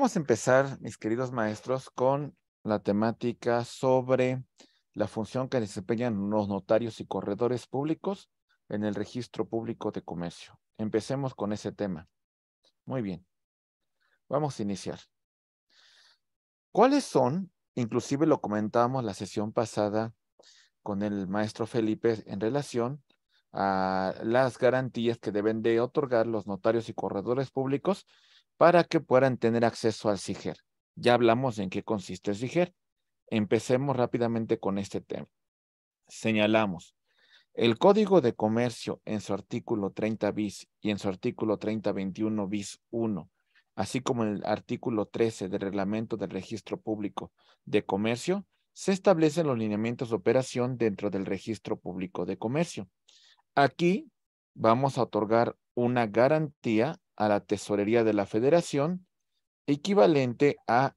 Vamos a empezar, mis queridos maestros, con la temática sobre la función que desempeñan los notarios y corredores públicos en el registro público de comercio. Empecemos con ese tema. Muy bien. Vamos a iniciar. ¿Cuáles son? Inclusive lo comentamos la sesión pasada con el maestro Felipe en relación a las garantías que deben de otorgar los notarios y corredores públicos para que puedan tener acceso al SIGER. Ya hablamos en qué consiste el SIGER. Empecemos rápidamente con este tema. Señalamos, el Código de Comercio en su artículo 30 bis y en su artículo 3021 bis 1, así como en el artículo 13 del Reglamento del Registro Público de Comercio, se establecen los lineamientos de operación dentro del Registro Público de Comercio. Aquí vamos a otorgar una garantía a la tesorería de la federación, equivalente a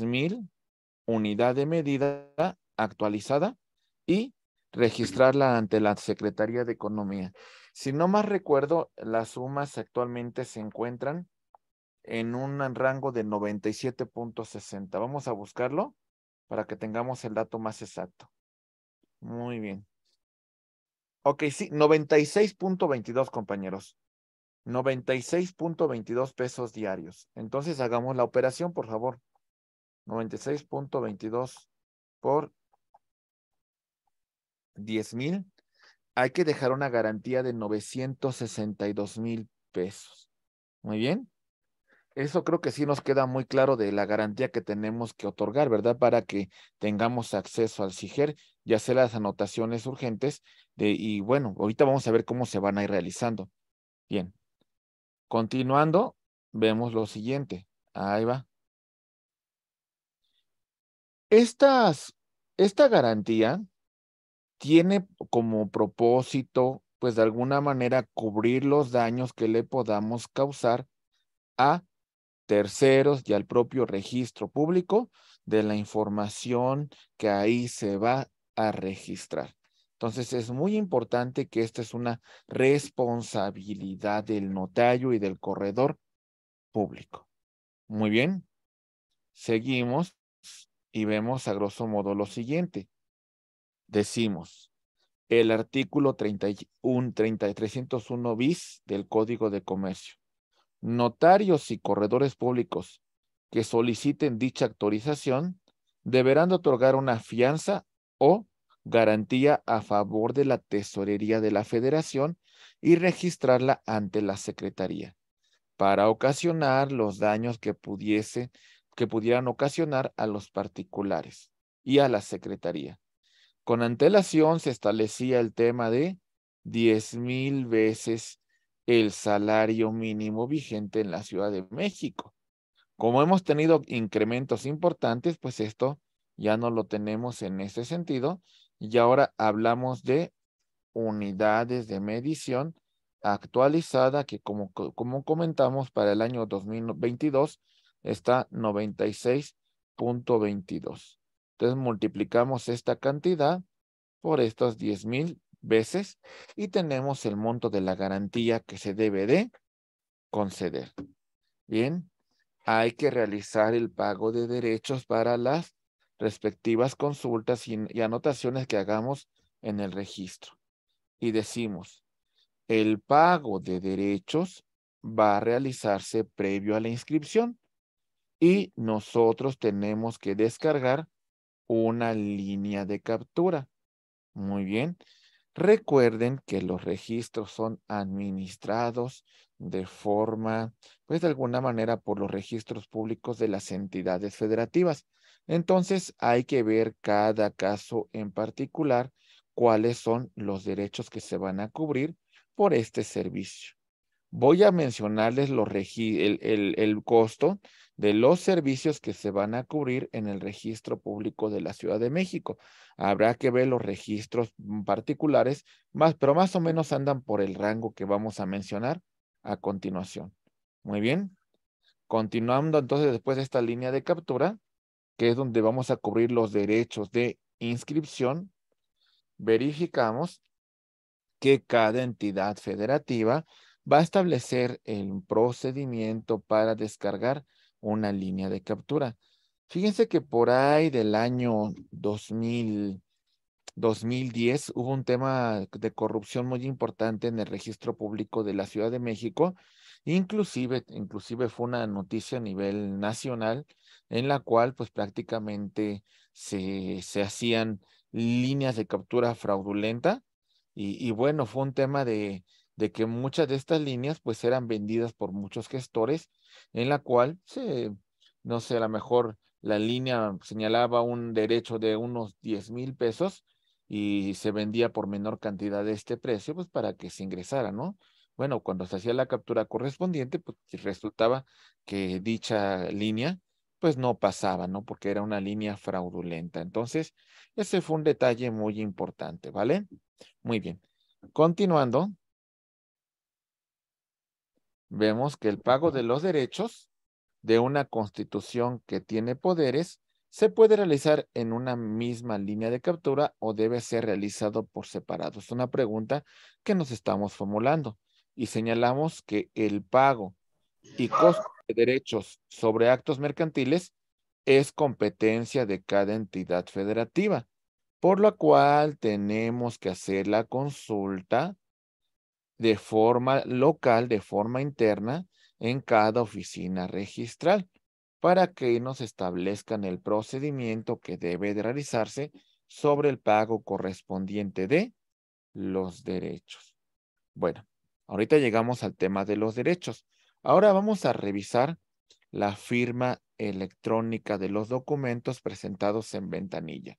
mil unidad de medida actualizada y registrarla ante la Secretaría de Economía. Si no más recuerdo, las sumas actualmente se encuentran en un rango de 97.60. Vamos a buscarlo para que tengamos el dato más exacto. Muy bien. Ok, sí, 96.22 compañeros. 96.22 pesos diarios. Entonces hagamos la operación, por favor. 96.22 por 10 mil. Hay que dejar una garantía de 962 mil pesos. Muy bien. Eso creo que sí nos queda muy claro de la garantía que tenemos que otorgar, ¿verdad? Para que tengamos acceso al CIGER y hacer las anotaciones urgentes. De, y bueno, ahorita vamos a ver cómo se van a ir realizando. Bien, Continuando, vemos lo siguiente. Ahí va. esta garantía tiene como propósito, pues de alguna manera, cubrir los daños que le podamos causar a terceros y al propio registro público de la información que ahí se va a registrar. Entonces es muy importante que esta es una responsabilidad del notario y del corredor público. Muy bien. Seguimos y vemos a grosso modo lo siguiente. Decimos, el artículo 31, 30, 301 bis del Código de Comercio. Notarios y corredores públicos que soliciten dicha autorización deberán otorgar una fianza o garantía a favor de la tesorería de la federación y registrarla ante la Secretaría para ocasionar los daños que pudiese que pudieran ocasionar a los particulares y a la Secretaría. Con antelación se establecía el tema de diez mil veces el salario mínimo vigente en la Ciudad de México. Como hemos tenido incrementos importantes, pues esto ya no lo tenemos en ese sentido y ahora hablamos de unidades de medición actualizada que como, como comentamos para el año 2022 está 96.22. Entonces multiplicamos esta cantidad por estas 10.000 mil veces y tenemos el monto de la garantía que se debe de conceder. Bien, hay que realizar el pago de derechos para las respectivas consultas y, anotaciones que hagamos en el registro. Y decimos, el pago de derechos va a realizarse previo a la inscripción y nosotros tenemos que descargar una línea de captura. Muy bien. Recuerden que los registros son administrados de forma, pues de alguna manera, por los registros públicos de las entidades federativas. Entonces hay que ver cada caso en particular cuáles son los derechos que se van a cubrir por este servicio. Voy a mencionarles el, costo de los servicios que se van a cubrir en el registro público de la Ciudad de México. Habrá que ver los registros particulares, más, pero más o menos andan por el rango que vamos a mencionar a continuación. Muy bien. Continuando entonces después de esta línea de captura, que es donde vamos a cubrir los derechos de inscripción, verificamos que cada entidad federativa va a establecer el procedimiento para descargar una línea de captura. Fíjense que por ahí del año 2010 hubo un tema de corrupción muy importante en el registro público de la Ciudad de México. Inclusive, inclusive fue una noticia a nivel nacional en la cual pues prácticamente se, se hacían líneas de captura fraudulenta y, bueno, fue un tema de, de que muchas de estas líneas pues eran vendidas por muchos gestores, en la cual se, no sé, a lo mejor la línea señalaba un derecho de unos 10 mil pesos y se vendía por menor cantidad de este precio, pues para que se ingresara, ¿no? Bueno, cuando se hacía la captura correspondiente, pues resultaba que dicha línea pues no pasaba, ¿no? Porque era una línea fraudulenta. Entonces, ese fue un detalle muy importante, ¿vale? Muy bien. Continuando, vemos que el pago de los derechos de una constitución que tiene poderes se puede realizar en una misma línea de captura o debe ser realizado por separado. Es una pregunta que nos estamos formulando y señalamos que el pago y costo derechos sobre actos mercantiles es competencia de cada entidad federativa, por lo cual tenemos que hacer la consulta de forma local, de forma interna, en cada oficina registral, para que nos establezcan el procedimiento que debe de realizarse sobre el pago correspondiente de los derechos. Bueno, ahorita llegamos al tema de los derechos. Ahora vamos a revisar la firma electrónica de los documentos presentados en ventanilla.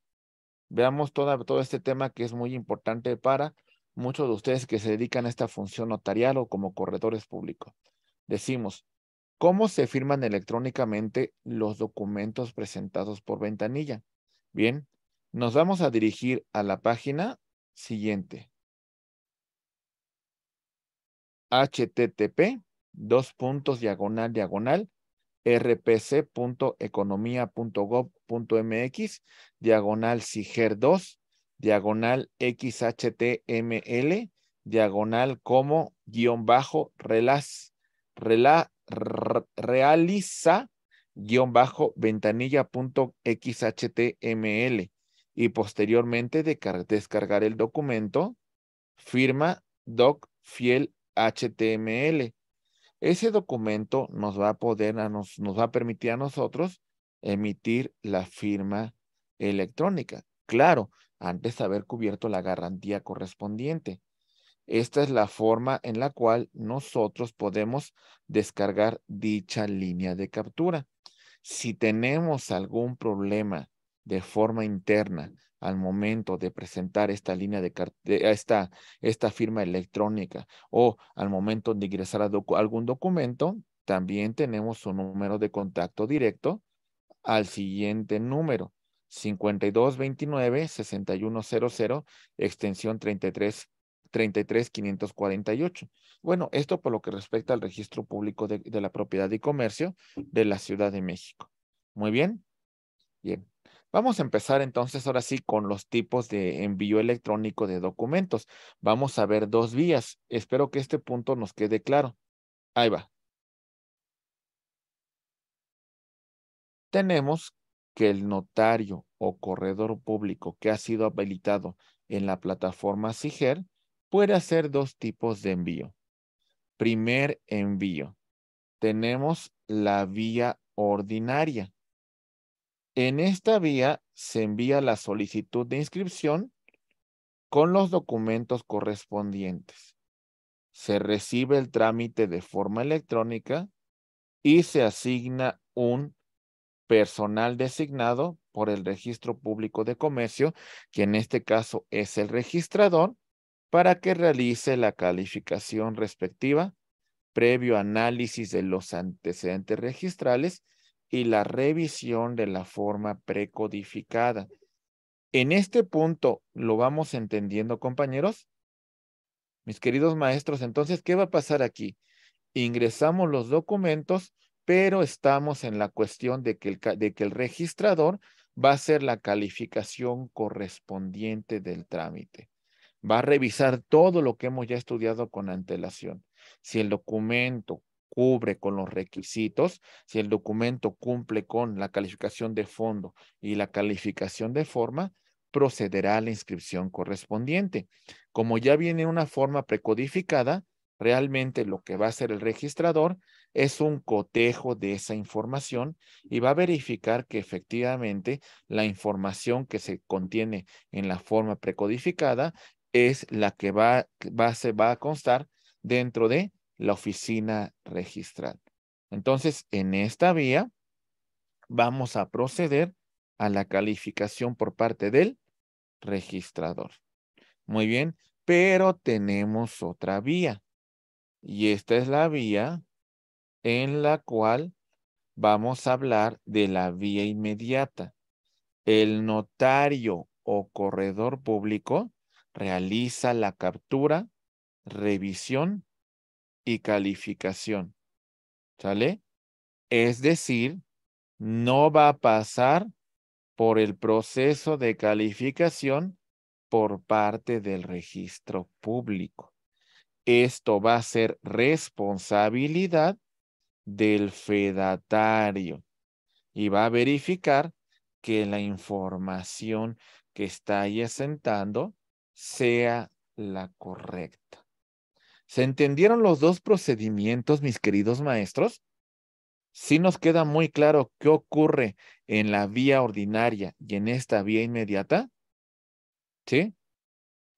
Veamos todo este tema que es muy importante para muchos de ustedes que se dedican a esta función notarial o como corredores públicos. Decimos, ¿cómo se firman electrónicamente los documentos presentados por ventanilla? Bien, nos vamos a dirigir a la página siguiente. http dos puntos, diagonal, diagonal, rpc.economía.gov.mx, diagonal SIGER 2, diagonal XHTML, diagonal como guión bajo relas, realiza guión bajo ventanilla.xhtml y posteriormente de descargar el documento, firma doc fiel html ese documento nos va a poder, nos, nos va a permitir a nosotros emitir la firma electrónica. Claro, antes de haber cubierto la garantía correspondiente. Esta es la forma en la cual nosotros podemos descargar dicha línea de captura. Si tenemos algún problema de forma interna al momento de presentar esta línea de, esta, esta firma electrónica o al momento de ingresar a algún documento, también tenemos su número de contacto directo al siguiente número 5229-6100, extensión 33. ocho. Bueno, esto por lo que respecta al registro público de, de la propiedad y comercio de la Ciudad de México. Muy bien. Bien. Vamos a empezar entonces ahora sí con los tipos de envío electrónico de documentos. Vamos a ver dos vías. Espero que este punto nos quede claro. Ahí va. Tenemos que el notario o corredor público que ha sido habilitado en la plataforma SIGER puede hacer dos tipos de envío. Primer envío. Tenemos la vía ordinaria en esta vía se envía la solicitud de inscripción con los documentos correspondientes. Se recibe el trámite de forma electrónica y se asigna un personal designado por el Registro Público de Comercio, que en este caso es el registrador, para que realice la calificación respectiva previo análisis de los antecedentes registrales y la revisión de la forma precodificada. En este punto, ¿lo vamos entendiendo, compañeros? Mis queridos maestros, entonces, ¿qué va a pasar aquí? Ingresamos los documentos, pero estamos en la cuestión de que el, de que el registrador va a hacer la calificación correspondiente del trámite. Va a revisar todo lo que hemos ya estudiado con antelación. Si el documento cubre con los requisitos, si el documento cumple con la calificación de fondo y la calificación de forma, procederá a la inscripción correspondiente. Como ya viene una forma precodificada, realmente lo que va a hacer el registrador es un cotejo de esa información y va a verificar que efectivamente la información que se contiene en la forma precodificada es la que va, va, se va a constar dentro de la oficina registral. Entonces, en esta vía, vamos a proceder a la calificación por parte del registrador. Muy bien, pero tenemos otra vía. Y esta es la vía en la cual vamos a hablar de la vía inmediata. El notario o corredor público realiza la captura, revisión y calificación. ¿Sale? Es decir, no va a pasar por el proceso de calificación por parte del registro público. Esto va a ser responsabilidad del fedatario y va a verificar que la información que está ahí asentando sea la correcta. ¿Se entendieron los dos procedimientos, mis queridos maestros? Sí nos queda muy claro qué ocurre en la vía ordinaria y en esta vía inmediata. ¿Sí?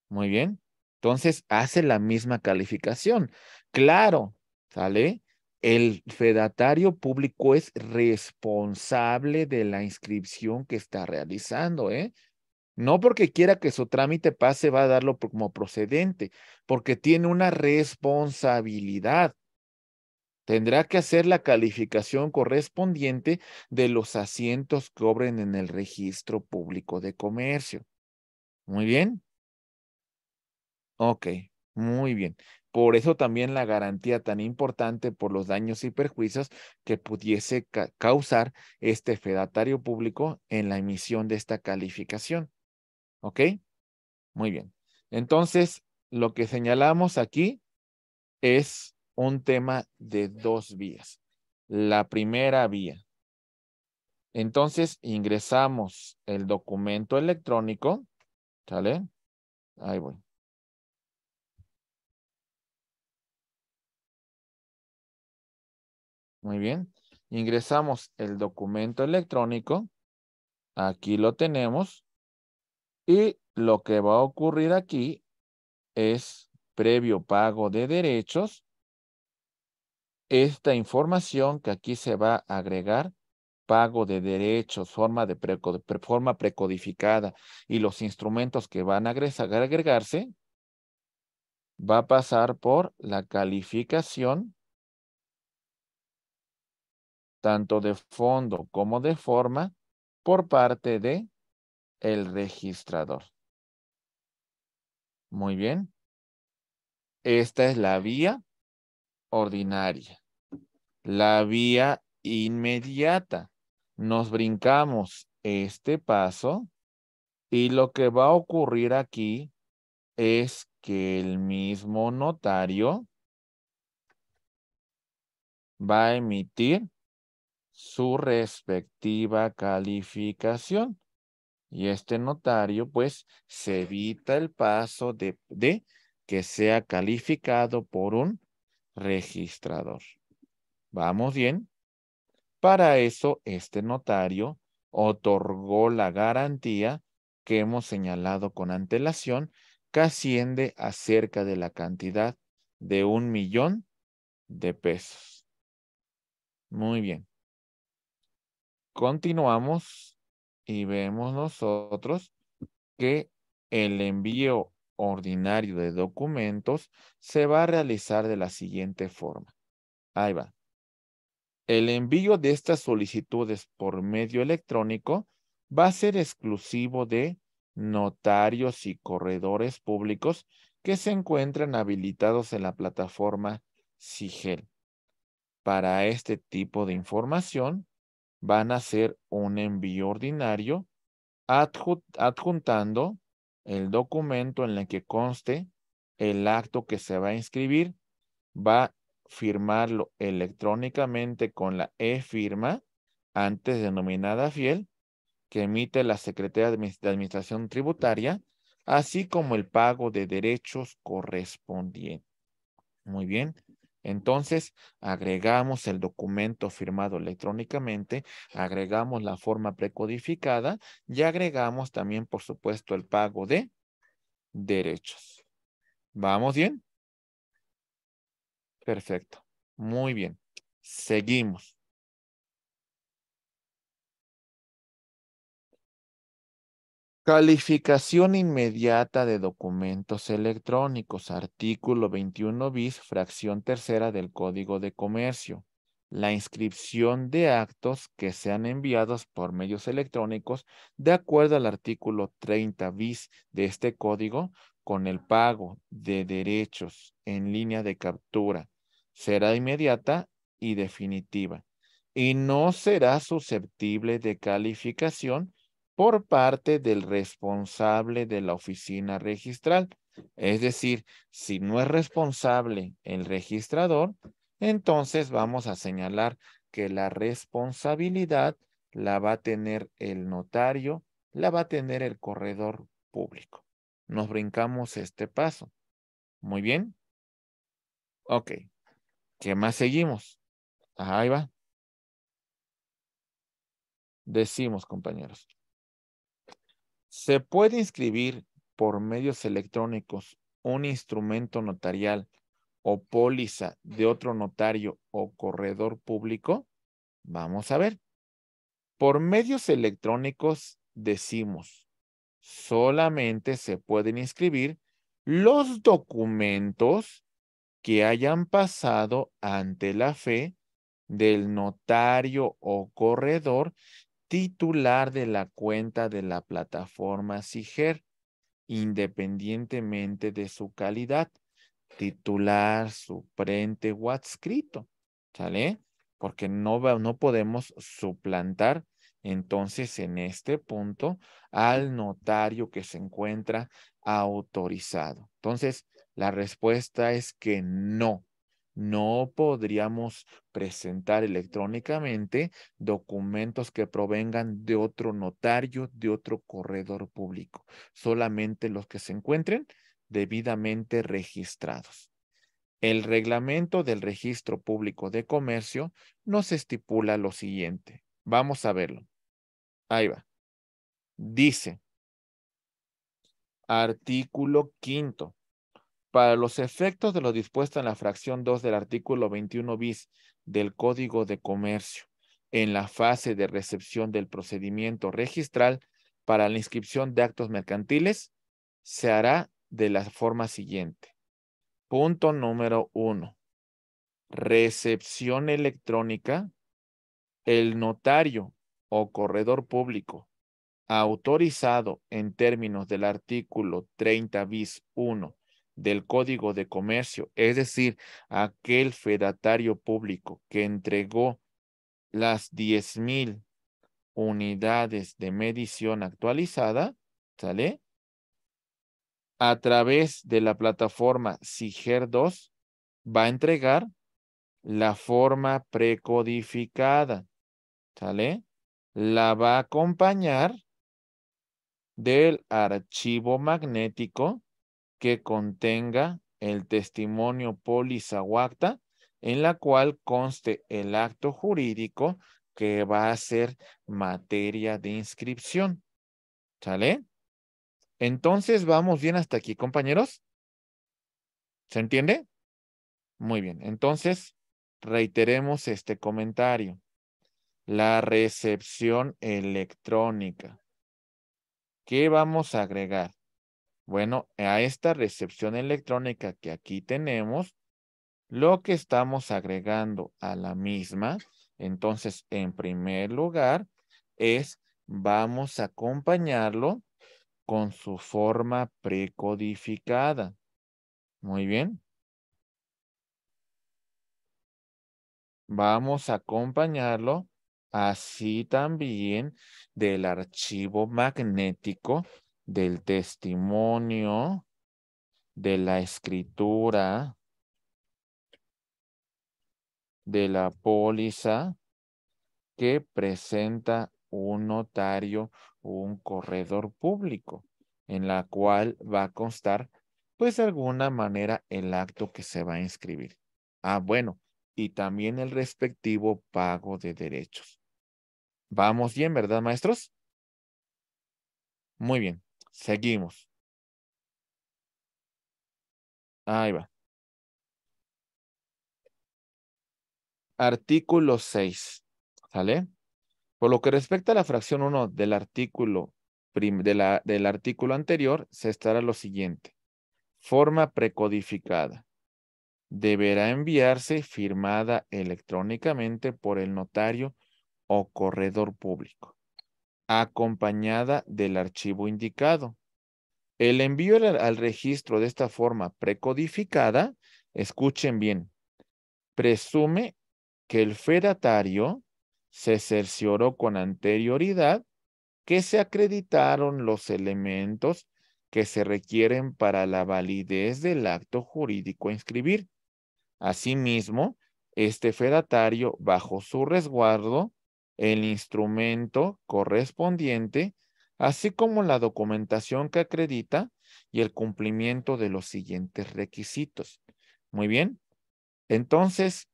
Muy bien. Entonces hace la misma calificación. Claro, ¿sale? El fedatario público es responsable de la inscripción que está realizando, ¿eh? No porque quiera que su trámite pase va a darlo como procedente, porque tiene una responsabilidad. Tendrá que hacer la calificación correspondiente de los asientos que obren en el registro público de comercio. Muy bien. Ok, muy bien. Por eso también la garantía tan importante por los daños y perjuicios que pudiese causar este fedatario público en la emisión de esta calificación. ¿Ok? Muy bien. Entonces, lo que señalamos aquí es un tema de dos vías. La primera vía. Entonces, ingresamos el documento electrónico. ¿Sale? Ahí voy. Muy bien. Ingresamos el documento electrónico. Aquí lo tenemos. Y lo que va a ocurrir aquí es previo pago de derechos. Esta información que aquí se va a agregar, pago de derechos, forma, de forma precodificada y los instrumentos que van a agregarse, va a pasar por la calificación tanto de fondo como de forma por parte de el registrador. Muy bien. Esta es la vía ordinaria. La vía inmediata. Nos brincamos este paso y lo que va a ocurrir aquí es que el mismo notario va a emitir su respectiva calificación y este notario pues se evita el paso de, que sea calificado por un registrador. ¿Vamos bien? Para eso este notario otorgó la garantía que hemos señalado con antelación que asciende a cerca de la cantidad de un millón de pesos. Muy bien. Continuamos y vemos nosotros que el envío ordinario de documentos se va a realizar de la siguiente forma. Ahí va. El envío de estas solicitudes por medio electrónico va a ser exclusivo de notarios y corredores públicos que se encuentran habilitados en la plataforma SIGEL. Para este tipo de información, van a hacer un envío ordinario adjuntando el documento en el que conste el acto que se va a inscribir, va a firmarlo electrónicamente con la e-firma, antes denominada fiel, que emite la Secretaría de Administración Tributaria, así como el pago de derechos correspondientes. Muy bien. Entonces, agregamos el documento firmado electrónicamente, agregamos la forma precodificada y agregamos también, por supuesto, el pago de derechos. ¿Vamos bien? Perfecto. Muy bien. Seguimos. Calificación inmediata de documentos electrónicos, artículo 21 bis, fracción tercera del Código de Comercio. La inscripción de actos que sean enviados por medios electrónicos de acuerdo al artículo 30 bis de este código con el pago de derechos en línea de captura será inmediata y definitiva y no será susceptible de calificación por parte del responsable de la oficina registral. Es decir, si no es responsable el registrador, entonces vamos a señalar que la responsabilidad la va a tener el notario, la va a tener el corredor público. Nos brincamos este paso. Muy bien. Ok. ¿Qué más seguimos? Ahí va. Decimos, compañeros. Se puede inscribir por medios electrónicos un instrumento notarial o póliza de otro notario o corredor público? Vamos a ver. Por medios electrónicos decimos, solamente se pueden inscribir los documentos que hayan pasado ante la fe del notario o corredor titular de la cuenta de la plataforma SIGER, independientemente de su calidad, titular, suprente o adscrito, ¿sale? Porque no podemos suplantar entonces en este punto al notario que se encuentra autorizado. Entonces, la respuesta es que no no podríamos presentar electrónicamente documentos que provengan de otro notario, de otro corredor público, solamente los que se encuentren debidamente registrados. El reglamento del registro público de comercio nos estipula lo siguiente. Vamos a verlo. Ahí va. Dice, artículo quinto para los efectos de lo dispuesto en la fracción 2 del artículo 21 bis del Código de Comercio, en la fase de recepción del procedimiento registral para la inscripción de actos mercantiles, se hará de la forma siguiente. Punto número 1. Recepción electrónica. El notario o corredor público autorizado en términos del artículo 30 bis 1 del Código de Comercio, es decir, aquel fedatario público que entregó las 10.000 unidades de medición actualizada, ¿sale? A través de la plataforma SIGER 2 va a entregar la forma precodificada, ¿sale? La va a acompañar del archivo magnético que contenga el testimonio polizahuacta en la cual conste el acto jurídico que va a ser materia de inscripción. ¿Sale? Entonces, ¿vamos bien hasta aquí, compañeros? ¿Se entiende? Muy bien. Entonces, reiteremos este comentario. La recepción electrónica. ¿Qué vamos a agregar? Bueno, a esta recepción electrónica que aquí tenemos, lo que estamos agregando a la misma, entonces, en primer lugar, es vamos a acompañarlo con su forma precodificada. Muy bien. Vamos a acompañarlo así también del archivo magnético del testimonio, de la escritura, de la póliza que presenta un notario o un corredor público, en la cual va a constar, pues de alguna manera, el acto que se va a inscribir. Ah, bueno, y también el respectivo pago de derechos. Vamos bien, ¿verdad, maestros? Muy bien. Seguimos. Ahí va. Artículo 6. ¿Sale? Por lo que respecta a la fracción 1 del artículo, del artículo anterior, se estará lo siguiente. Forma precodificada. Deberá enviarse firmada electrónicamente por el notario o corredor público acompañada del archivo indicado. El envío al, registro de esta forma precodificada, escuchen bien, presume que el fedatario se cercioró con anterioridad que se acreditaron los elementos que se requieren para la validez del acto jurídico a inscribir. Asimismo, este fedatario, bajo su resguardo, el instrumento correspondiente, así como la documentación que acredita y el cumplimiento de los siguientes requisitos. Muy bien. Entonces,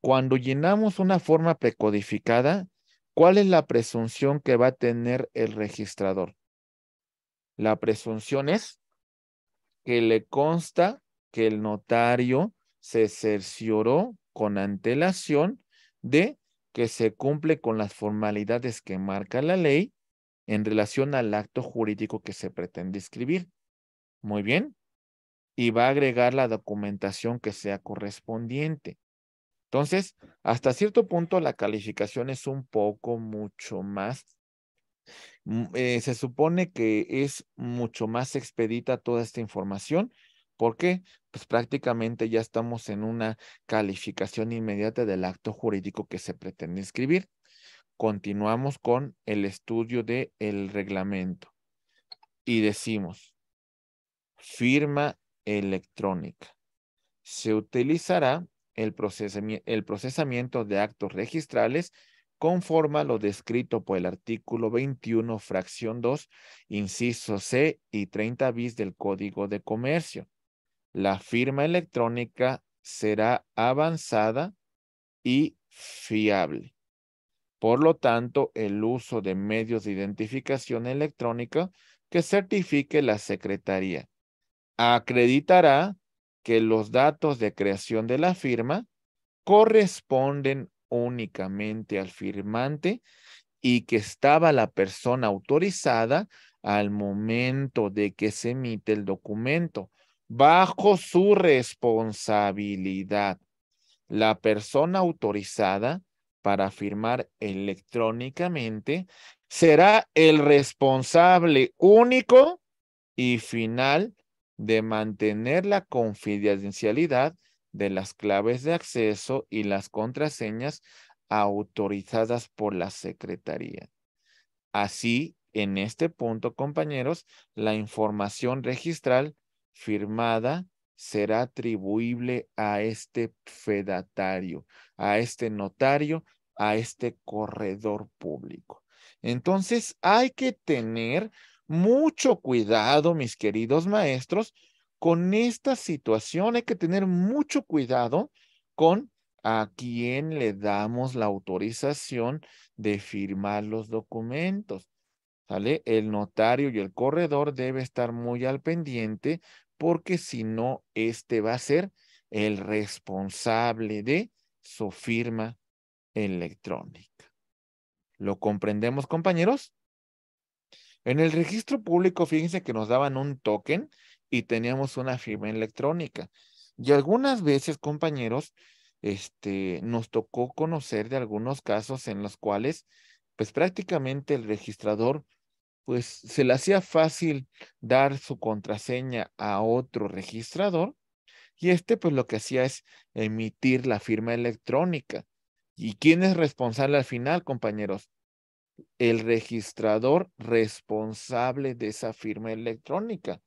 cuando llenamos una forma precodificada, ¿cuál es la presunción que va a tener el registrador? La presunción es que le consta que el notario se cercioró con antelación de que se cumple con las formalidades que marca la ley en relación al acto jurídico que se pretende escribir. Muy bien. Y va a agregar la documentación que sea correspondiente. Entonces, hasta cierto punto la calificación es un poco mucho más, mm, eh, se supone que es mucho más expedita toda esta información ¿Por qué? Pues prácticamente ya estamos en una calificación inmediata del acto jurídico que se pretende escribir. Continuamos con el estudio del reglamento y decimos, firma electrónica. Se utilizará el, el procesamiento de actos registrales conforme a lo descrito por el artículo 21, fracción 2, inciso C y 30 bis del Código de Comercio la firma electrónica será avanzada y fiable. Por lo tanto, el uso de medios de identificación electrónica que certifique la Secretaría acreditará que los datos de creación de la firma corresponden únicamente al firmante y que estaba la persona autorizada al momento de que se emite el documento, bajo su responsabilidad la persona autorizada para firmar electrónicamente será el responsable único y final de mantener la confidencialidad de las claves de acceso y las contraseñas autorizadas por la Secretaría. Así, en este punto, compañeros, la información registral firmada será atribuible a este fedatario, a este notario, a este corredor público. Entonces hay que tener mucho cuidado, mis queridos maestros, con esta situación. Hay que tener mucho cuidado con a quién le damos la autorización de firmar los documentos. ¿Sale? El notario y el corredor debe estar muy al pendiente porque si no, este va a ser el responsable de su firma electrónica. ¿Lo comprendemos, compañeros? En el registro público, fíjense que nos daban un token y teníamos una firma electrónica. Y algunas veces, compañeros, este, nos tocó conocer de algunos casos en los cuales, pues prácticamente el registrador pues se le hacía fácil dar su contraseña a otro registrador y este pues lo que hacía es emitir la firma electrónica. ¿Y quién es responsable al final, compañeros? El registrador responsable de esa firma electrónica,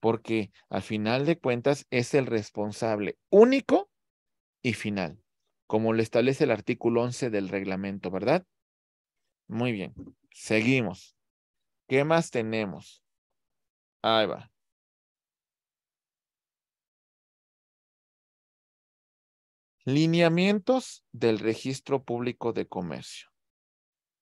porque al final de cuentas es el responsable único y final, como lo establece el artículo 11 del reglamento, ¿verdad? Muy bien, seguimos. ¿Qué más tenemos? Ahí va. Lineamientos del registro público de comercio.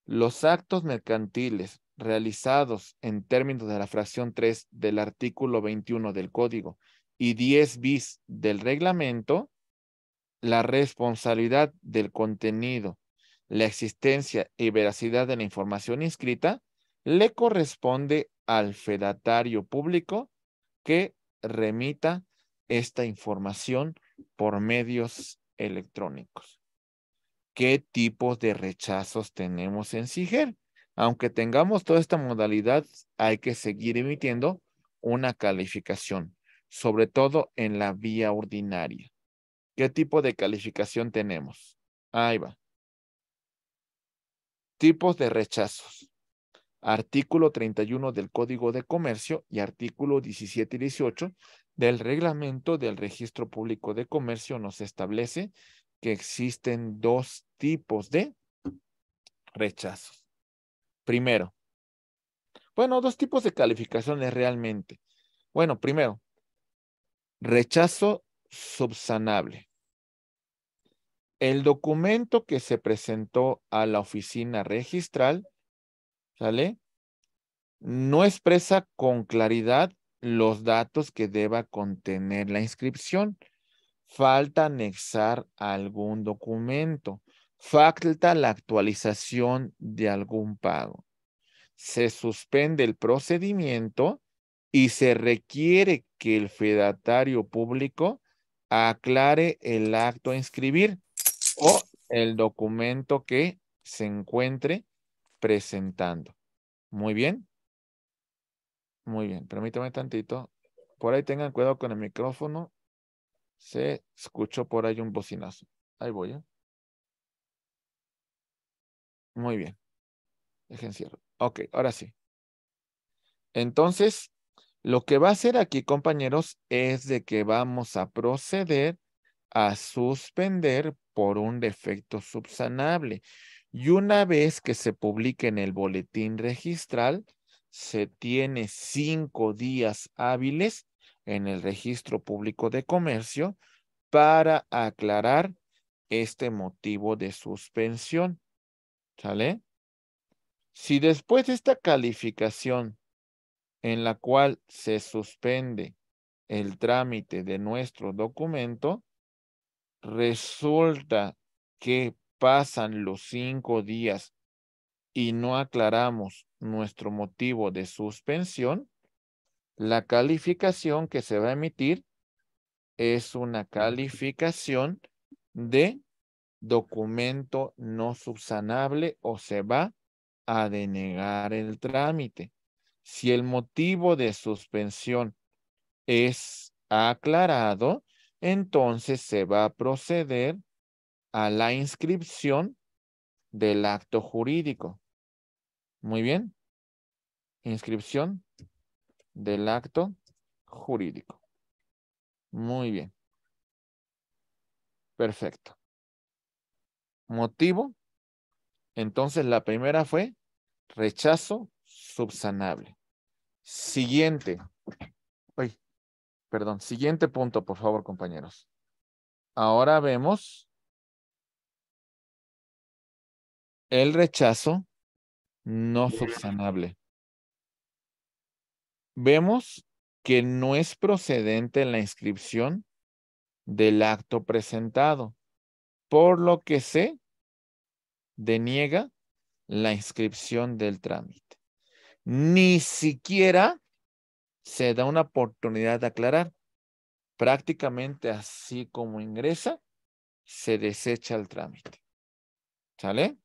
Los actos mercantiles realizados en términos de la fracción 3 del artículo 21 del Código y 10 bis del reglamento, la responsabilidad del contenido, la existencia y veracidad de la información inscrita le corresponde al fedatario público que remita esta información por medios electrónicos. ¿Qué tipos de rechazos tenemos en SIGER? Aunque tengamos toda esta modalidad, hay que seguir emitiendo una calificación, sobre todo en la vía ordinaria. ¿Qué tipo de calificación tenemos? Ahí va. Tipos de rechazos artículo 31 del Código de Comercio y artículo 17 y 18 del Reglamento del Registro Público de Comercio nos establece que existen dos tipos de rechazos. Primero, bueno, dos tipos de calificaciones realmente. Bueno, primero, rechazo subsanable. El documento que se presentó a la oficina registral ¿Sale? No expresa con claridad los datos que deba contener la inscripción. Falta anexar algún documento. Falta la actualización de algún pago. Se suspende el procedimiento y se requiere que el fedatario público aclare el acto a inscribir o el documento que se encuentre presentando. Muy bien. Muy bien, permítame tantito. Por ahí tengan cuidado con el micrófono. Se escuchó por ahí un bocinazo. Ahí voy. ¿eh? Muy bien. Dejen cierro. Ok, ahora sí. Entonces, lo que va a hacer aquí, compañeros, es de que vamos a proceder a suspender por un defecto subsanable. Y una vez que se publique en el boletín registral, se tiene cinco días hábiles en el registro público de comercio para aclarar este motivo de suspensión. ¿Sale? Si después de esta calificación en la cual se suspende el trámite de nuestro documento, resulta que pasan los cinco días y no aclaramos nuestro motivo de suspensión, la calificación que se va a emitir es una calificación de documento no subsanable o se va a denegar el trámite. Si el motivo de suspensión es aclarado, entonces se va a proceder a la inscripción del acto jurídico. Muy bien. Inscripción del acto jurídico. Muy bien. Perfecto. Motivo. Entonces la primera fue rechazo subsanable. Siguiente. perdón. Siguiente punto, por favor, compañeros. Ahora vemos el rechazo no subsanable. Vemos que no es procedente la inscripción del acto presentado, por lo que se deniega la inscripción del trámite. Ni siquiera se da una oportunidad de aclarar. Prácticamente así como ingresa, se desecha el trámite. ¿Sale?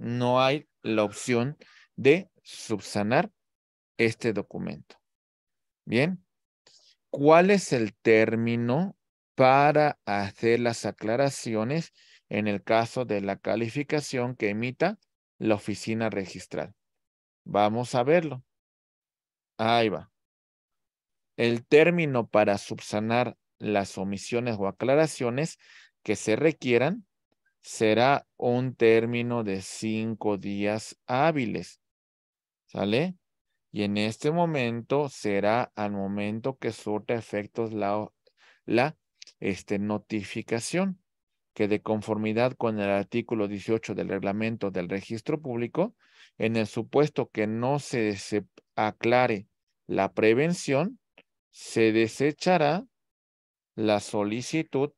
no hay la opción de subsanar este documento. Bien. ¿Cuál es el término para hacer las aclaraciones en el caso de la calificación que emita la oficina registral? Vamos a verlo. Ahí va. El término para subsanar las omisiones o aclaraciones que se requieran será un término de cinco días hábiles. ¿Sale? Y en este momento será al momento que surta efectos la, este, notificación, que de conformidad con el artículo 18 del reglamento del registro público, en el supuesto que no se aclare la prevención, se desechará la solicitud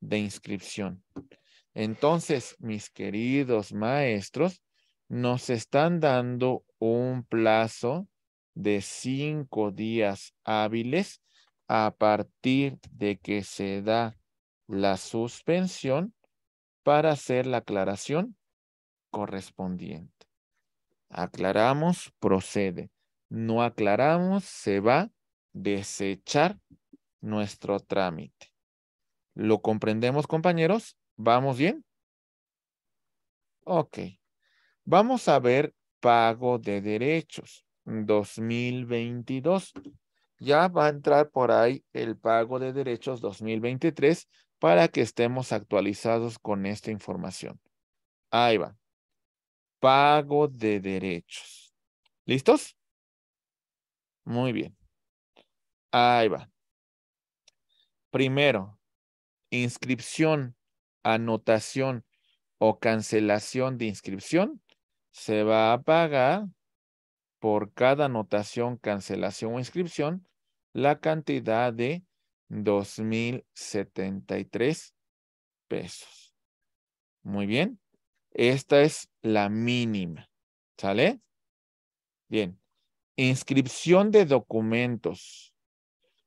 de inscripción. Entonces, mis queridos maestros, nos están dando un plazo de cinco días hábiles a partir de que se da la suspensión para hacer la aclaración correspondiente. Aclaramos, procede. No aclaramos, se va a desechar nuestro trámite. ¿Lo comprendemos, compañeros? ¿Vamos bien? Ok. Vamos a ver pago de derechos 2022. Ya va a entrar por ahí el pago de derechos 2023 para que estemos actualizados con esta información. Ahí va. Pago de derechos. ¿Listos? Muy bien. Ahí va. Primero, inscripción anotación o cancelación de inscripción, se va a pagar por cada anotación, cancelación o inscripción la cantidad de 2,073 pesos. Muy bien. Esta es la mínima. ¿Sale? Bien. Inscripción de documentos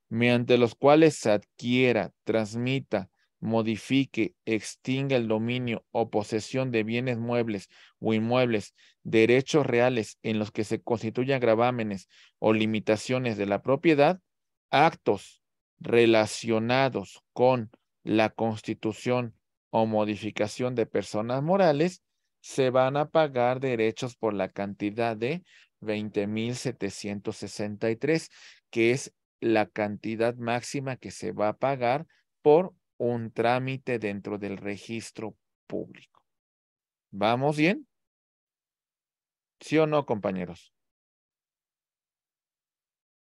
mediante los cuales se adquiera, transmita, modifique, extinga el dominio o posesión de bienes muebles o inmuebles, derechos reales en los que se constituyan gravámenes o limitaciones de la propiedad, actos relacionados con la constitución o modificación de personas morales, se van a pagar derechos por la cantidad de 20.763, que es la cantidad máxima que se va a pagar por un trámite dentro del registro público. ¿Vamos bien? ¿Sí o no, compañeros?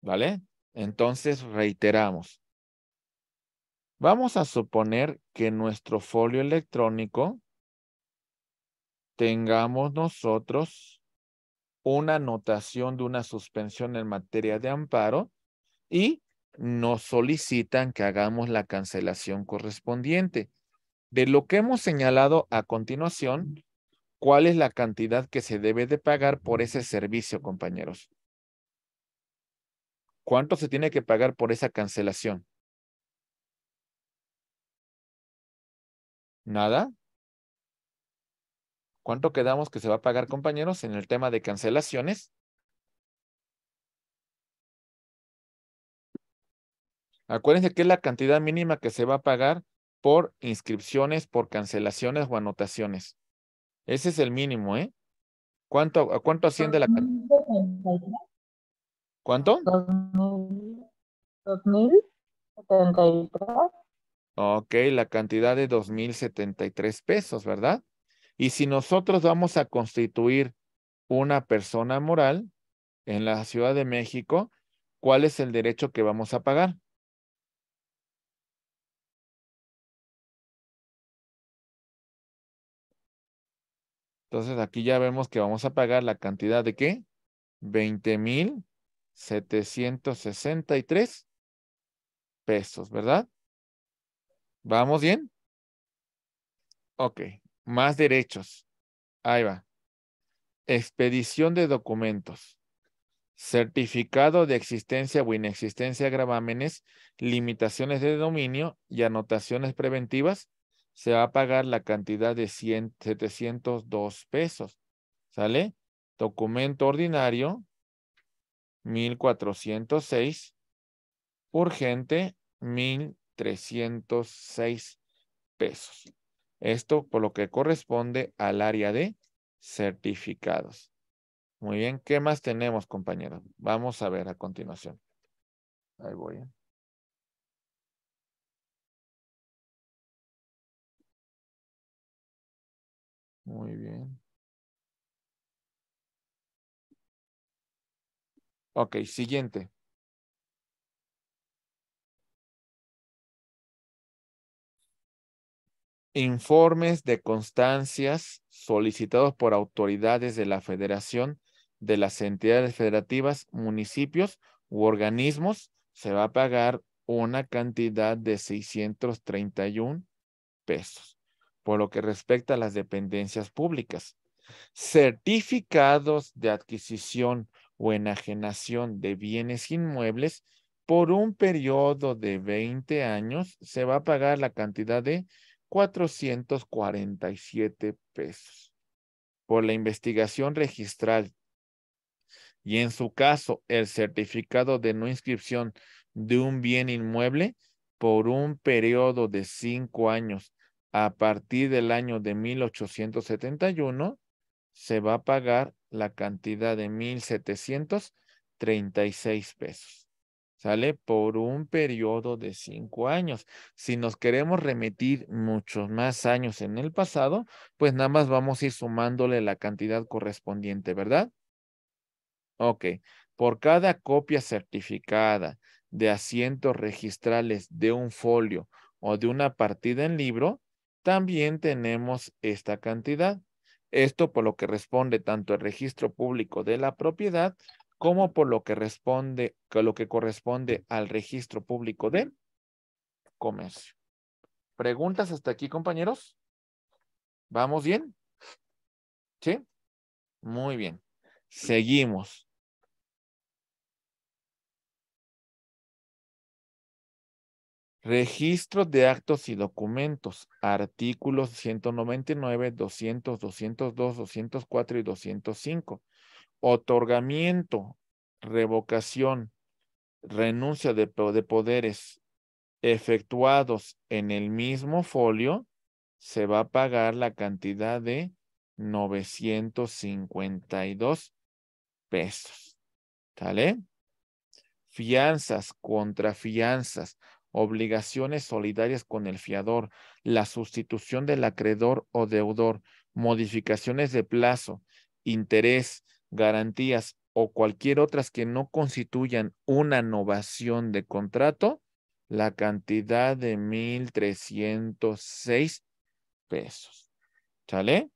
¿Vale? Entonces, reiteramos. Vamos a suponer que nuestro folio electrónico tengamos nosotros una anotación de una suspensión en materia de amparo y nos solicitan que hagamos la cancelación correspondiente. De lo que hemos señalado a continuación, ¿cuál es la cantidad que se debe de pagar por ese servicio, compañeros? ¿Cuánto se tiene que pagar por esa cancelación? ¿Nada? ¿Cuánto quedamos que se va a pagar, compañeros, en el tema de cancelaciones? Acuérdense que es la cantidad mínima que se va a pagar por inscripciones, por cancelaciones o anotaciones. Ese es el mínimo, ¿eh? ¿Cuánto, cuánto asciende la cantidad? ¿Cuánto? 2.073. Ok, la cantidad de 2.073 pesos, ¿verdad? Y si nosotros vamos a constituir una persona moral en la Ciudad de México, ¿cuál es el derecho que vamos a pagar? Entonces aquí ya vemos que vamos a pagar la cantidad de qué? 20,763 pesos, ¿verdad? ¿Vamos bien? Ok, más derechos. Ahí va. Expedición de documentos. Certificado de existencia o inexistencia de gravámenes, limitaciones de dominio y anotaciones preventivas se va a pagar la cantidad de 702 pesos. ¿Sale? Documento ordinario, 1406. Urgente, 1306 pesos. Esto por lo que corresponde al área de certificados. Muy bien, ¿qué más tenemos, compañero? Vamos a ver a continuación. Ahí voy. ¿eh? Muy bien. Ok, siguiente. Informes de constancias solicitados por autoridades de la federación, de las entidades federativas, municipios u organismos, se va a pagar una cantidad de 631 pesos por lo que respecta a las dependencias públicas. Certificados de adquisición o enajenación de bienes inmuebles por un periodo de 20 años se va a pagar la cantidad de 447 pesos por la investigación registral y en su caso el certificado de no inscripción de un bien inmueble por un periodo de cinco años a partir del año de 1871 se va a pagar la cantidad de 1.736 pesos. ¿Sale? Por un periodo de cinco años. Si nos queremos remitir muchos más años en el pasado, pues nada más vamos a ir sumándole la cantidad correspondiente, ¿verdad? Ok. Por cada copia certificada de asientos registrales de un folio o de una partida en libro, también tenemos esta cantidad. Esto por lo que responde tanto al registro público de la propiedad como por lo que responde, lo que corresponde al registro público de comercio. ¿Preguntas hasta aquí, compañeros? ¿Vamos bien? ¿Sí? Muy bien. Seguimos. Registro de actos y documentos, artículos 199, 200, 202, 204 y 205. Otorgamiento, revocación, renuncia de, poderes efectuados en el mismo folio, se va a pagar la cantidad de 952 pesos. ¿Sale? Fianzas contra fianzas obligaciones solidarias con el fiador, la sustitución del acreedor o deudor, modificaciones de plazo, interés, garantías o cualquier otras que no constituyan una novación de contrato, la cantidad de 1,306 pesos. ¿Sale?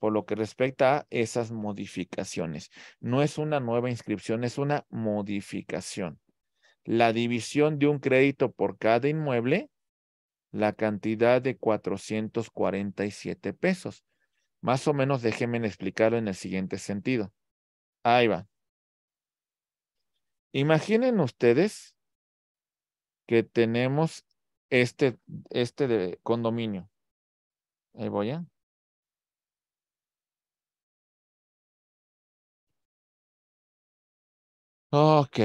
Por lo que respecta a esas modificaciones. No es una nueva inscripción, es una modificación la división de un crédito por cada inmueble, la cantidad de 447 pesos. Más o menos déjenme explicarlo en el siguiente sentido. Ahí va. Imaginen ustedes que tenemos este, este de condominio. Ahí voy ¿eh? Ok.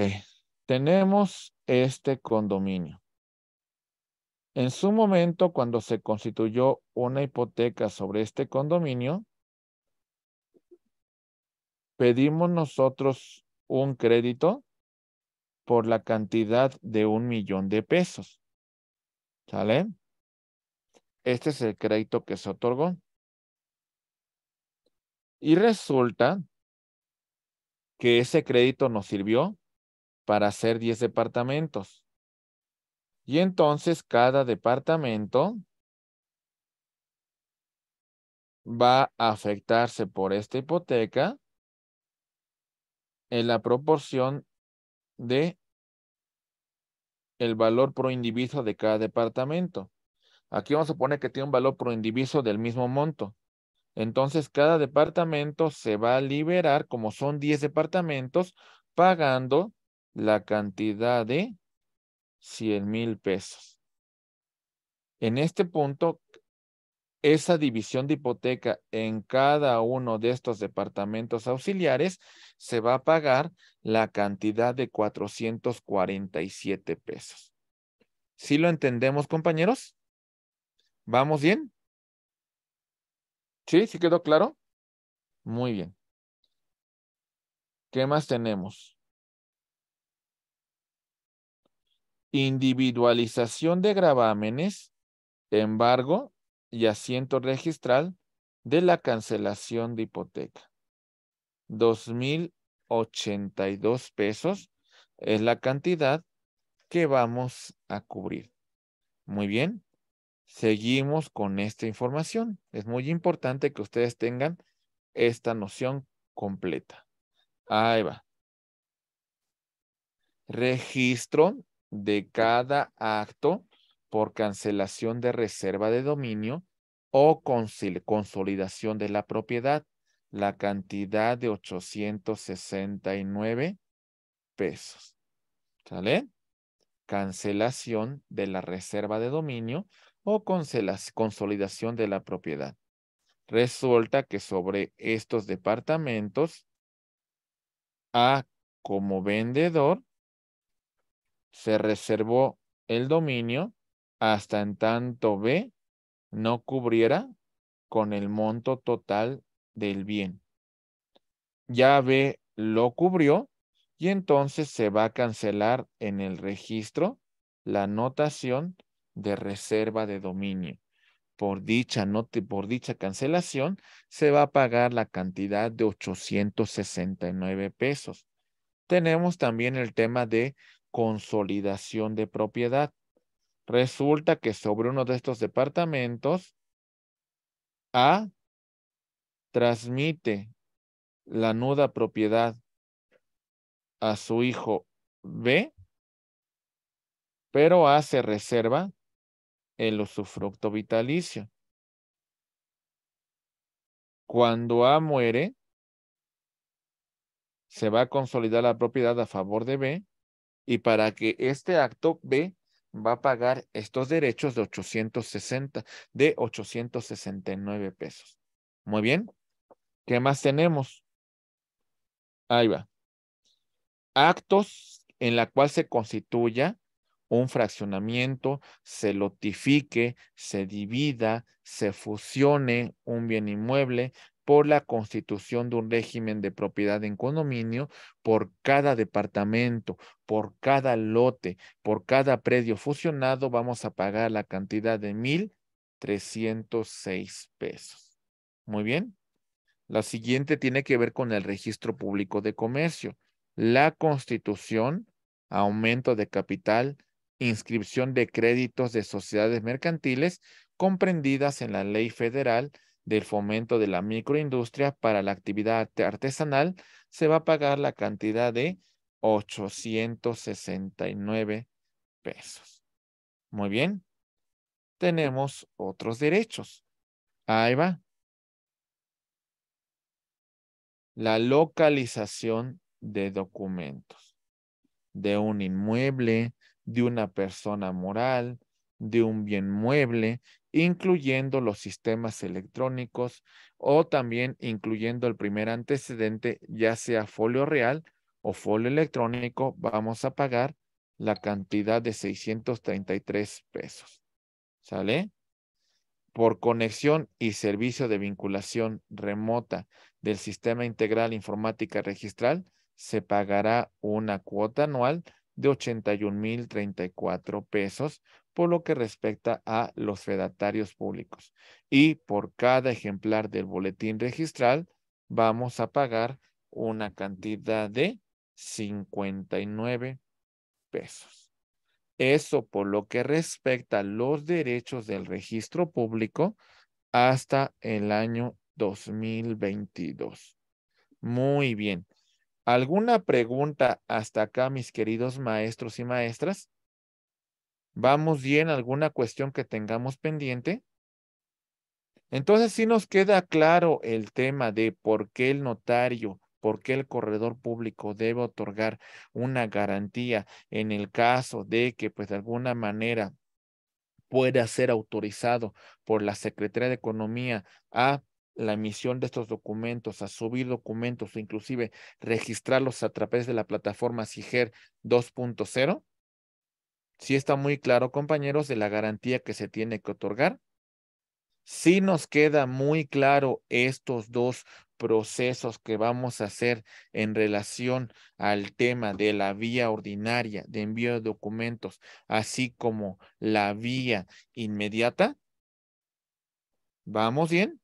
Tenemos este condominio. En su momento, cuando se constituyó una hipoteca sobre este condominio, pedimos nosotros un crédito por la cantidad de un millón de pesos. ¿Sale? Este es el crédito que se otorgó. Y resulta que ese crédito nos sirvió para hacer 10 departamentos. Y entonces cada departamento va a afectarse por esta hipoteca en la proporción de el valor pro indiviso de cada departamento. Aquí vamos a poner que tiene un valor pro indiviso del mismo monto. Entonces, cada departamento se va a liberar, como son 10 departamentos, pagando la cantidad de 100 mil pesos. En este punto, esa división de hipoteca en cada uno de estos departamentos auxiliares se va a pagar la cantidad de 447 pesos. ¿Sí lo entendemos, compañeros? ¿Vamos bien? ¿Sí? ¿Sí quedó claro? Muy bien. ¿Qué más tenemos? individualización de gravámenes, embargo y asiento registral de la cancelación de hipoteca. 2.082 pesos es la cantidad que vamos a cubrir. Muy bien, seguimos con esta información. Es muy importante que ustedes tengan esta noción completa. Ahí va. Registro de cada acto por cancelación de reserva de dominio o consolidación de la propiedad, la cantidad de 869 pesos. ¿Sale? Cancelación de la reserva de dominio o consolidación de la propiedad. Resulta que sobre estos departamentos, A como vendedor se reservó el dominio hasta en tanto B no cubriera con el monto total del bien. Ya B lo cubrió y entonces se va a cancelar en el registro la notación de reserva de dominio. Por dicha, por dicha cancelación se va a pagar la cantidad de 869 pesos. Tenemos también el tema de consolidación de propiedad. Resulta que sobre uno de estos departamentos, A transmite la nuda propiedad a su hijo B, pero A se reserva el usufructo vitalicio. Cuando A muere, se va a consolidar la propiedad a favor de B y para que este acto B va a pagar estos derechos de 860, de 869 pesos. Muy bien. ¿Qué más tenemos? Ahí va. Actos en la cual se constituya un fraccionamiento, se lotifique, se divida, se fusione un bien inmueble, por la constitución de un régimen de propiedad en condominio por cada departamento, por cada lote, por cada predio fusionado, vamos a pagar la cantidad de 1,306 pesos. Muy bien. La siguiente tiene que ver con el registro público de comercio. La constitución, aumento de capital, inscripción de créditos de sociedades mercantiles comprendidas en la ley federal del fomento de la microindustria para la actividad artesanal, se va a pagar la cantidad de 869 pesos. Muy bien. Tenemos otros derechos. Ahí va. La localización de documentos de un inmueble, de una persona moral, de un bien mueble, incluyendo los sistemas electrónicos o también incluyendo el primer antecedente, ya sea folio real o folio electrónico, vamos a pagar la cantidad de 633 pesos. ¿Sale? Por conexión y servicio de vinculación remota del sistema integral informática registral, se pagará una cuota anual de 81.034 pesos por lo que respecta a los fedatarios públicos. Y por cada ejemplar del boletín registral vamos a pagar una cantidad de 59 pesos. Eso por lo que respecta a los derechos del registro público hasta el año 2022. Muy bien. ¿Alguna pregunta hasta acá, mis queridos maestros y maestras? vamos bien alguna cuestión que tengamos pendiente. Entonces si nos queda claro el tema de por qué el notario, por qué el corredor público debe otorgar una garantía en el caso de que pues de alguna manera pueda ser autorizado por la Secretaría de Economía a la emisión de estos documentos, a subir documentos o inclusive registrarlos a través de la plataforma CIGER 2.0. Si está muy claro, compañeros, de la garantía que se tiene que otorgar. Si nos queda muy claro estos dos procesos que vamos a hacer en relación al tema de la vía ordinaria de envío de documentos, así como la vía inmediata. ¿Vamos bien?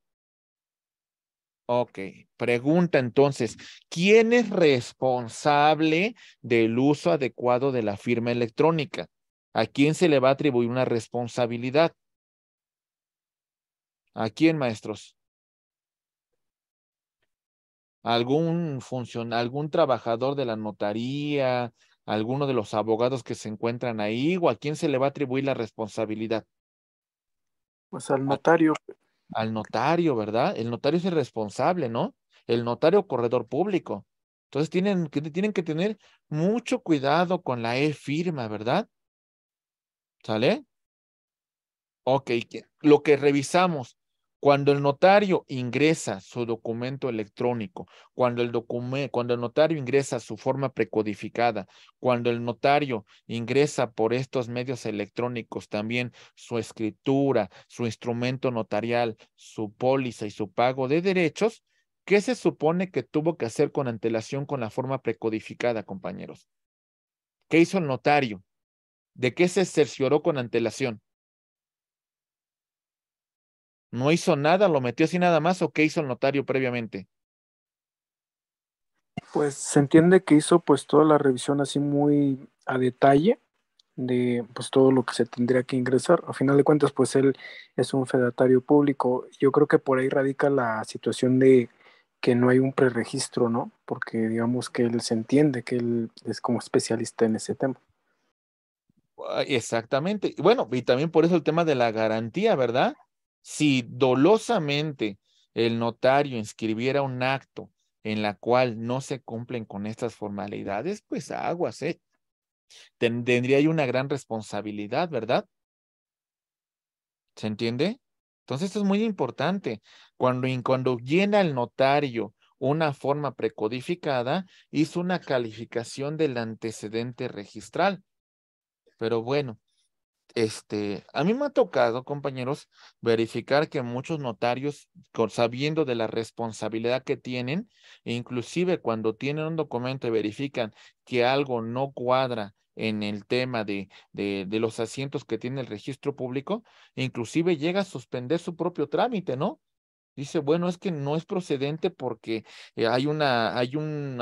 Ok, pregunta entonces, ¿quién es responsable del uso adecuado de la firma electrónica? ¿A quién se le va a atribuir una responsabilidad? ¿A quién, maestros? ¿Algún funcionario, algún trabajador de la notaría, alguno de los abogados que se encuentran ahí o a quién se le va a atribuir la responsabilidad? Pues al notario. Al, notario, ¿verdad? El notario es el responsable, ¿no? El notario corredor público. Entonces tienen, tienen que tener mucho cuidado con la e-firma, ¿verdad? ¿Sale? Ok, lo que revisamos, cuando el notario ingresa su documento electrónico, cuando el, cuando el notario ingresa su forma precodificada, cuando el notario ingresa por estos medios electrónicos también su escritura, su instrumento notarial, su póliza y su pago de derechos, ¿qué se supone que tuvo que hacer con antelación con la forma precodificada, compañeros? ¿Qué hizo el notario? ¿De qué se cercioró con antelación? ¿No hizo nada? ¿Lo metió así nada más o qué hizo el notario previamente? Pues se entiende que hizo pues toda la revisión así muy a detalle de pues todo lo que se tendría que ingresar. A final de cuentas, pues él es un fedatario público. Yo creo que por ahí radica la situación de que no hay un preregistro, ¿no? Porque digamos que él se entiende que él es como especialista en ese tema. Ah, exactamente. Bueno, y también por eso el tema de la garantía, ¿verdad? Si dolosamente el notario inscribiera un acto en la cual no se cumplen con estas formalidades, pues aguas, ¿eh? tendría ahí una gran responsabilidad, ¿verdad? ¿Se entiende? Entonces esto es muy importante. Cuando, cuando llena el notario una forma precodificada, hizo una calificación del antecedente registral. Pero bueno, este, a mí me ha tocado, compañeros, verificar que muchos notarios, sabiendo de la responsabilidad que tienen, e inclusive cuando tienen un documento y verifican que algo no cuadra en el tema de, de, de los asientos que tiene el registro público, inclusive llega a suspender su propio trámite, ¿no? Dice, bueno, es que no es procedente porque eh, hay una, hay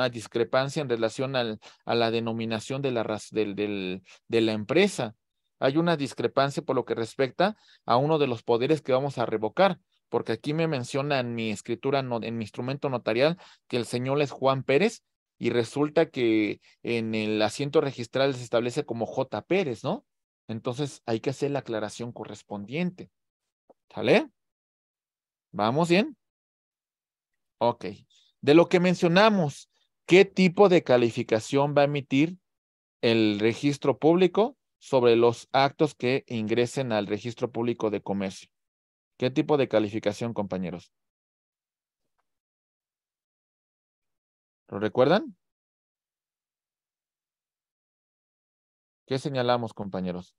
discrepancia en relación al, a la denominación de la, de la empresa. Hay una discrepancia por lo que respecta a uno de los poderes que vamos a revocar, porque aquí me menciona en mi escritura, en mi instrumento notarial, que el señor es Juan Pérez y resulta que en el asiento registral se establece como J. Pérez, ¿no? Entonces hay que hacer la aclaración correspondiente. ¿Sale? ¿Vamos bien? Ok. De lo que mencionamos, ¿qué tipo de calificación va a emitir el registro público sobre los actos que ingresen al registro público de comercio? ¿Qué tipo de calificación, compañeros? ¿Lo recuerdan? ¿Qué señalamos, compañeros?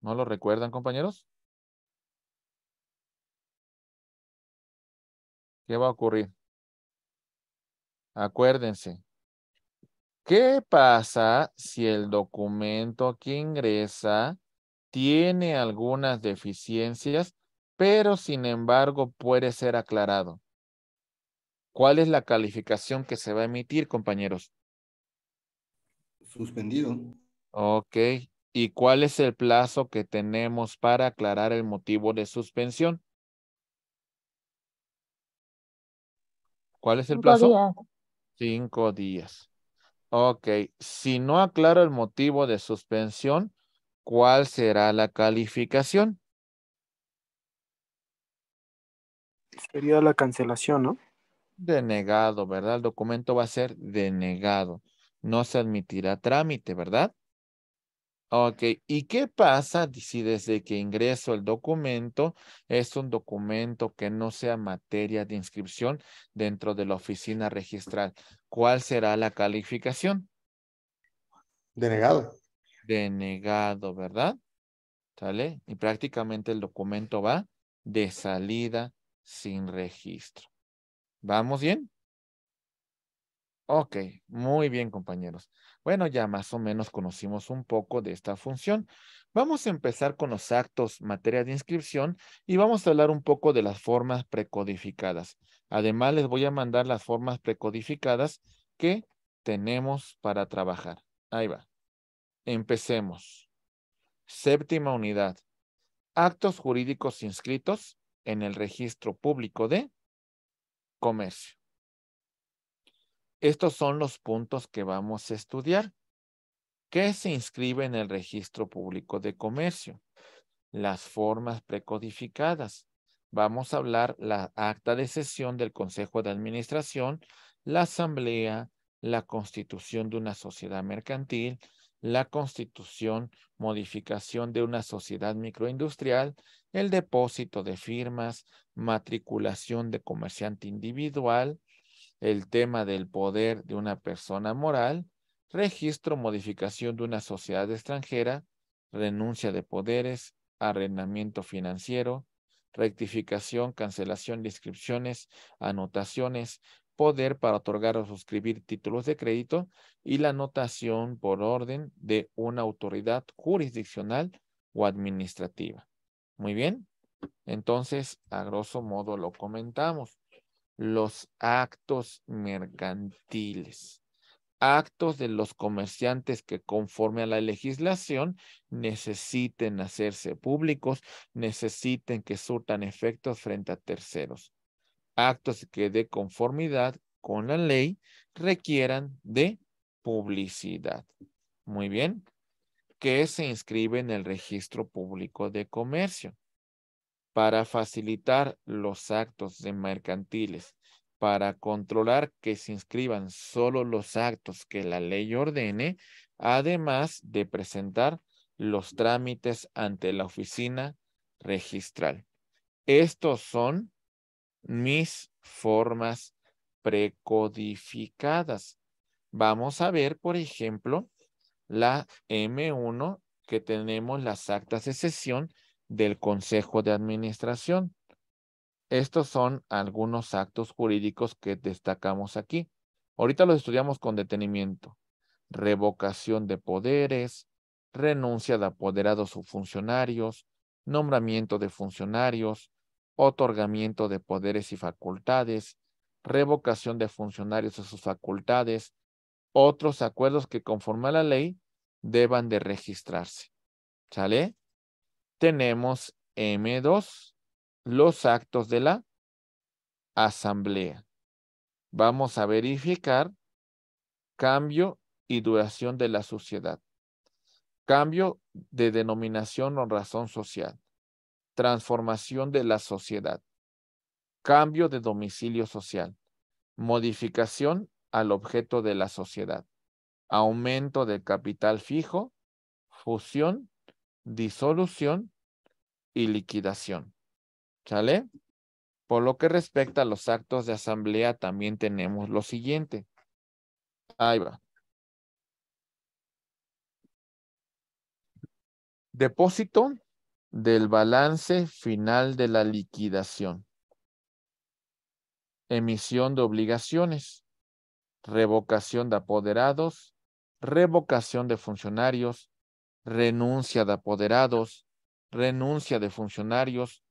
¿No lo recuerdan, compañeros? ¿Qué va a ocurrir? Acuérdense. ¿Qué pasa si el documento que ingresa tiene algunas deficiencias, pero sin embargo puede ser aclarado? ¿Cuál es la calificación que se va a emitir, compañeros? Suspendido. Ok y cuál es el plazo que tenemos para aclarar el motivo de suspensión. ¿Cuál es el plazo? Cinco días. Ok, si no aclaro el motivo de suspensión, ¿cuál será la calificación? Sería la cancelación, ¿no? Denegado, ¿verdad? El documento va a ser denegado. No se admitirá trámite, ¿verdad? Ok, ¿y qué pasa si desde que ingreso el documento es un documento que no sea materia de inscripción dentro de la oficina registral? ¿Cuál será la calificación? Denegado. Denegado, ¿verdad? ¿Sale? Y prácticamente el documento va de salida sin registro. ¿Vamos bien? Ok, muy bien compañeros. Bueno, ya más o menos conocimos un poco de esta función. Vamos a empezar con los actos, materia de inscripción y vamos a hablar un poco de las formas precodificadas. Además, les voy a mandar las formas precodificadas que tenemos para trabajar. Ahí va. Empecemos. Séptima unidad. Actos jurídicos inscritos en el registro público de comercio. Estos son los puntos que vamos a estudiar. ¿Qué se inscribe en el registro público de comercio? Las formas precodificadas. Vamos a hablar la acta de sesión del Consejo de Administración, la asamblea, la constitución de una sociedad mercantil, la constitución, modificación de una sociedad microindustrial, el depósito de firmas, matriculación de comerciante individual, el tema del poder de una persona moral, registro, modificación de una sociedad extranjera, renuncia de poderes, arrendamiento financiero, rectificación, cancelación de inscripciones, anotaciones, poder para otorgar o suscribir títulos de crédito y la anotación por orden de una autoridad jurisdiccional o administrativa. Muy bien, entonces a grosso modo lo comentamos los actos mercantiles, actos de los comerciantes que conforme a la legislación necesiten hacerse públicos, necesiten que surtan efectos frente a terceros, actos que de conformidad con la ley requieran de publicidad. Muy bien, ¿qué se inscribe en el registro público de comercio para facilitar los actos de mercantiles, para controlar que se inscriban solo los actos que la ley ordene, además de presentar los trámites ante la oficina registral. Estos son mis formas precodificadas. Vamos a ver, por ejemplo, la M1 que tenemos las actas de sesión del Consejo de Administración. Estos son algunos actos jurídicos que destacamos aquí. Ahorita los estudiamos con detenimiento. Revocación de poderes, renuncia de apoderados o funcionarios, nombramiento de funcionarios, otorgamiento de poderes y facultades, revocación de funcionarios o sus facultades, otros acuerdos que conforme a la ley deban de registrarse. ¿Sale? tenemos M2, los actos de la asamblea. Vamos a verificar cambio y duración de la sociedad. Cambio de denominación o razón social. Transformación de la sociedad. Cambio de domicilio social. Modificación al objeto de la sociedad. Aumento del capital fijo. Fusión disolución y liquidación. ¿Sale? Por lo que respecta a los actos de asamblea, también tenemos lo siguiente. Ahí va. Depósito del balance final de la liquidación. Emisión de obligaciones. Revocación de apoderados. Revocación de funcionarios renuncia de apoderados, renuncia de funcionarios,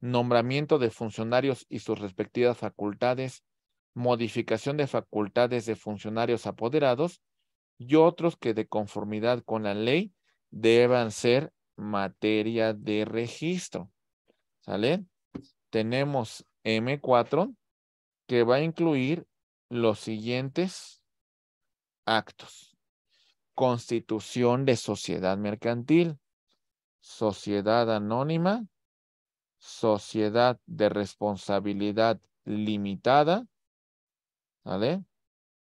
nombramiento de funcionarios y sus respectivas facultades, modificación de facultades de funcionarios apoderados y otros que de conformidad con la ley deban ser materia de registro. ¿Sale? Tenemos M4 que va a incluir los siguientes actos constitución de sociedad mercantil, sociedad anónima, sociedad de responsabilidad limitada,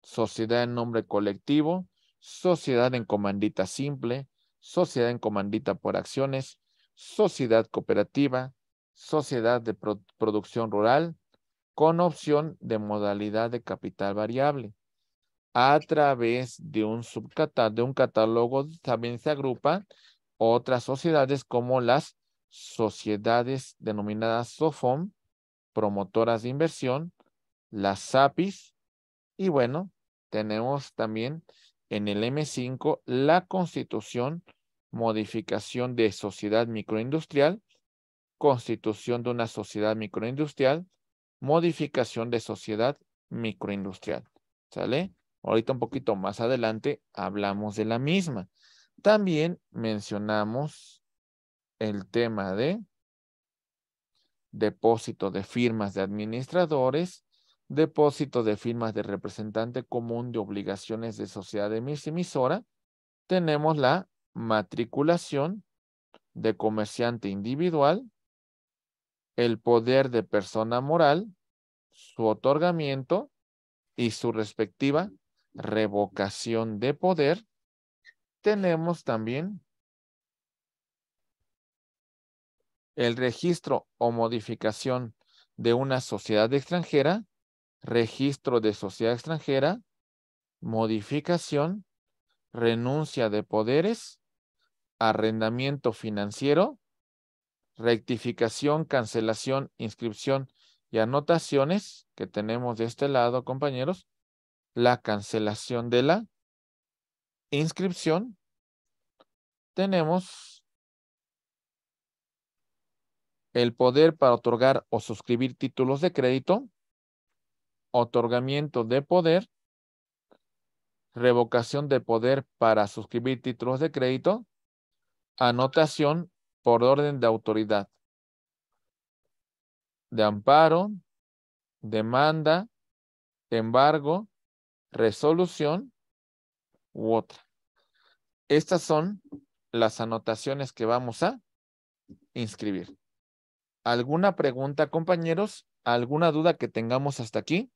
Sociedad en nombre colectivo, sociedad en comandita simple, sociedad en comandita por acciones, sociedad cooperativa, sociedad de producción rural, con opción de modalidad de capital variable a través de un, subcatálogo, de un catálogo también se agrupan otras sociedades como las sociedades denominadas SOFOM, promotoras de inversión, las SAPIS y bueno, tenemos también en el M5 la constitución, modificación de sociedad microindustrial, constitución de una sociedad microindustrial, modificación de sociedad microindustrial. ¿Sale? Ahorita un poquito más adelante hablamos de la misma. También mencionamos el tema de depósito de firmas de administradores, depósito de firmas de representante común de obligaciones de sociedad de emisora, tenemos la matriculación de comerciante individual, el poder de persona moral, su otorgamiento y su respectiva revocación de poder, tenemos también el registro o modificación de una sociedad extranjera, registro de sociedad extranjera, modificación, renuncia de poderes, arrendamiento financiero, rectificación, cancelación, inscripción y anotaciones que tenemos de este lado, compañeros, la cancelación de la inscripción, tenemos el poder para otorgar o suscribir títulos de crédito, otorgamiento de poder, revocación de poder para suscribir títulos de crédito, anotación por orden de autoridad, de amparo, demanda, embargo, resolución u otra. Estas son las anotaciones que vamos a inscribir. ¿Alguna pregunta, compañeros? ¿Alguna duda que tengamos hasta aquí?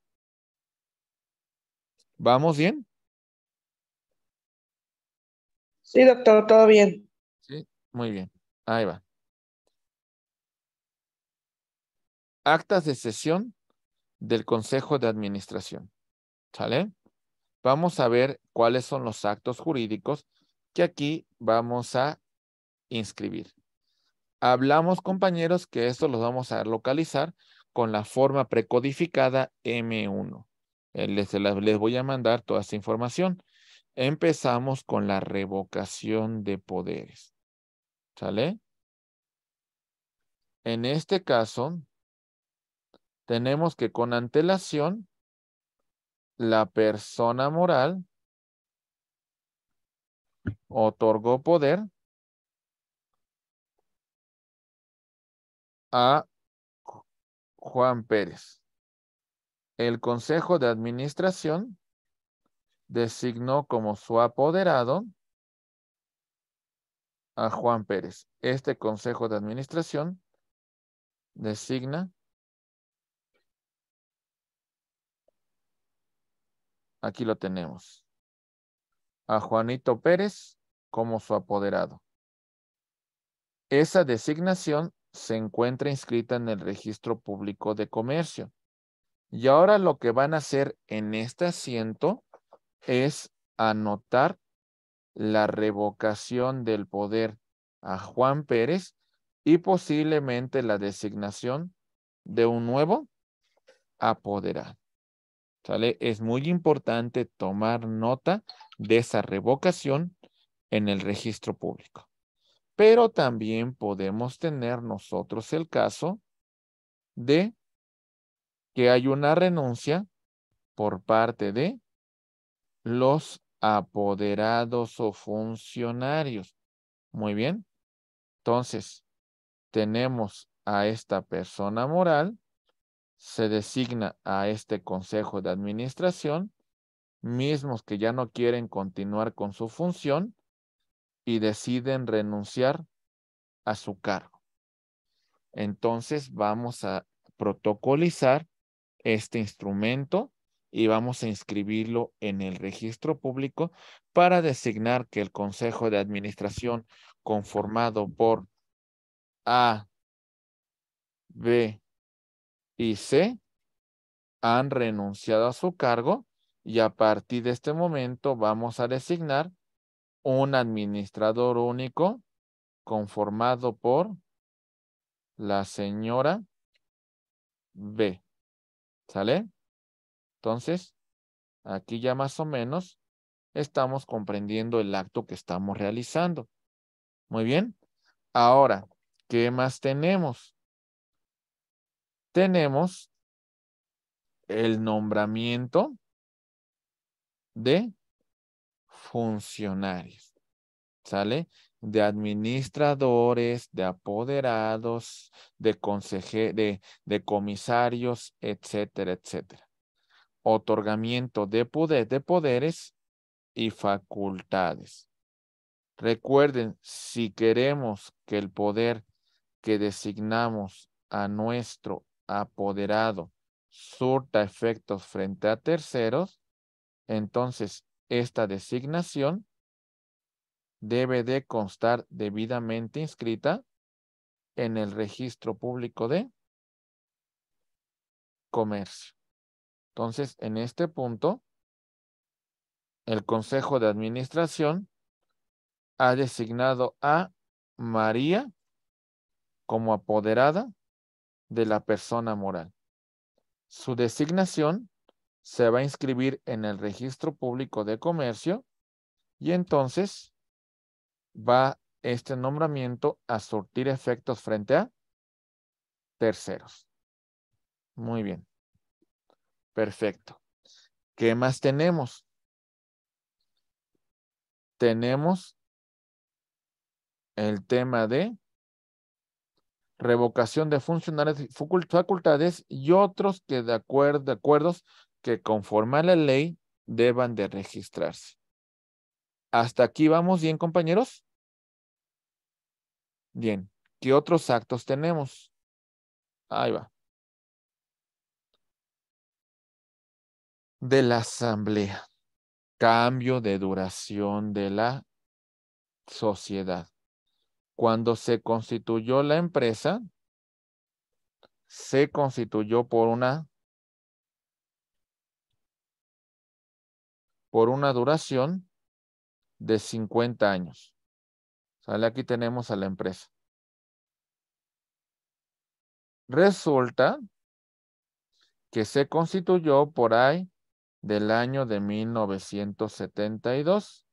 ¿Vamos bien? Sí, doctor, todo bien. Sí, muy bien. Ahí va. Actas de sesión del Consejo de Administración. ¿Sale? vamos a ver cuáles son los actos jurídicos que aquí vamos a inscribir. Hablamos, compañeros, que esto los vamos a localizar con la forma precodificada M1. Eh, les, les voy a mandar toda esta información. Empezamos con la revocación de poderes. ¿Sale? En este caso, tenemos que con antelación la persona moral otorgó poder a Juan Pérez. El Consejo de Administración designó como su apoderado a Juan Pérez. Este Consejo de Administración designa Aquí lo tenemos. A Juanito Pérez como su apoderado. Esa designación se encuentra inscrita en el registro público de comercio. Y ahora lo que van a hacer en este asiento es anotar la revocación del poder a Juan Pérez y posiblemente la designación de un nuevo apoderado. ¿Sale? Es muy importante tomar nota de esa revocación en el registro público. Pero también podemos tener nosotros el caso de que hay una renuncia por parte de los apoderados o funcionarios. Muy bien. Entonces, tenemos a esta persona moral se designa a este consejo de administración, mismos que ya no quieren continuar con su función y deciden renunciar a su cargo. Entonces vamos a protocolizar este instrumento y vamos a inscribirlo en el registro público para designar que el Consejo de Administración conformado por A, B, y C han renunciado a su cargo y a partir de este momento vamos a designar un administrador único conformado por la señora B. ¿Sale? Entonces, aquí ya más o menos estamos comprendiendo el acto que estamos realizando. Muy bien. Ahora, ¿qué más tenemos? tenemos el nombramiento de funcionarios, ¿sale? De administradores, de apoderados, de de, comisarios, etcétera, etcétera. Otorgamiento de, de poderes y facultades. Recuerden, si queremos que el poder que designamos a nuestro apoderado surta efectos frente a terceros, entonces esta designación debe de constar debidamente inscrita en el registro público de comercio. Entonces, en este punto, el Consejo de Administración ha designado a María como apoderada de la persona moral. Su designación se va a inscribir en el registro público de comercio y entonces va este nombramiento a surtir efectos frente a terceros. Muy bien. Perfecto. ¿Qué más tenemos? Tenemos el tema de revocación de funcionarios, facultades y otros que de, acuerdo, de acuerdos que conforme a la ley deban de registrarse. ¿Hasta aquí vamos bien, compañeros? Bien. ¿Qué otros actos tenemos? Ahí va. De la asamblea. Cambio de duración de la sociedad. Cuando se constituyó la empresa, se constituyó por una por una duración de 50 años. Sale aquí tenemos a la empresa. Resulta que se constituyó por ahí del año de 1972.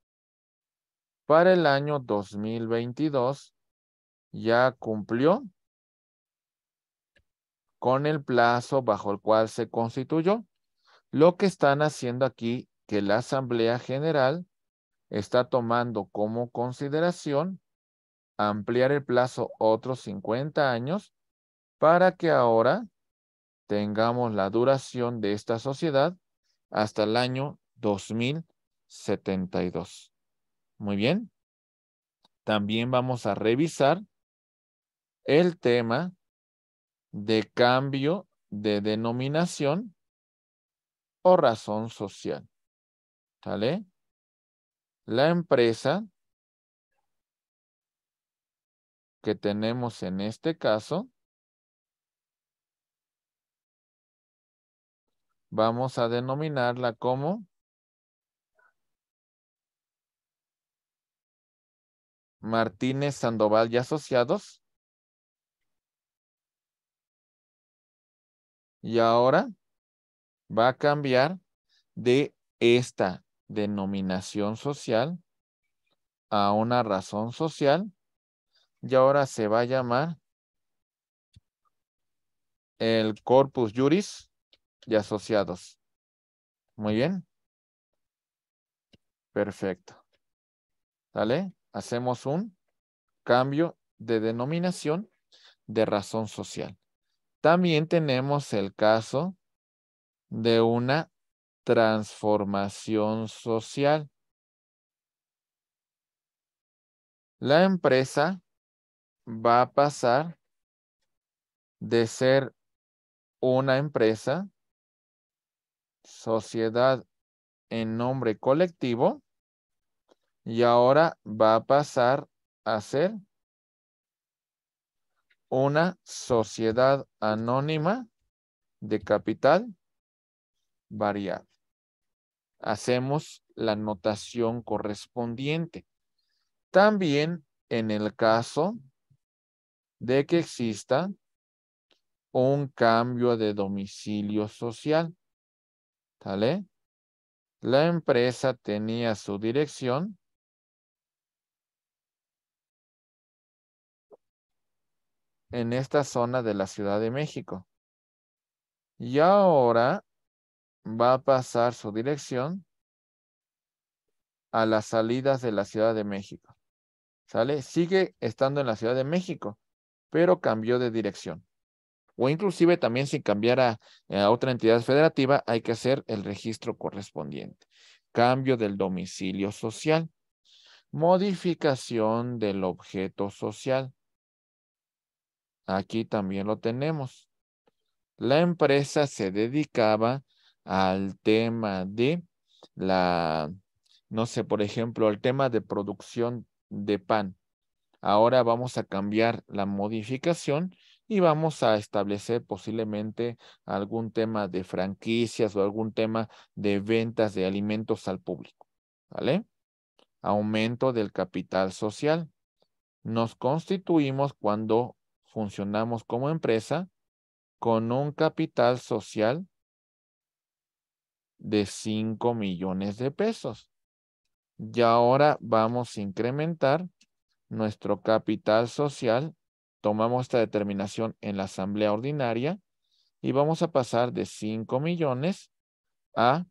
Para el año 2022 ya cumplió con el plazo bajo el cual se constituyó. Lo que están haciendo aquí, que la Asamblea General está tomando como consideración ampliar el plazo otros 50 años para que ahora tengamos la duración de esta sociedad hasta el año 2072. Muy bien. También vamos a revisar el tema de cambio de denominación o razón social. ¿Sale? La empresa que tenemos en este caso, vamos a denominarla como Martínez Sandoval y Asociados. Y ahora va a cambiar de esta denominación social a una razón social y ahora se va a llamar el corpus juris y asociados. Muy bien. Perfecto. ¿Vale? Hacemos un cambio de denominación de razón social. También tenemos el caso de una transformación social. La empresa va a pasar de ser una empresa, sociedad en nombre colectivo, y ahora va a pasar a ser una sociedad anónima de capital variable. Hacemos la notación correspondiente. También en el caso de que exista un cambio de domicilio social. ¿Sale? La empresa tenía su dirección en esta zona de la Ciudad de México. Y ahora va a pasar su dirección a las salidas de la Ciudad de México. ¿Sale? Sigue estando en la Ciudad de México, pero cambió de dirección. O inclusive también si cambiara a otra entidad federativa, hay que hacer el registro correspondiente. Cambio del domicilio social. Modificación del objeto social. Aquí también lo tenemos. La empresa se dedicaba al tema de la, no sé, por ejemplo, al tema de producción de pan. Ahora vamos a cambiar la modificación y vamos a establecer posiblemente algún tema de franquicias o algún tema de ventas de alimentos al público. ¿Vale? Aumento del capital social. Nos constituimos cuando funcionamos como empresa con un capital social de 5 millones de pesos. Y ahora vamos a incrementar nuestro capital social. Tomamos esta determinación en la asamblea ordinaria y vamos a pasar de 5 millones a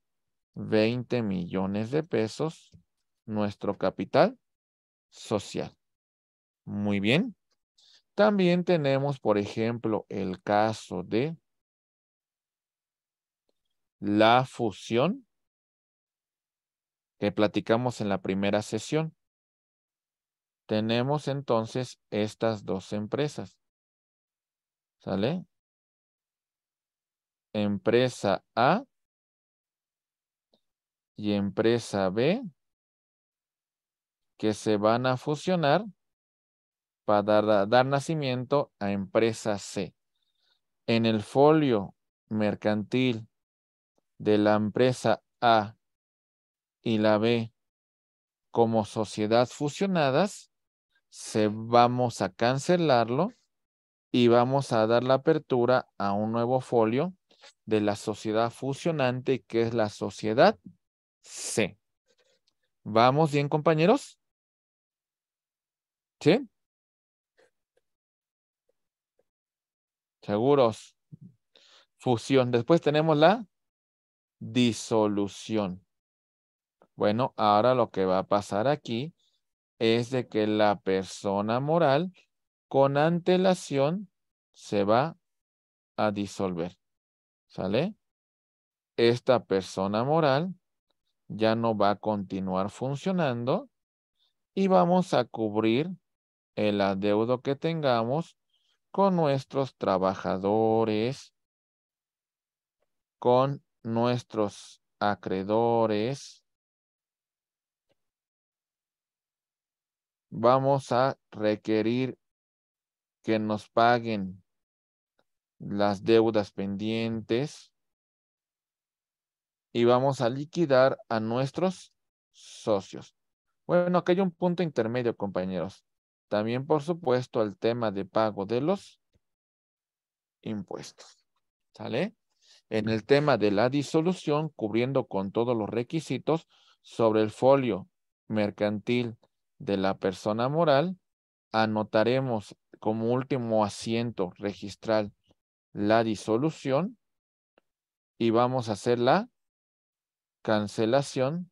20 millones de pesos nuestro capital social. Muy bien. También tenemos, por ejemplo, el caso de la fusión que platicamos en la primera sesión. Tenemos entonces estas dos empresas. ¿Sale? Empresa A y empresa B que se van a fusionar para dar, nacimiento a empresa C. En el folio mercantil de la empresa A y la B como sociedades fusionadas, se vamos a cancelarlo y vamos a dar la apertura a un nuevo folio de la sociedad fusionante que es la sociedad C. ¿Vamos bien, compañeros? ¿Sí? Seguros. Fusión. Después tenemos la disolución. Bueno, ahora lo que va a pasar aquí es de que la persona moral con antelación se va a disolver. ¿Sale? Esta persona moral ya no va a continuar funcionando y vamos a cubrir el adeudo que tengamos con nuestros trabajadores, con nuestros acreedores. Vamos a requerir que nos paguen las deudas pendientes y vamos a liquidar a nuestros socios. Bueno, aquí hay un punto intermedio, compañeros. También, por supuesto, el tema de pago de los impuestos. ¿Sale? En el tema de la disolución, cubriendo con todos los requisitos sobre el folio mercantil de la persona moral, anotaremos como último asiento registral la disolución y vamos a hacer la cancelación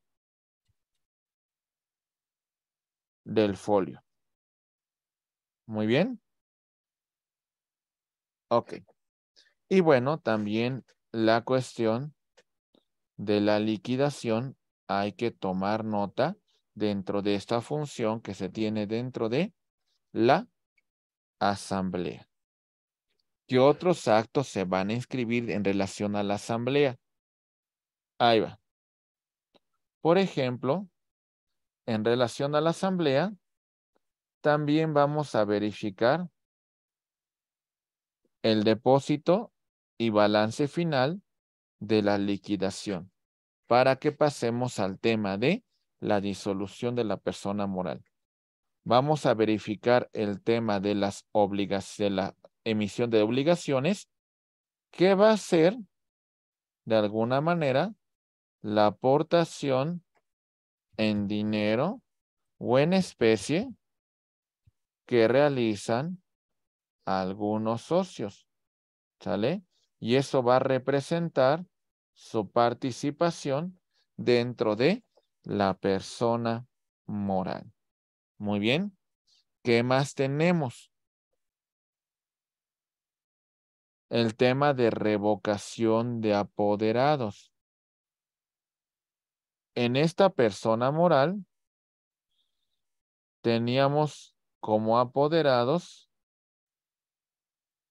del folio. Muy bien. Ok. Y bueno, también la cuestión de la liquidación hay que tomar nota dentro de esta función que se tiene dentro de la asamblea. ¿Qué otros actos se van a inscribir en relación a la asamblea? Ahí va. Por ejemplo, en relación a la asamblea, también vamos a verificar el depósito y balance final de la liquidación para que pasemos al tema de la disolución de la persona moral. Vamos a verificar el tema de, las la emisión de obligaciones que va a ser, de alguna manera, la aportación en dinero o en especie que realizan algunos socios. ¿Sale? Y eso va a representar su participación dentro de la persona moral. Muy bien. ¿Qué más tenemos? El tema de revocación de apoderados. En esta persona moral teníamos como apoderados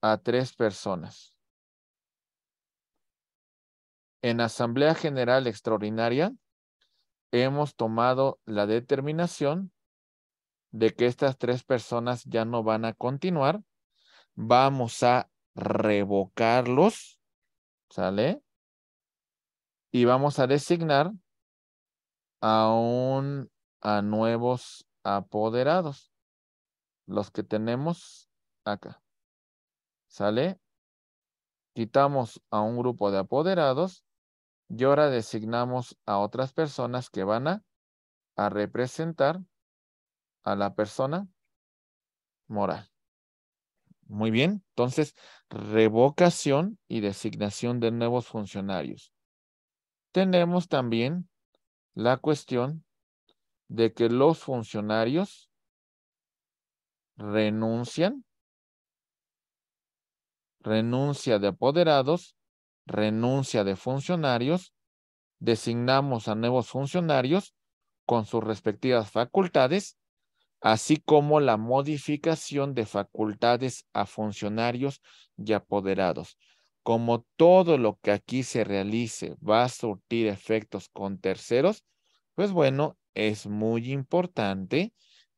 a tres personas. En Asamblea General Extraordinaria hemos tomado la determinación de que estas tres personas ya no van a continuar. Vamos a revocarlos, ¿sale? Y vamos a designar a un a nuevos apoderados los que tenemos acá. ¿Sale? Quitamos a un grupo de apoderados y ahora designamos a otras personas que van a, a representar a la persona moral. Muy bien, entonces revocación y designación de nuevos funcionarios. Tenemos también la cuestión de que los funcionarios renuncian, renuncia de apoderados, renuncia de funcionarios, designamos a nuevos funcionarios con sus respectivas facultades, así como la modificación de facultades a funcionarios y apoderados. Como todo lo que aquí se realice va a surtir efectos con terceros, pues bueno, es muy importante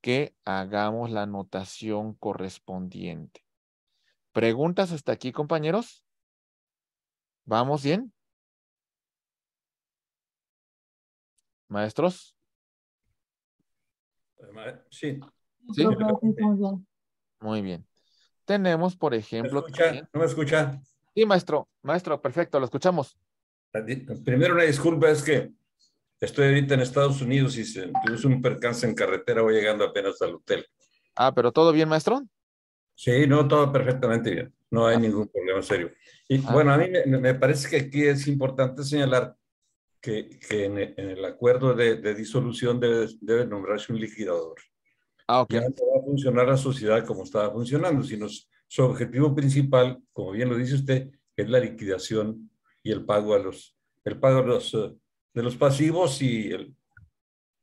que hagamos la anotación correspondiente. ¿Preguntas hasta aquí, compañeros? ¿Vamos bien? ¿Maestros? Eh, sí. ¿Sí? Muy bien. Tenemos, por ejemplo... ¿No me escucha? Sí, maestro. Maestro, perfecto, lo escuchamos. Primero una disculpa, es que Estoy ahorita en Estados Unidos y se, tuve un percance en carretera, voy llegando apenas al hotel. Ah, pero todo bien, maestro. Sí, no, todo perfectamente bien. No hay ningún problema serio. Y ah. bueno, a mí me, parece que aquí es importante señalar que, en, el acuerdo de, disolución debe, nombrarse un liquidador. Ah, ok. no va a funcionar la sociedad como estaba funcionando, sino su objetivo principal, como bien lo dice usted, es la liquidación y el pago a los, el pago a los eh, de los pasivos y, el,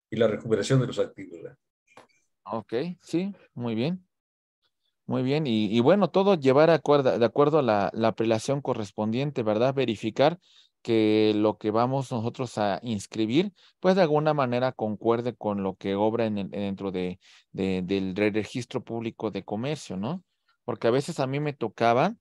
y la recuperación de los activos. Ok, sí, muy bien. Muy bien, y, bueno, todo llevar a de acuerdo a la, la prelación correspondiente, ¿verdad? Verificar que lo que vamos nosotros a inscribir, pues de alguna manera concuerde con lo que obra en el, dentro de, de, del registro público de comercio, ¿no? Porque a veces a mí me tocaba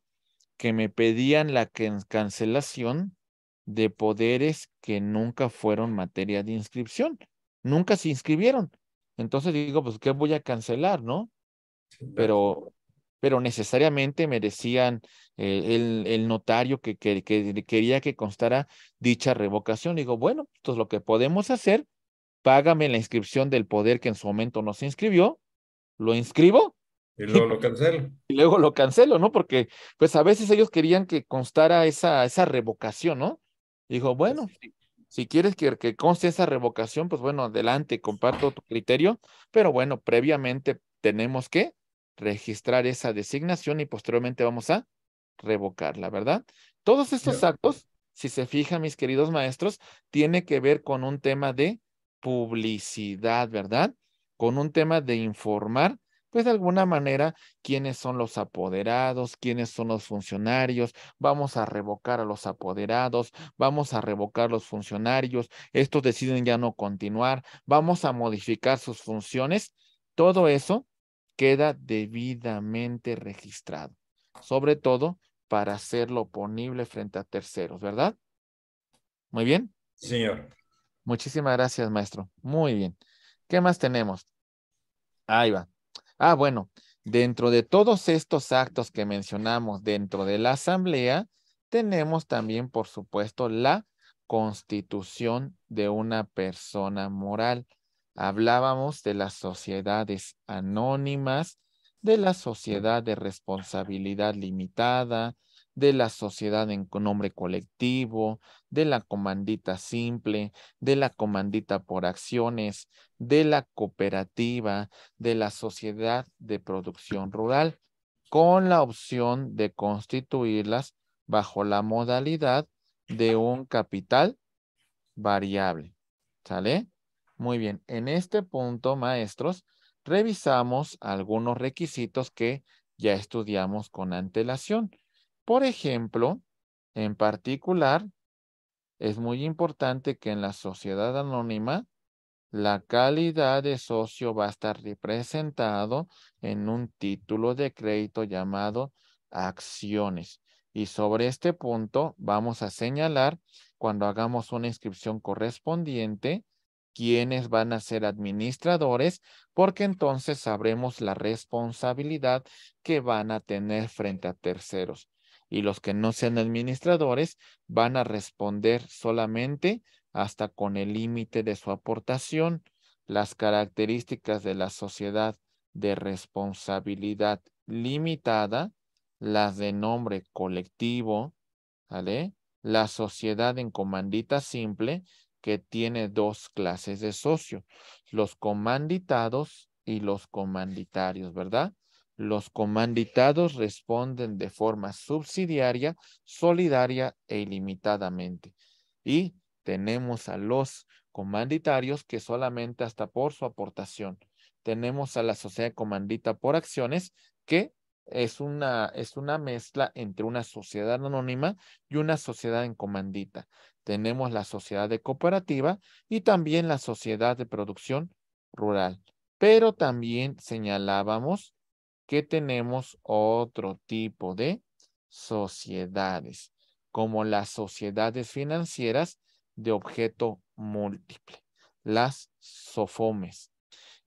que me pedían la cancelación de poderes que nunca fueron materia de inscripción, nunca se inscribieron. Entonces digo, pues, ¿qué voy a cancelar, no? Pero, pero necesariamente merecían decían eh, el, el, notario que, que, quería que constara dicha revocación. Digo, bueno, entonces pues, lo que podemos hacer, págame la inscripción del poder que en su momento no se inscribió, lo inscribo. Y luego lo cancelo. Y luego lo cancelo, ¿no? Porque pues a veces ellos querían que constara esa, esa revocación, ¿no? Dijo, bueno, este, si quieres que, conste esa revocación, pues bueno, adelante, comparto tu criterio, pero bueno, previamente tenemos que registrar esa designación y posteriormente vamos a revocarla, ¿verdad? Todos estos actos, si se fijan, mis queridos maestros, tiene que ver con un tema de publicidad, ¿verdad? Con un tema de informar pues de alguna manera, quiénes son los apoderados, quiénes son los funcionarios, vamos a revocar a los apoderados, vamos a revocar los funcionarios, estos deciden ya no continuar, vamos a modificar sus funciones, todo eso queda debidamente registrado, sobre todo para hacerlo ponible frente a terceros, ¿verdad? Muy bien. señor. Muchísimas gracias, maestro. Muy bien. ¿Qué más tenemos? Ahí va. Ah, bueno, dentro de todos estos actos que mencionamos dentro de la asamblea, tenemos también, por supuesto, la constitución de una persona moral. Hablábamos de las sociedades anónimas, de la sociedad de responsabilidad limitada, de la sociedad en nombre colectivo, de la comandita simple, de la comandita por acciones, de la cooperativa, de la sociedad de producción rural, con la opción de constituirlas bajo la modalidad de un capital variable. ¿Sale? Muy bien. En este punto, maestros, revisamos algunos requisitos que ya estudiamos con antelación. Por ejemplo, en particular, es muy importante que en la sociedad anónima la calidad de socio va a estar representado en un título de crédito llamado acciones. Y sobre este punto vamos a señalar cuando hagamos una inscripción correspondiente quiénes van a ser administradores, porque entonces sabremos la responsabilidad que van a tener frente a terceros y los que no sean administradores van a responder solamente hasta con el límite de su aportación. Las características de la sociedad de responsabilidad limitada, las de nombre colectivo, ¿vale? La sociedad en comandita simple, que tiene dos clases de socios, los comanditados y los comanditarios, ¿verdad? Los comanditados responden de forma subsidiaria, solidaria e ilimitadamente. Y tenemos a los comanditarios que solamente hasta por su aportación. Tenemos a la sociedad comandita por acciones que es una, es una mezcla entre una sociedad anónima y una sociedad en comandita. Tenemos la sociedad de cooperativa y también la sociedad de producción rural. Pero también señalábamos que tenemos otro tipo de sociedades, como las sociedades financieras de objeto múltiple, las SOFOMES.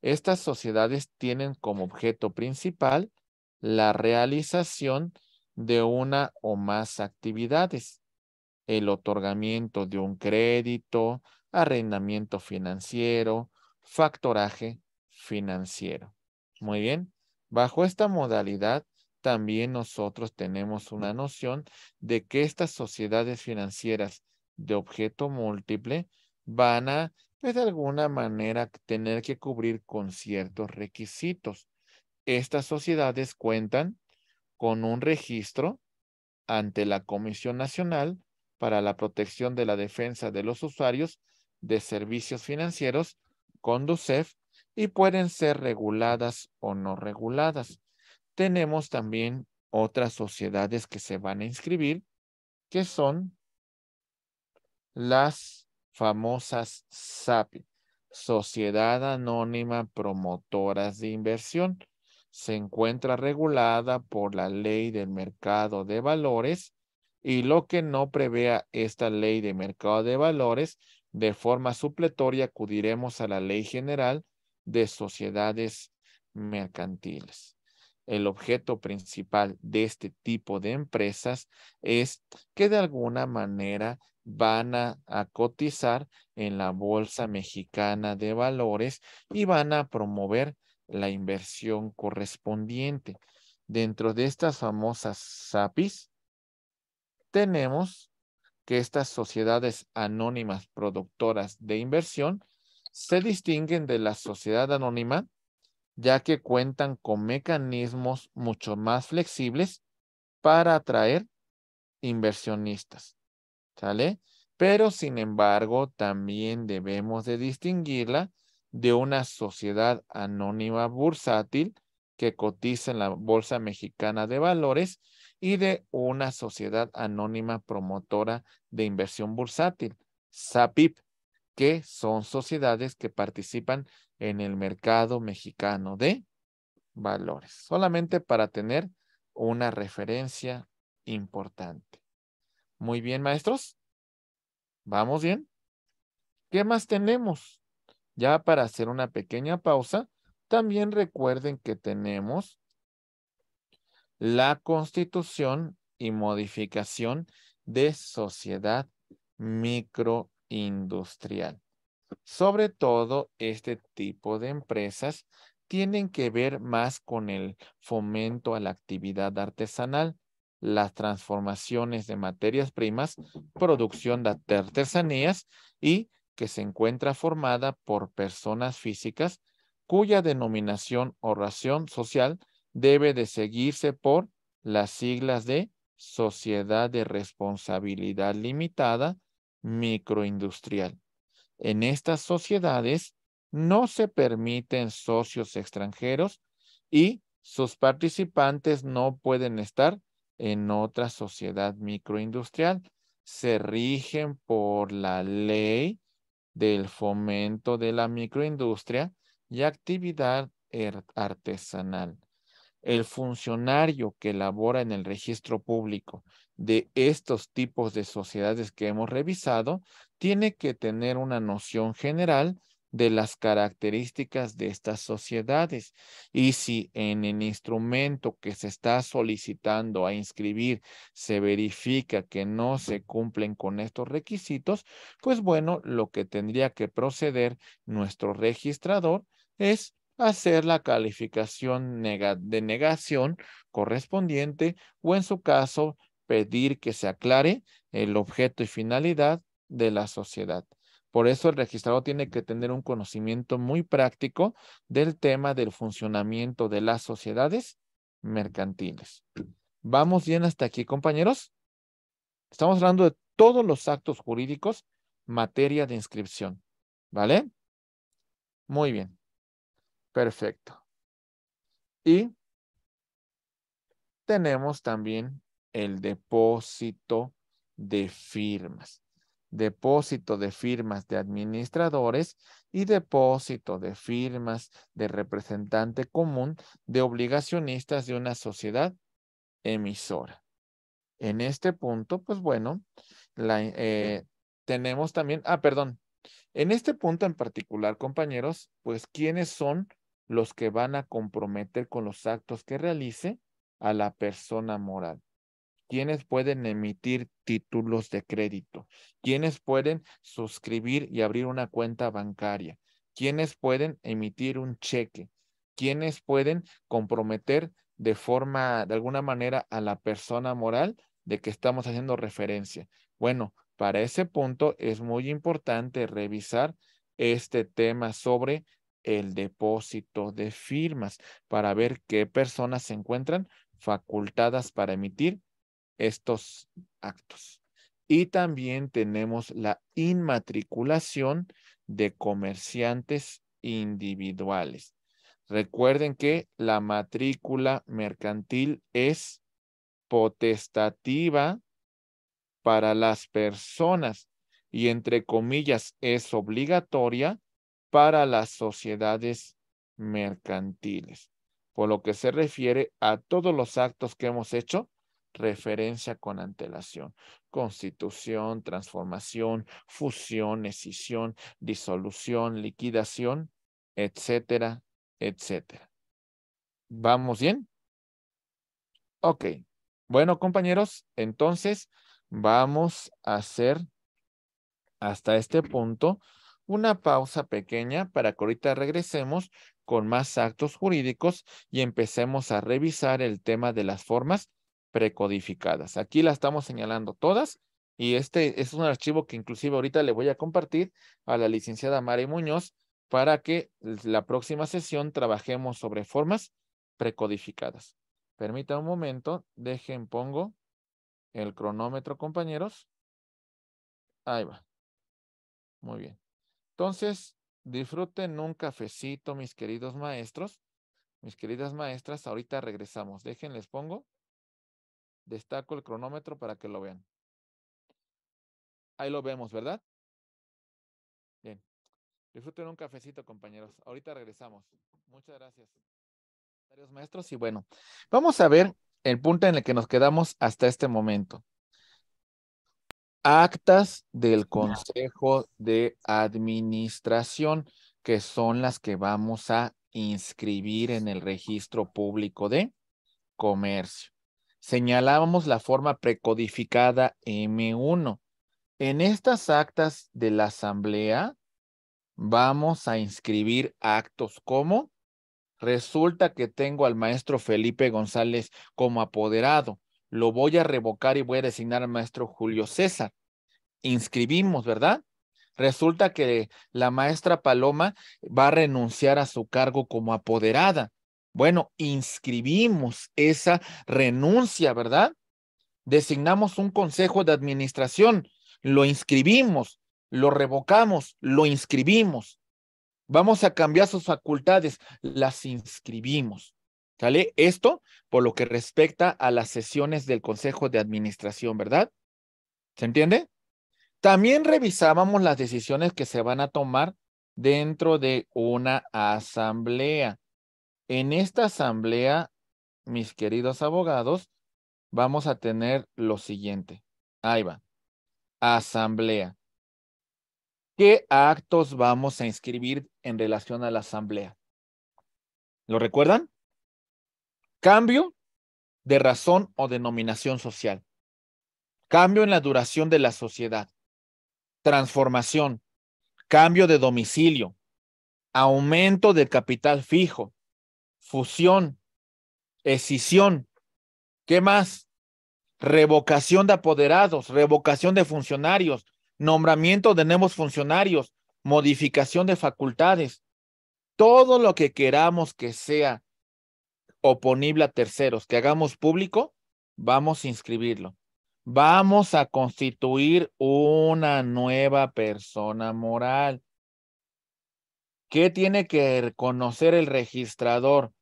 Estas sociedades tienen como objeto principal la realización de una o más actividades, el otorgamiento de un crédito, arrendamiento financiero, factoraje financiero. Muy bien. Bajo esta modalidad, también nosotros tenemos una noción de que estas sociedades financieras de objeto múltiple van a, pues, de alguna manera, tener que cubrir con ciertos requisitos. Estas sociedades cuentan con un registro ante la Comisión Nacional para la Protección de la Defensa de los Usuarios de Servicios Financieros, CONDUCEF, y pueden ser reguladas o no reguladas. Tenemos también otras sociedades que se van a inscribir, que son las famosas SAPI, Sociedad Anónima Promotoras de Inversión. Se encuentra regulada por la ley del mercado de valores y lo que no prevea esta ley de mercado de valores, de forma supletoria acudiremos a la ley general de sociedades mercantiles. El objeto principal de este tipo de empresas es que de alguna manera van a, cotizar en la Bolsa Mexicana de Valores y van a promover la inversión correspondiente. Dentro de estas famosas SAPIs, tenemos que estas sociedades anónimas productoras de inversión se distinguen de la sociedad anónima, ya que cuentan con mecanismos mucho más flexibles para atraer inversionistas. ¿Sale? Pero sin embargo, también debemos de distinguirla de una sociedad anónima bursátil que cotiza en la Bolsa Mexicana de Valores y de una sociedad anónima promotora de inversión bursátil, SAPIP, que son sociedades que participan en el mercado mexicano de valores, solamente para tener una referencia importante. Muy bien, maestros. ¿Vamos bien? ¿Qué más tenemos? Ya para hacer una pequeña pausa, también recuerden que tenemos la constitución y modificación de sociedad micro industrial. Sobre todo, este tipo de empresas tienen que ver más con el fomento a la actividad artesanal, las transformaciones de materias primas, producción de artesanías y que se encuentra formada por personas físicas cuya denominación o ración social debe de seguirse por las siglas de Sociedad de Responsabilidad Limitada, microindustrial. En estas sociedades no se permiten socios extranjeros y sus participantes no pueden estar en otra sociedad microindustrial. Se rigen por la ley del fomento de la microindustria y actividad er-, artesanal. El funcionario que labora en el registro público de estos tipos de sociedades que hemos revisado, tiene que tener una noción general de las características de estas sociedades. Y si en el instrumento que se está solicitando a inscribir se verifica que no se cumplen con estos requisitos, pues bueno, lo que tendría que proceder nuestro registrador es hacer la calificación de negación correspondiente o en su caso pedir que se aclare el objeto y finalidad de la sociedad. Por eso el registrado tiene que tener un conocimiento muy práctico del tema del funcionamiento de las sociedades mercantiles. ¿Vamos bien hasta aquí, compañeros? Estamos hablando de todos los actos jurídicos materia de inscripción. ¿Vale? Muy bien. Perfecto. Y tenemos también el depósito de firmas. Depósito de firmas de administradores y depósito de firmas de representante común de obligacionistas de una sociedad emisora. En este punto, pues bueno, eh, tenemos también, ah, perdón, en este punto en particular, compañeros, pues quiénes son los que van a comprometer con los actos que realice a la persona moral quiénes pueden emitir títulos de crédito, quiénes pueden suscribir y abrir una cuenta bancaria, quiénes pueden emitir un cheque, quiénes pueden comprometer de forma, de alguna manera, a la persona moral de que estamos haciendo referencia. Bueno, para ese punto es muy importante revisar este tema sobre el depósito de firmas para ver qué personas se encuentran facultadas para emitir estos actos. Y también tenemos la inmatriculación de comerciantes individuales. Recuerden que la matrícula mercantil es potestativa para las personas y entre comillas es obligatoria para las sociedades mercantiles, por lo que se refiere a todos los actos que hemos hecho referencia con antelación. Constitución, transformación, fusión, escisión, disolución, liquidación, etcétera, etcétera. ¿Vamos bien? Ok. Bueno, compañeros, entonces vamos a hacer hasta este punto una pausa pequeña para que ahorita regresemos con más actos jurídicos y empecemos a revisar el tema de las formas precodificadas. Aquí la estamos señalando todas y este es un archivo que inclusive ahorita le voy a compartir a la licenciada Mari Muñoz para que la próxima sesión trabajemos sobre formas precodificadas. Permita un momento, dejen, pongo el cronómetro, compañeros. Ahí va. Muy bien. Entonces, disfruten un cafecito, mis queridos maestros, mis queridas maestras. Ahorita regresamos. Dejen, les pongo Destaco el cronómetro para que lo vean. Ahí lo vemos, ¿verdad? Bien. Disfruten un cafecito, compañeros. Ahorita regresamos. Muchas gracias. Varios maestros y bueno, vamos a ver el punto en el que nos quedamos hasta este momento. Actas del Consejo de Administración, que son las que vamos a inscribir en el registro público de comercio señalábamos la forma precodificada M1. En estas actas de la asamblea vamos a inscribir actos como resulta que tengo al maestro Felipe González como apoderado. Lo voy a revocar y voy a designar al maestro Julio César. Inscribimos, ¿verdad? Resulta que la maestra Paloma va a renunciar a su cargo como apoderada. Bueno, inscribimos esa renuncia, ¿verdad? Designamos un consejo de administración, lo inscribimos, lo revocamos, lo inscribimos. Vamos a cambiar sus facultades, las inscribimos. ¿Sale? Esto por lo que respecta a las sesiones del Consejo de Administración, ¿verdad? ¿Se entiende? También revisábamos las decisiones que se van a tomar dentro de una asamblea. En esta asamblea, mis queridos abogados, vamos a tener lo siguiente. Ahí va. Asamblea. ¿Qué actos vamos a inscribir en relación a la asamblea? ¿Lo recuerdan? Cambio de razón o denominación social. Cambio en la duración de la sociedad. Transformación. Cambio de domicilio. Aumento del capital fijo fusión, escisión, ¿qué más? Revocación de apoderados, revocación de funcionarios, nombramiento de nuevos funcionarios, modificación de facultades, todo lo que queramos que sea oponible a terceros, que hagamos público, vamos a inscribirlo. Vamos a constituir una nueva persona moral. ¿Qué tiene que conocer el registrador?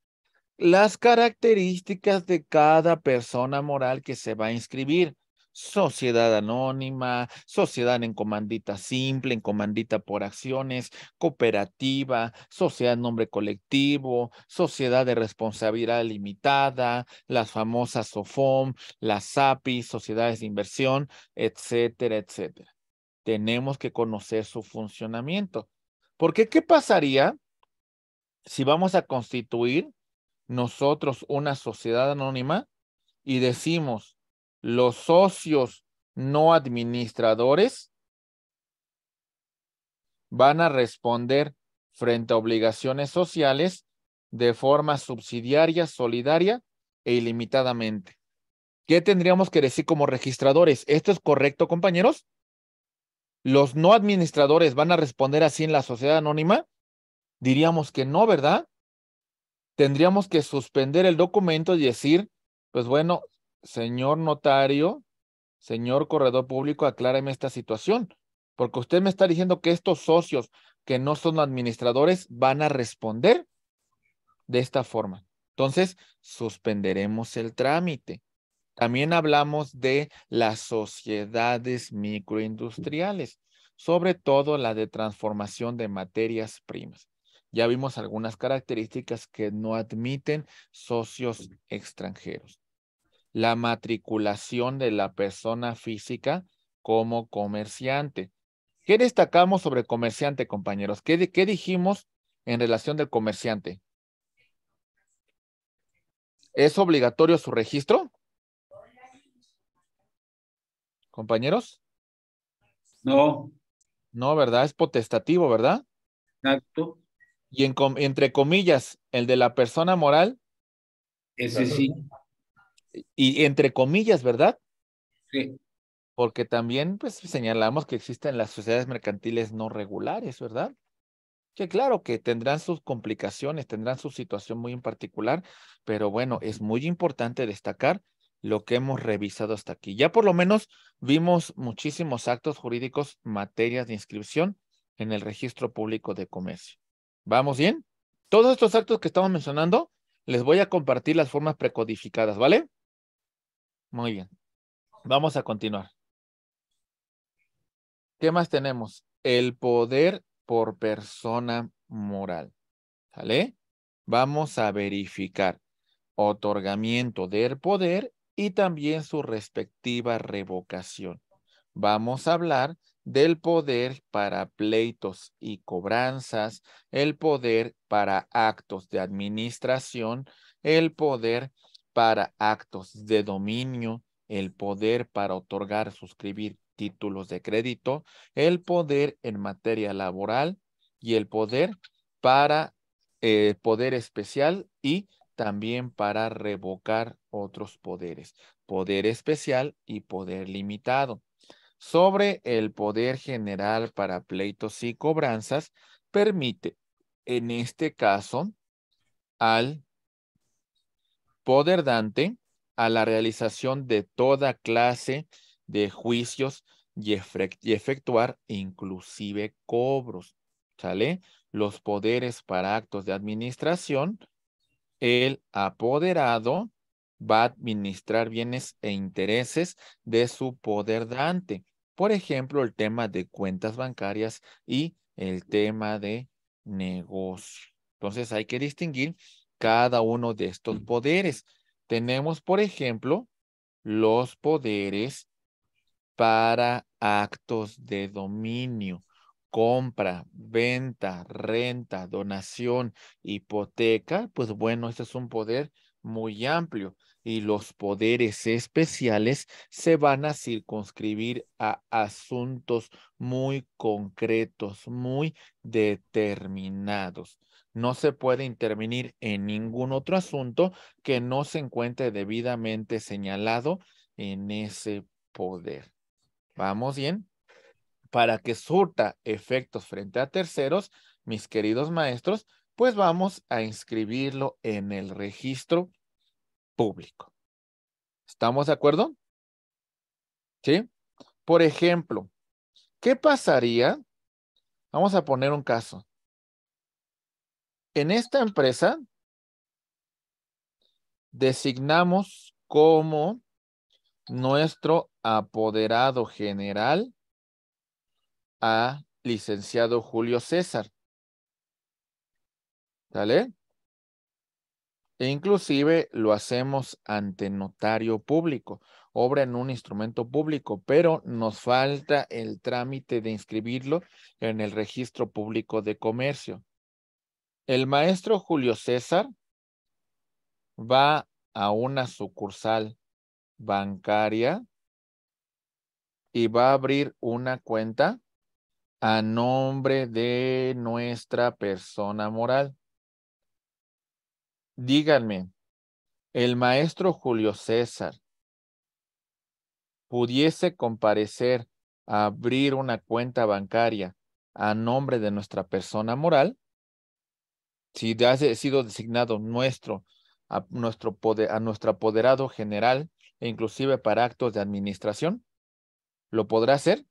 Las características de cada persona moral que se va a inscribir. Sociedad anónima, sociedad en comandita simple, en comandita por acciones, cooperativa, sociedad en nombre colectivo, sociedad de responsabilidad limitada, las famosas SOFOM, las API, sociedades de inversión, etcétera, etcétera. Tenemos que conocer su funcionamiento. Porque, ¿qué pasaría si vamos a constituir nosotros una sociedad anónima y decimos los socios no administradores van a responder frente a obligaciones sociales de forma subsidiaria, solidaria e ilimitadamente. ¿Qué tendríamos que decir como registradores? ¿Esto es correcto, compañeros? los no administradores van a responder así en la sociedad anónima? Diríamos que no, ¿verdad? Tendríamos que suspender el documento y decir, pues bueno, señor notario, señor corredor público, acláreme esta situación, porque usted me está diciendo que estos socios que no son administradores van a responder de esta forma. Entonces, suspenderemos el trámite. También hablamos de las sociedades microindustriales, sobre todo la de transformación de materias primas. Ya vimos algunas características que no admiten socios extranjeros. La matriculación de la persona física como comerciante. ¿Qué destacamos sobre comerciante, compañeros? ¿Qué, qué dijimos en relación del comerciante? ¿Es obligatorio su registro? compañeros? No. No, ¿verdad? Es potestativo, ¿verdad? Exacto. Y en, entre comillas, el de la persona moral. Ese sí. Y entre comillas, ¿verdad? Sí. Porque también, pues, señalamos que existen las sociedades mercantiles no regulares, ¿verdad? Que claro que tendrán sus complicaciones, tendrán su situación muy en particular, pero bueno, es muy importante destacar lo que hemos revisado hasta aquí. Ya por lo menos vimos muchísimos actos jurídicos, materias de inscripción en el registro público de comercio. ¿Vamos bien? Todos estos actos que estamos mencionando, les voy a compartir las formas precodificadas, ¿vale? Muy bien. Vamos a continuar. ¿Qué más tenemos? El poder por persona moral. ¿Sale? Vamos a verificar otorgamiento del poder y también su respectiva revocación. Vamos a hablar del poder para pleitos y cobranzas, el poder para actos de administración, el poder para actos de dominio, el poder para otorgar, suscribir títulos de crédito, el poder en materia laboral y el poder para eh, poder especial y también para revocar otros poderes, poder especial y poder limitado. Sobre el poder general para pleitos y cobranzas, permite, en este caso, al poder dante a la realización de toda clase de juicios y, efectuar inclusive cobros. ¿Sale? Los poderes para actos de administración el apoderado va a administrar bienes e intereses de su poder Por ejemplo, el tema de cuentas bancarias y el tema de negocio. Entonces hay que distinguir cada uno de estos mm. poderes. Tenemos, por ejemplo, los poderes para actos de dominio compra, venta, renta, donación, hipoteca, pues bueno, este es un poder muy amplio y los poderes especiales se van a circunscribir a asuntos muy concretos, muy determinados. No se puede intervenir en ningún otro asunto que no se encuentre debidamente señalado en ese poder. ¿Vamos bien? para que surta efectos frente a terceros, mis queridos maestros, pues vamos a inscribirlo en el registro público. ¿Estamos de acuerdo? ¿Sí? Por ejemplo, ¿qué pasaría? Vamos a poner un caso. En esta empresa designamos como nuestro apoderado general a licenciado Julio César. ¿Sale? E inclusive lo hacemos ante notario público, obra en un instrumento público, pero nos falta el trámite de inscribirlo en el registro público de comercio. El maestro Julio César va a una sucursal bancaria y va a abrir una cuenta a nombre de nuestra persona moral. Díganme, el maestro Julio César pudiese comparecer a abrir una cuenta bancaria a nombre de nuestra persona moral, si ha sido designado nuestro, a, nuestro poder, a nuestro apoderado general e inclusive para actos de administración, ¿lo podrá hacer?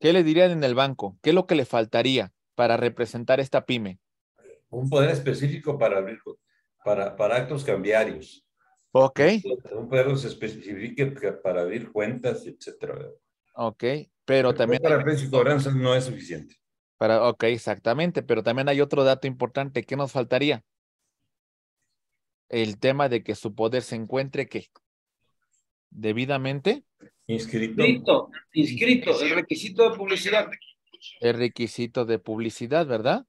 ¿Qué le dirían en el banco? ¿Qué es lo que le faltaría para representar esta pyme? Un poder específico para abrir, para, para actos cambiarios. Ok. Un poder específico para abrir cuentas, etcétera. Ok, pero, también... Para precios no es suficiente. Para, ok, exactamente, pero también hay otro dato importante. ¿Qué nos faltaría? El tema de que su poder se encuentre, que debidamente. Inscrito. Inscrito, el requisito de publicidad. El requisito de publicidad, ¿verdad?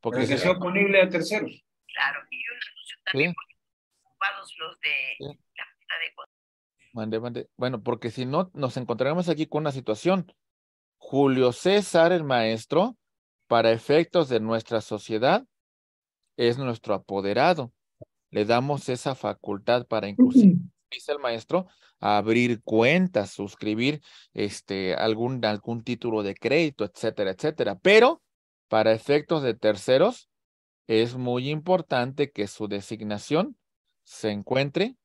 Porque se que oponible a terceros. Claro, y anuncio también ¿Sí? los de la de mande, Bueno, porque si no, nos encontraremos aquí con una situación. Julio César, el maestro, para efectos de nuestra sociedad, es nuestro apoderado. Le damos esa facultad para inclusive. dice el maestro, abrir cuentas, suscribir este, algún, algún título de crédito, etcétera, etcétera. Pero para efectos de terceros, es muy importante que su designación se encuentre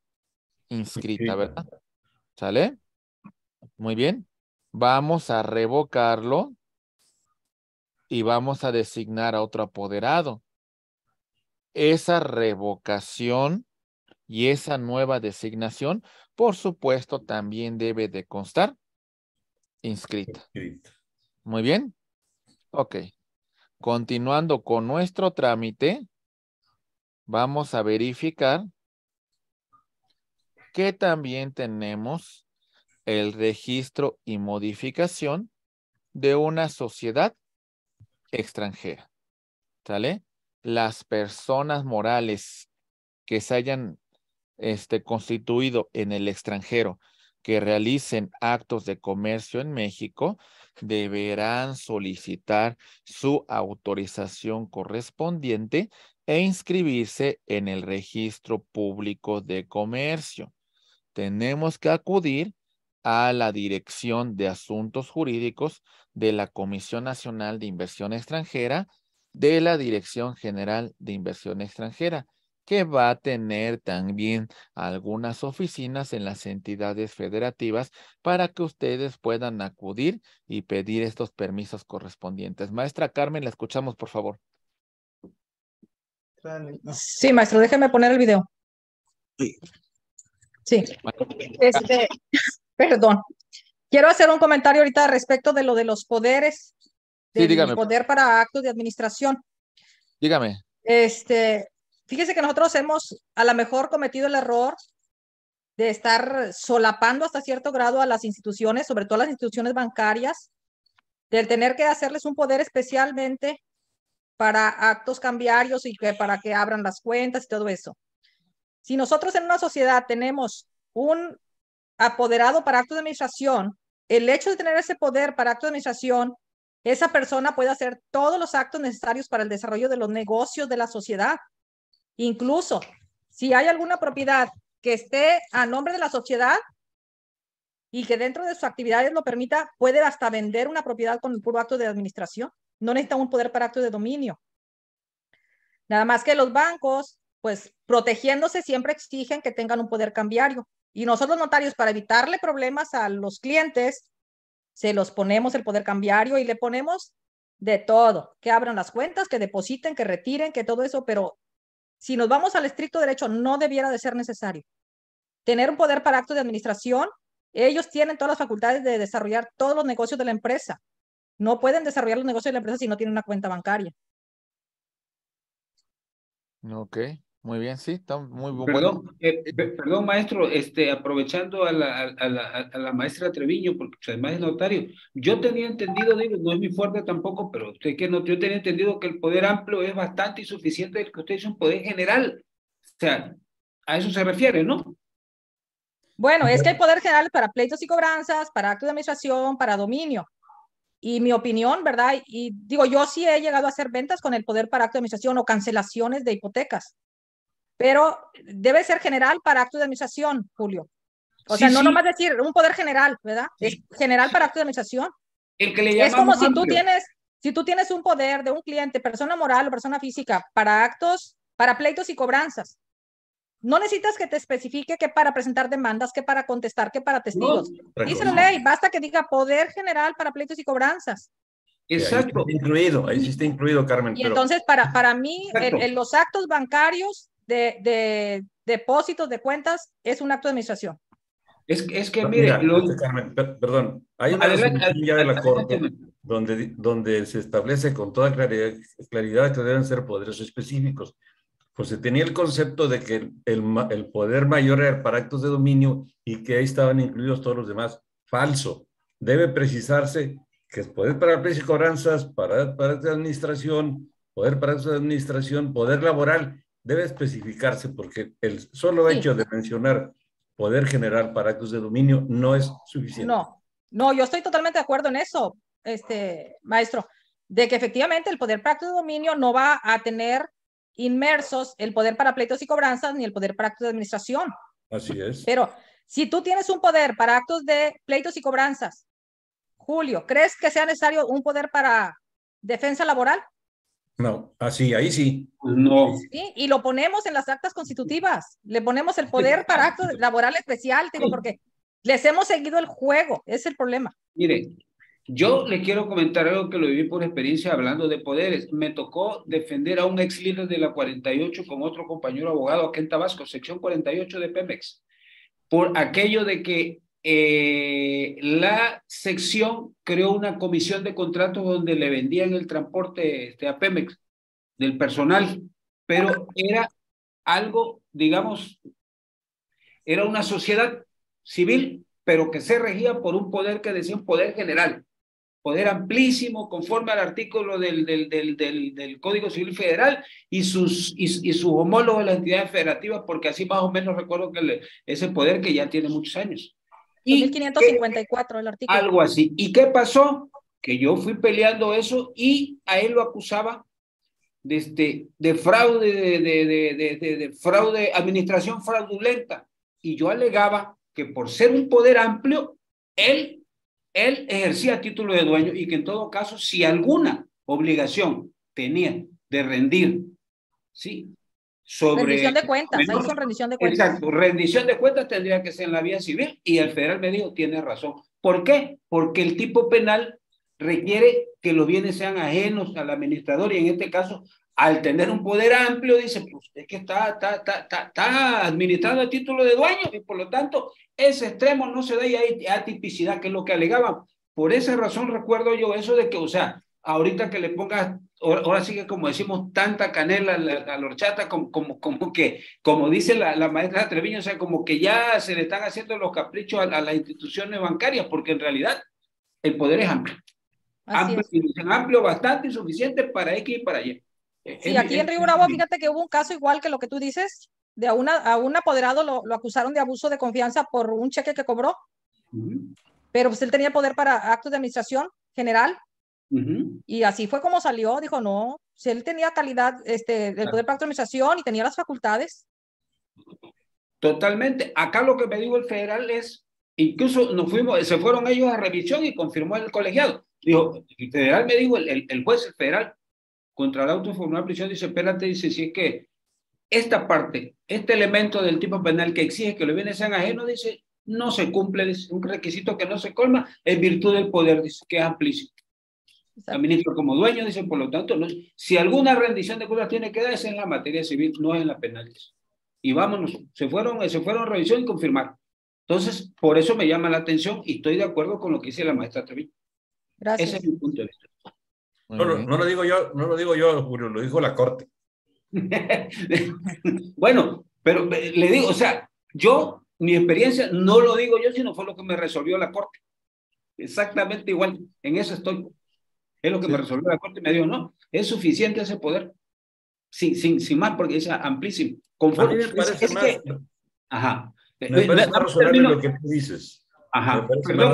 inscrita, ¿verdad? ¿Sale? Muy bien. Vamos a revocarlo y vamos a designar a otro apoderado. Esa revocación y esa nueva designación, por supuesto, también debe de constar inscrita. Muy bien. Ok. Continuando con nuestro trámite, vamos a verificar que también tenemos el registro y modificación de una sociedad extranjera. ¿Sale? Las personas morales que se hayan este, constituido en el extranjero que realicen actos de comercio en México deberán solicitar su autorización correspondiente e inscribirse en el registro público de comercio. Tenemos que acudir a la Dirección de Asuntos Jurídicos de la Comisión Nacional de Inversión Extranjera de la Dirección General de Inversión Extranjera que va a tener también algunas oficinas en las entidades federativas para que ustedes puedan acudir y pedir estos permisos correspondientes. Maestra Carmen, la escuchamos, por favor. Sí, maestro, déjeme poner el video. Sí. Este, perdón. Quiero hacer un comentario ahorita respecto de lo de los poderes. sí, dígame. Poder para actos de administración. Dígame. Este, fíjese que nosotros hemos a lo mejor cometido el error de estar solapando hasta cierto grado a las instituciones, sobre todo a las instituciones bancarias, del tener que hacerles un poder especialmente para actos cambiarios y que, para que abran las cuentas y todo eso. Si nosotros en una sociedad tenemos un apoderado para actos de administración, el hecho de tener ese poder para actos de administración, esa persona puede hacer todos los actos necesarios para el desarrollo de los negocios de la sociedad. Incluso si hay alguna propiedad que esté a nombre de la sociedad y que dentro de sus actividades lo permita, puede hasta vender una propiedad con el puro acto de administración. No necesita un poder para acto de dominio. Nada más que los bancos, pues protegiéndose, siempre exigen que tengan un poder cambiario. Y nosotros notarios, para evitarle problemas a los clientes, se los ponemos el poder cambiario y le ponemos de todo, que abran las cuentas, que depositen, que retiren, que todo eso, pero si nos vamos al estricto derecho, no debiera de ser necesario. Tener un poder para actos de administración, ellos tienen todas las facultades de desarrollar todos los negocios de la empresa. No pueden desarrollar los negocios de la empresa si no tienen una cuenta bancaria. Ok. Muy bien, sí, está muy bueno. Eh, perdón, maestro, este, aprovechando a la, a, la, a la, maestra Treviño, porque además es notario, yo tenía entendido, digo, no es mi fuerte tampoco, pero usted que no, yo tenía entendido que el poder amplio es bastante insuficiente del que usted dice un poder general. O sea, a eso se refiere, ¿no? Bueno, es que el poder general para pleitos y cobranzas, para actos de administración, para dominio. Y mi opinión, ¿verdad? Y digo, yo sí he llegado a hacer ventas con el poder para actos de administración o cancelaciones de hipotecas pero debe ser general para acto de administración, Julio. O sea, no nomás decir un poder general, ¿verdad? Es general para acto de administración. es como si tú tienes, si tú tienes un poder de un cliente, persona moral o persona física, para actos, para pleitos y cobranzas. No necesitas que te especifique que para presentar demandas, que para contestar, que para testigos. Dice la ley, basta que diga poder general para pleitos y cobranzas. Exacto. incluido, ahí está incluido, Carmen. Y entonces, para, para mí, en los actos bancarios de, depósitos, de cuentas, es un acto de administración. Es, que, mire, perdón, hay una resolución de la Corte donde, donde se establece con toda claridad, que deben ser poderes específicos. Pues se tenía el concepto de que el, poder mayor era para actos de dominio y que ahí estaban incluidos todos los demás. Falso. Debe precisarse que es poder para precios y cobranzas, para, para administración, poder para administración, poder laboral debe especificarse porque el solo hecho de mencionar poder generar para actos de dominio no es suficiente. No, no, yo estoy totalmente de acuerdo en eso, este maestro, de que efectivamente el poder para actos de dominio no va a tener inmersos el poder para pleitos y cobranzas ni el poder para actos de administración. Así es. Pero si tú tienes un poder para actos de pleitos y cobranzas, Julio, ¿crees que sea necesario un poder para defensa laboral? No, así, ah, ahí sí. Pues no. y lo ponemos en las actas constitutivas, le ponemos el poder para acto laboral especial, digo, porque les hemos seguido el juego, es el problema. Mire, yo le quiero comentar algo que lo viví por experiencia hablando de poderes. Me tocó defender a un ex líder de la 48 con otro compañero abogado aquí en Tabasco, sección 48 de Pemex, por aquello de que eh, la sección creó una comisión de contratos donde le vendían el transporte este, a Pemex del personal, pero era algo, digamos, era una sociedad civil, pero que se regía por un poder que decía un poder general, poder amplísimo, conforme al artículo del, del, del, del Código Civil Federal y sus, y, sus homólogos de las entidades federativas, porque así más o menos recuerdo que ese poder que ya tiene muchos años. 1554 el artículo. Algo así. ¿Y qué pasó? Que yo fui peleando eso y a él lo acusaba de, este, fraude, de, de fraude, administración fraudulenta. Y yo alegaba que por ser un poder amplio, él, él ejercía título de dueño y que en todo caso, si alguna obligación tenía de rendir, ¿sí? sobre... Rendición de cuentas, rendición de cuentas. Exacto, rendición de cuentas tendría que ser en la vía civil y el federal me dijo, tiene razón. ¿Por qué? Porque el tipo penal requiere que los bienes sean ajenos al administrador y en este caso, al tener un poder amplio, dice, pues es que está, está, está, está, administrado a título de dueño y por lo tanto ese extremo no se da y hay atipicidad, que es lo que alegaban. Por esa razón recuerdo yo eso de que, o sea, ahorita que le pongas ahora sí que como decimos, tanta canela a la, horchata, como, como, que, como dice la, la, maestra Treviño, o sea, como que ya se le están haciendo los caprichos a, las instituciones bancarias, porque en realidad el poder es amplio. Amplio, amplio, bastante y suficiente para X y para Y. Eh, sí, aquí en Río Bravo, fíjate que hubo un caso igual que lo que tú dices, de a, una, a un apoderado lo, lo, acusaron de abuso de confianza por un cheque que cobró, pero pues él tenía poder para actos de administración general y así fue como salió, dijo, no, si él tenía calidad, este, del poder para actualización y tenía las facultades. Totalmente. Acá lo que me dijo el federal es, incluso nos fuimos, se fueron ellos a revisión y confirmó el colegiado. Dijo, el federal me dijo, el, juez federal, contra la auto prisión, dice, espérate, dice, si es que esta parte, este elemento del tipo penal que exige que los bienes sean ajenos, dice, no se cumple, es un requisito que no se colma en virtud del poder, dice, que es amplísimo ministro como dueño, dicen, por lo tanto, si alguna rendición de cuentas tiene que darse en la materia civil, no es en la penal. Y vámonos, se fueron, eh, se fueron a revisión y confirmar. Entonces, por eso me llama la atención y estoy de acuerdo con lo que dice la maestra Treviño. Ese es mi punto de vista. No, no, lo digo yo, no lo digo yo, lo dijo la Corte. bueno, pero eh, le digo, o sea, yo, mi experiencia, no lo digo yo, sino fue lo que me resolvió la Corte. Exactamente igual, en eso estoy. Es lo que me resolvió la Corte y me dijo, no, es suficiente ese poder. Sin, sin, sin más, porque es amplísimo. Conforme, a mí me es, que, ajá. Me parece lo que tú dices. Ajá. Pero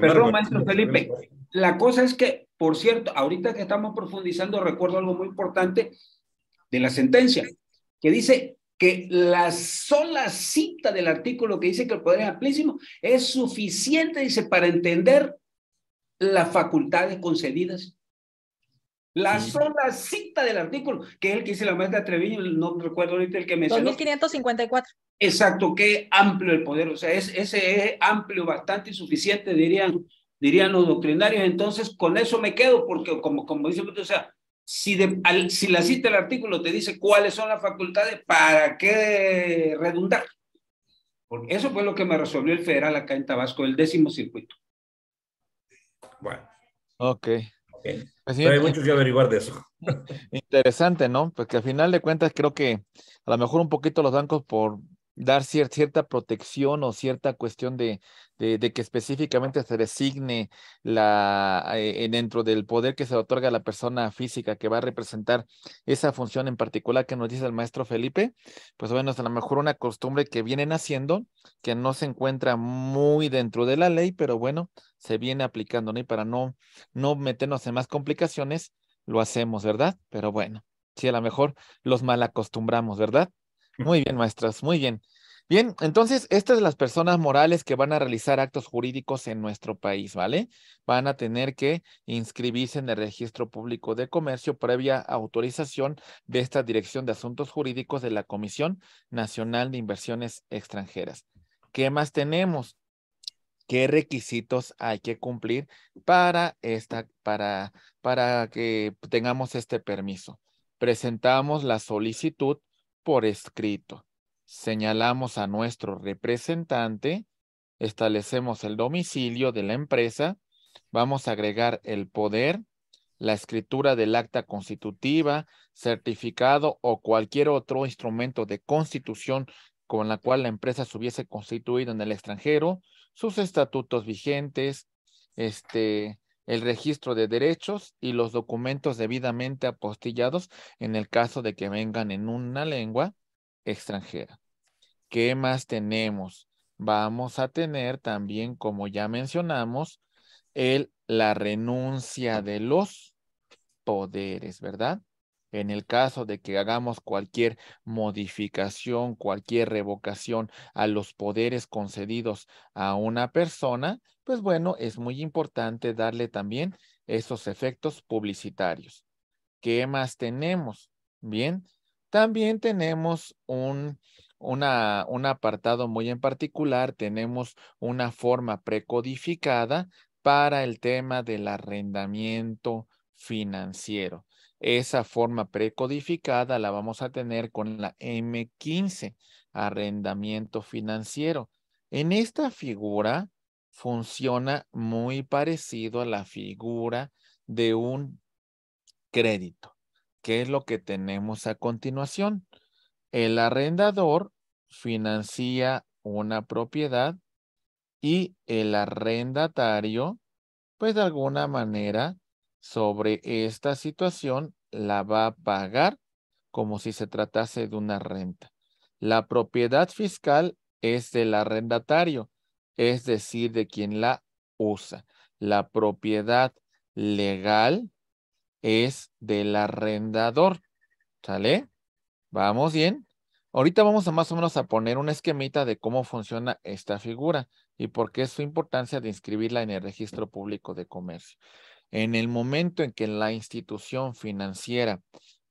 Perdón, maestro Felipe. La cosa es que, por cierto, ahorita que estamos profundizando, recuerdo algo muy importante de la sentencia, que dice que la sola cita del artículo que dice que el poder es amplísimo es suficiente, dice, para entender las facultades concedidas. La sola cita del artículo, que es el que dice la maestra Treviño, no recuerdo ahorita el que me 2554. Exacto, qué amplio el poder, o sea, ese es amplio, bastante insuficiente, dirían, dirían los doctrinarios. Entonces, con eso me quedo, porque como, como dice, o sea, si, si la cita del artículo te dice cuáles son las facultades, ¿para qué redundar? Porque eso fue lo que me resolvió el federal acá en Tabasco, el décimo circuito. Bueno. Ok. okay. Pues hay mucho que averiguar de eso. Interesante, ¿no? Porque al final de cuentas creo que a lo mejor un poquito los bancos por dar cierta protección o cierta cuestión de, de, que específicamente se designe la, eh, dentro del poder que se otorga a la persona física que va a representar esa función en particular que nos dice el maestro Felipe, pues bueno, es a lo mejor una costumbre que vienen haciendo, que no se encuentra muy dentro de la ley, pero bueno, se viene aplicando, ¿no? Y para no, no meternos en más complicaciones, lo hacemos, ¿verdad? Pero bueno, sí, a lo mejor los malacostumbramos, ¿verdad? Muy bien, maestras, muy bien. Bien, entonces, estas son las personas morales que van a realizar actos jurídicos en nuestro país, ¿vale? Van a tener que inscribirse en el registro público de comercio previa autorización de esta Dirección de Asuntos Jurídicos de la Comisión Nacional de Inversiones Extranjeras. ¿Qué más tenemos? ¿Qué requisitos hay que cumplir para, esta, para, para que tengamos este permiso? Presentamos la solicitud por escrito. Señalamos a nuestro representante, establecemos el domicilio de la empresa, vamos a agregar el poder, la escritura del acta constitutiva, certificado o cualquier otro instrumento de constitución con la cual la empresa se hubiese constituido en el extranjero, sus estatutos vigentes, este, el registro de derechos y los documentos debidamente apostillados en el caso de que vengan en una lengua extranjera. ¿Qué más tenemos? Vamos a tener también, como ya mencionamos, el, la renuncia de los poderes, ¿verdad? En el caso de que hagamos cualquier modificación, cualquier revocación a los poderes concedidos a una persona, pues bueno, es muy importante darle también esos efectos publicitarios. ¿Qué más tenemos? Bien, también tenemos un, un apartado muy en particular, tenemos una forma precodificada para el tema del arrendamiento financiero. Esa forma precodificada la vamos a tener con la M15, arrendamiento financiero. En esta figura funciona muy parecido a la figura de un crédito, ¿Qué es lo que tenemos a continuación. El arrendador financia una propiedad y el arrendatario, pues de alguna manera, sobre esta situación la va a pagar como si se tratase de una renta. La propiedad fiscal es del arrendatario, es decir, de quien la usa. La propiedad legal es del arrendador. ¿Sale? ¿Vamos bien? Ahorita vamos a más o menos a poner una esquemita de cómo funciona esta figura y por qué es su importancia de inscribirla en el registro público de comercio. En el momento en que la institución financiera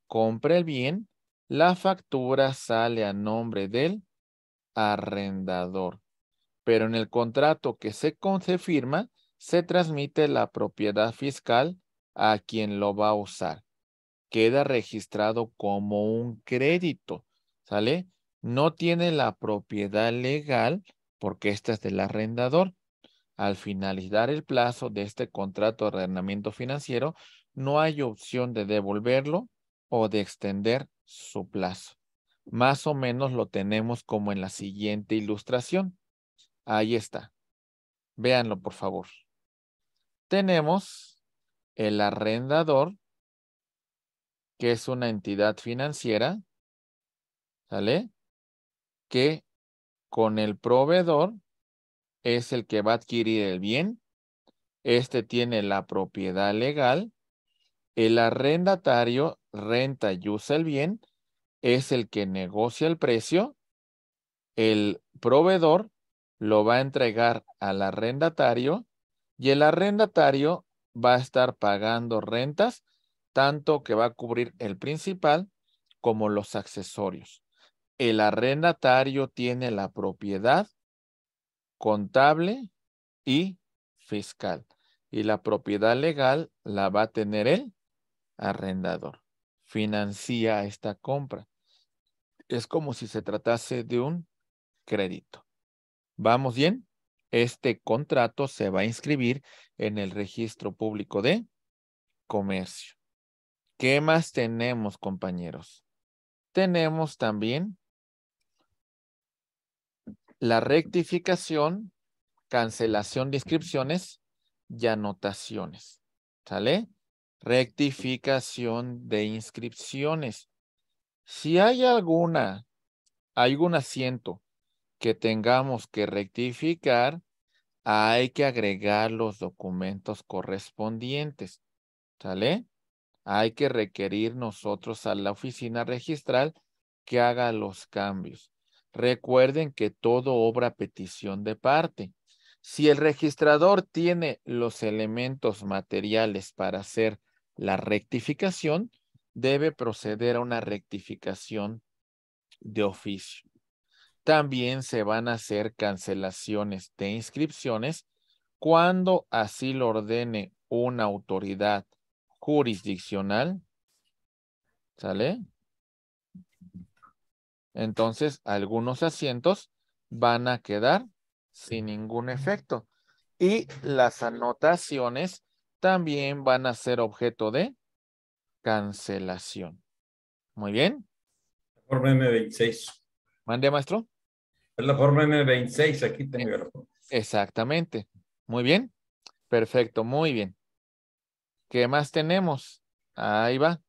compra el bien, la factura sale a nombre del arrendador. Pero en el contrato que se, se firma, se transmite la propiedad fiscal a quien lo va a usar. Queda registrado como un crédito, ¿sale? No tiene la propiedad legal porque esta es del arrendador, al finalizar el plazo de este contrato de arrendamiento financiero, no hay opción de devolverlo o de extender su plazo. Más o menos lo tenemos como en la siguiente ilustración. Ahí está. Véanlo, por favor. Tenemos el arrendador, que es una entidad financiera, ¿sale? Que con el proveedor es el que va a adquirir el bien, este tiene la propiedad legal, el arrendatario renta y usa el bien, es el que negocia el precio, el proveedor lo va a entregar al arrendatario y el arrendatario va a estar pagando rentas, tanto que va a cubrir el principal como los accesorios. El arrendatario tiene la propiedad contable y fiscal. Y la propiedad legal la va a tener el arrendador. Financia esta compra. Es como si se tratase de un crédito. ¿Vamos bien? Este contrato se va a inscribir en el registro público de comercio. ¿Qué más tenemos, compañeros? Tenemos también la rectificación, cancelación de inscripciones y anotaciones. ¿Sale? Rectificación de inscripciones. Si hay alguna, algún asiento que tengamos que rectificar, hay que agregar los documentos correspondientes. ¿Sale? Hay que requerir nosotros a la oficina registral que haga los cambios. Recuerden que todo obra petición de parte. Si el registrador tiene los elementos materiales para hacer la rectificación, debe proceder a una rectificación de oficio. También se van a hacer cancelaciones de inscripciones cuando así lo ordene una autoridad jurisdiccional. ¿Sale? Entonces, algunos asientos van a quedar sin ningún efecto. Y las anotaciones también van a ser objeto de cancelación. Muy bien. La forma M26. Mande, maestro. Es la forma M26, aquí tengo Exactamente. Muy bien. Perfecto, muy bien. ¿Qué más tenemos? Ahí va.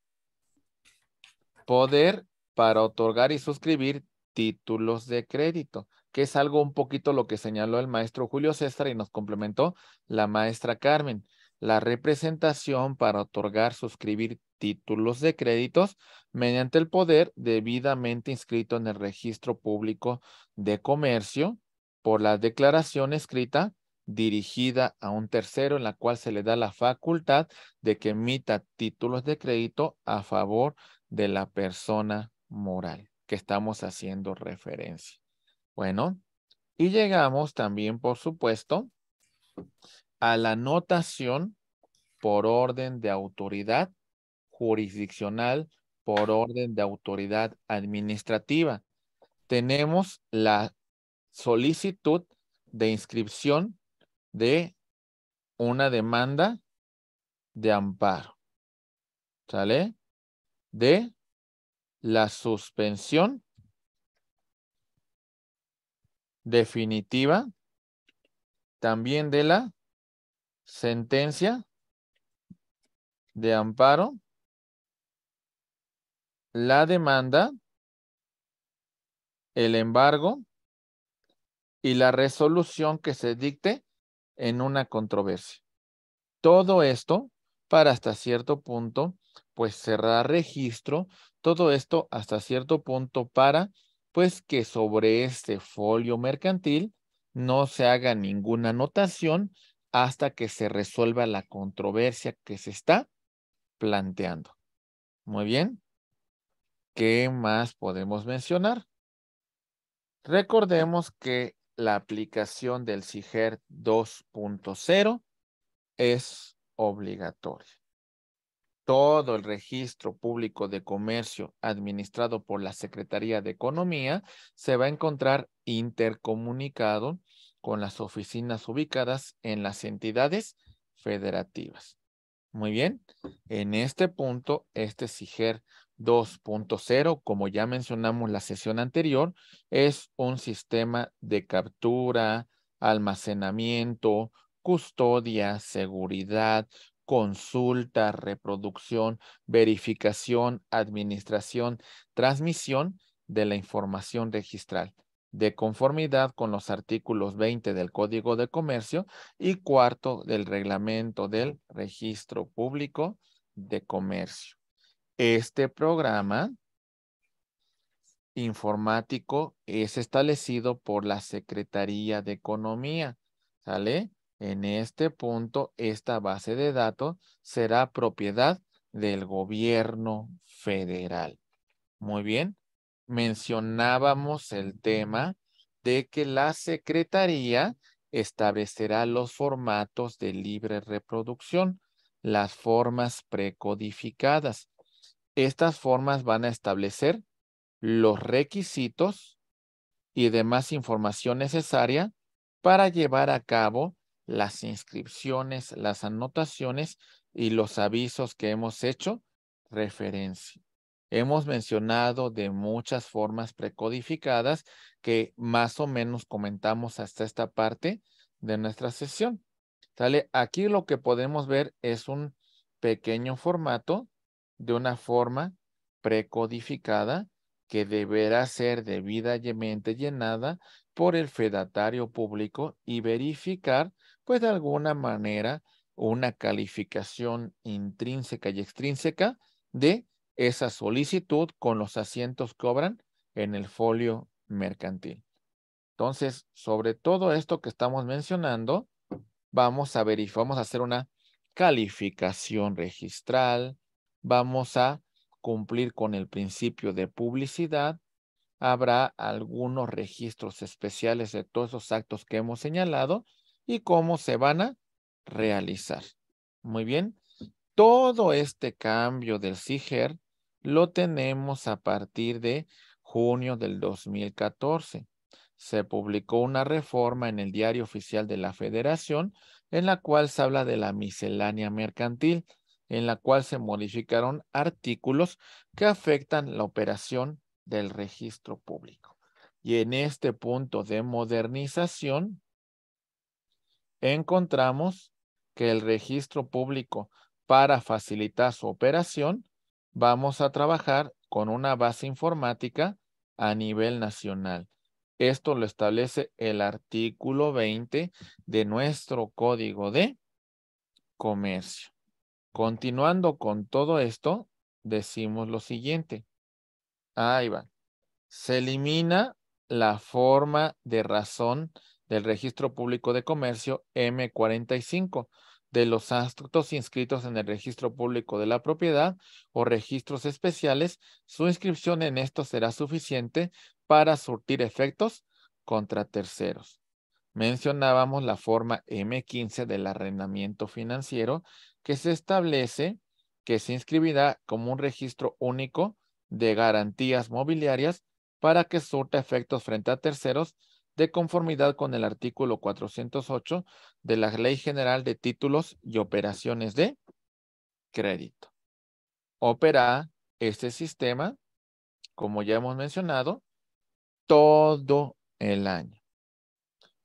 Poder para otorgar y suscribir títulos de crédito, que es algo un poquito lo que señaló el maestro Julio César y nos complementó la maestra Carmen. La representación para otorgar, suscribir títulos de créditos mediante el poder debidamente inscrito en el registro público de comercio por la declaración escrita dirigida a un tercero en la cual se le da la facultad de que emita títulos de crédito a favor de la persona moral que estamos haciendo referencia. Bueno, y llegamos también, por supuesto, a la notación por orden de autoridad jurisdiccional, por orden de autoridad administrativa. Tenemos la solicitud de inscripción de una demanda de amparo. ¿Sale? De la suspensión definitiva también de la sentencia de amparo, la demanda, el embargo y la resolución que se dicte en una controversia. Todo esto para hasta cierto punto pues cerrar registro, todo esto hasta cierto punto para pues que sobre este folio mercantil no se haga ninguna anotación hasta que se resuelva la controversia que se está planteando. Muy bien. ¿Qué más podemos mencionar? Recordemos que la aplicación del CIGER e 2.0 es obligatoria todo el registro público de comercio administrado por la Secretaría de Economía se va a encontrar intercomunicado con las oficinas ubicadas en las entidades federativas. Muy bien, en este punto, este SIGER 2.0, como ya mencionamos la sesión anterior, es un sistema de captura, almacenamiento, custodia, seguridad, consulta, reproducción, verificación, administración, transmisión de la información registral, de conformidad con los artículos 20 del Código de Comercio y cuarto del reglamento del Registro Público de Comercio. Este programa informático es establecido por la Secretaría de Economía, ¿sale? En este punto, esta base de datos será propiedad del gobierno federal. Muy bien, mencionábamos el tema de que la Secretaría establecerá los formatos de libre reproducción, las formas precodificadas. Estas formas van a establecer los requisitos y demás información necesaria para llevar a cabo las inscripciones, las anotaciones y los avisos que hemos hecho referencia. Hemos mencionado de muchas formas precodificadas que más o menos comentamos hasta esta parte de nuestra sesión. Aquí lo que podemos ver es un pequeño formato de una forma precodificada que deberá ser debidamente llenada por el fedatario público y verificar pues de alguna manera una calificación intrínseca y extrínseca de esa solicitud con los asientos que obran en el folio mercantil. Entonces, sobre todo esto que estamos mencionando, vamos a verificar, vamos a hacer una calificación registral, vamos a cumplir con el principio de publicidad, habrá algunos registros especiales de todos esos actos que hemos señalado y cómo se van a realizar. Muy bien. Todo este cambio del CIGER lo tenemos a partir de junio del 2014. Se publicó una reforma en el Diario Oficial de la Federación en la cual se habla de la miscelánea mercantil, en la cual se modificaron artículos que afectan la operación del registro público. Y en este punto de modernización, encontramos que el registro público para facilitar su operación, vamos a trabajar con una base informática a nivel nacional. Esto lo establece el artículo 20 de nuestro código de comercio. Continuando con todo esto, decimos lo siguiente. Ah, ahí va. Se elimina la forma de razón el Registro Público de Comercio M45 de los actos inscritos en el registro público de la propiedad o registros especiales, su inscripción en esto será suficiente para surtir efectos contra terceros. Mencionábamos la forma M15 del arrendamiento financiero que se establece que se inscribirá como un registro único de garantías mobiliarias para que surta efectos frente a terceros de conformidad con el artículo 408 de la Ley General de Títulos y Operaciones de Crédito. Opera este sistema, como ya hemos mencionado, todo el año.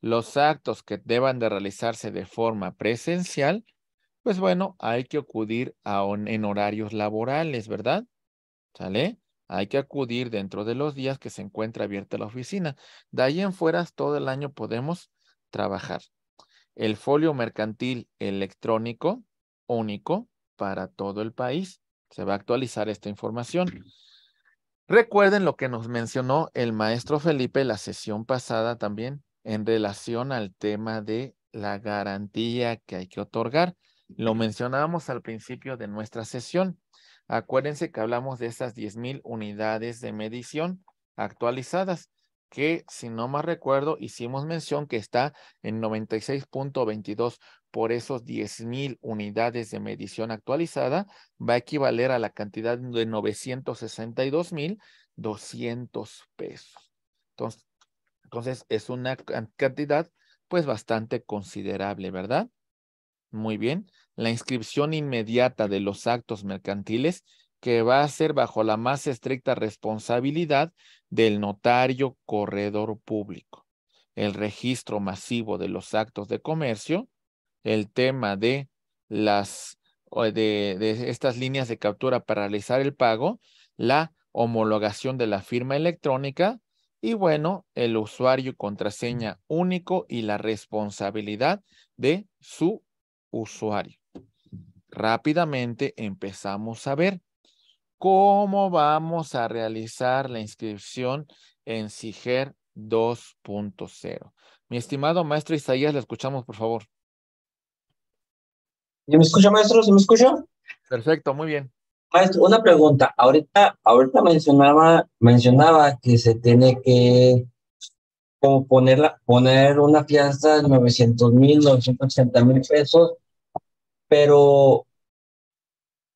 Los actos que deban de realizarse de forma presencial, pues bueno, hay que acudir a en horarios laborales, ¿verdad? ¿Sale? Hay que acudir dentro de los días que se encuentra abierta la oficina. De ahí en fuera, todo el año podemos trabajar. El folio mercantil electrónico único para todo el país. Se va a actualizar esta información. Recuerden lo que nos mencionó el maestro Felipe la sesión pasada también en relación al tema de la garantía que hay que otorgar. Lo mencionábamos al principio de nuestra sesión. Acuérdense que hablamos de esas 10.000 unidades de medición actualizadas, que si no más recuerdo, hicimos mención que está en 96.22 por esos 10.000 unidades de medición actualizada, va a equivaler a la cantidad de 962.200 pesos. Entonces, entonces, es una cantidad pues bastante considerable, ¿verdad? Muy bien la inscripción inmediata de los actos mercantiles que va a ser bajo la más estricta responsabilidad del notario corredor público, el registro masivo de los actos de comercio, el tema de las de, de estas líneas de captura para realizar el pago, la homologación de la firma electrónica y bueno, el usuario contraseña único y la responsabilidad de su usuario rápidamente empezamos a ver cómo vamos a realizar la inscripción en SIGER 2.0. Mi estimado maestro Isaías, le escuchamos, por favor. ¿Yo me escucho, maestro? ¿Se me escucho? Perfecto, muy bien. Maestro, una pregunta. Ahorita, ahorita mencionaba, mencionaba que se tiene que poner, poner una fianza de 900 mil, 980 mil pesos pero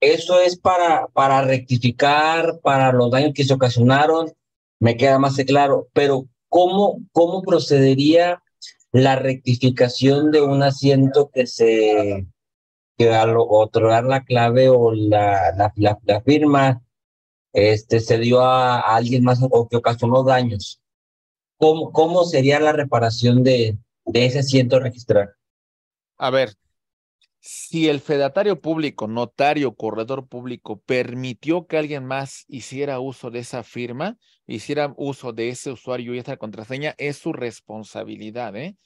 eso es para, para rectificar, para los daños que se ocasionaron, me queda más claro, pero ¿cómo, cómo procedería la rectificación de un asiento que se que al otorgar la clave o la, la, firma este, se dio a, alguien más o que ocasionó daños? ¿Cómo, cómo sería la reparación de, de ese asiento registrado? A ver, si el fedatario público, notario, corredor público permitió que alguien más hiciera uso de esa firma, hiciera uso de ese usuario y esa contraseña, es su responsabilidad. ¿eh?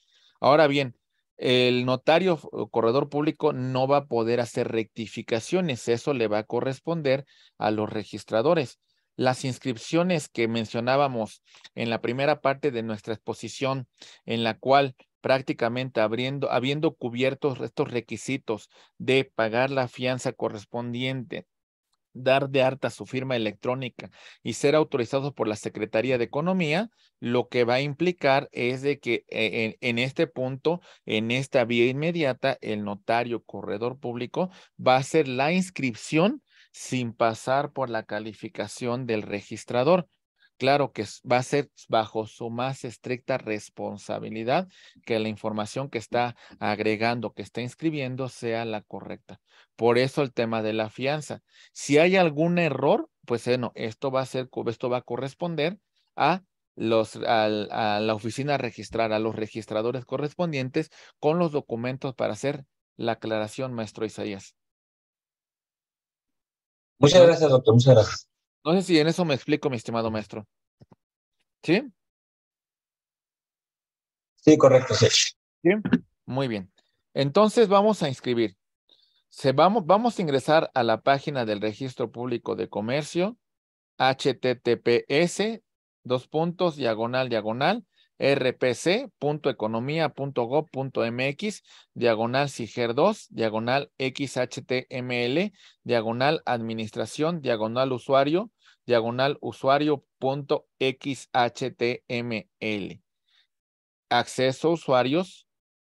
Ahora bien, el notario o corredor público no va a poder hacer rectificaciones, eso le va a corresponder a los registradores. Las inscripciones que mencionábamos en la primera parte de nuestra exposición, en la cual prácticamente abriendo, habiendo cubierto estos requisitos de pagar la fianza correspondiente, dar de harta su firma electrónica y ser autorizados por la Secretaría de Economía, lo que va a implicar es de que e, en, en, este punto, en esta vía inmediata, el notario corredor público va a hacer la inscripción sin pasar por la calificación del registrador. Claro que va a ser bajo su más estricta responsabilidad que la información que está agregando, que está inscribiendo, sea la correcta. Por eso el tema de la fianza. Si hay algún error, pues bueno, esto va a ser, esto va a corresponder a los, a, la oficina registrar, a los registradores correspondientes con los documentos para hacer la aclaración, maestro Isaías. Muchas gracias, doctor. Muchas gracias. No sé si en eso me explico, mi estimado maestro. ¿Sí? Sí, correcto, sí. ¿Sí? Muy bien. Entonces vamos a inscribir. Se vamos, vamos a ingresar a la página del Registro Público de Comercio, https, dos puntos, diagonal, diagonal, rpc.economía.gov.mx, diagonal CIGER 2, diagonal XHTML, diagonal administración, diagonal usuario, diagonal usuario.xhtml. Acceso a usuarios,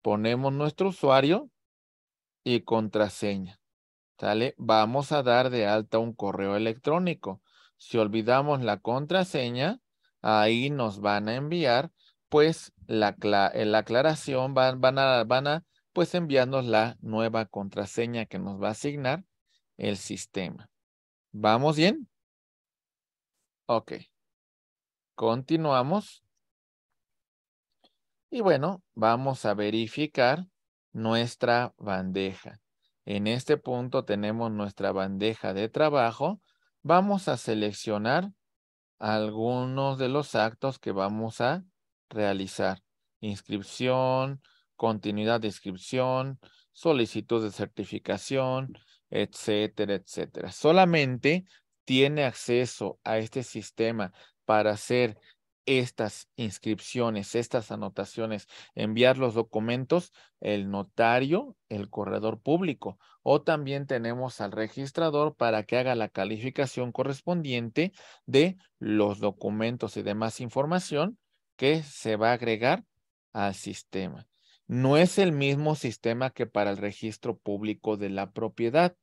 ponemos nuestro usuario y contraseña. Vamos a dar de alta un correo electrónico. Si olvidamos la contraseña, ahí nos van a enviar pues la, aclaración van, a, van a pues enviarnos la nueva contraseña que nos va a asignar el sistema. ¿Vamos bien? Ok. Continuamos. Y bueno, vamos a verificar nuestra bandeja. En este punto tenemos nuestra bandeja de trabajo. Vamos a seleccionar algunos de los actos que vamos a realizar. Inscripción, continuidad de inscripción, solicitud de certificación, etcétera, etcétera. Solamente tiene acceso a este sistema para hacer estas inscripciones, estas anotaciones, enviar los documentos, el notario, el corredor público o también tenemos al registrador para que haga la calificación correspondiente de los documentos y demás información que se va a agregar al sistema. No es el mismo sistema que para el registro público de la propiedad.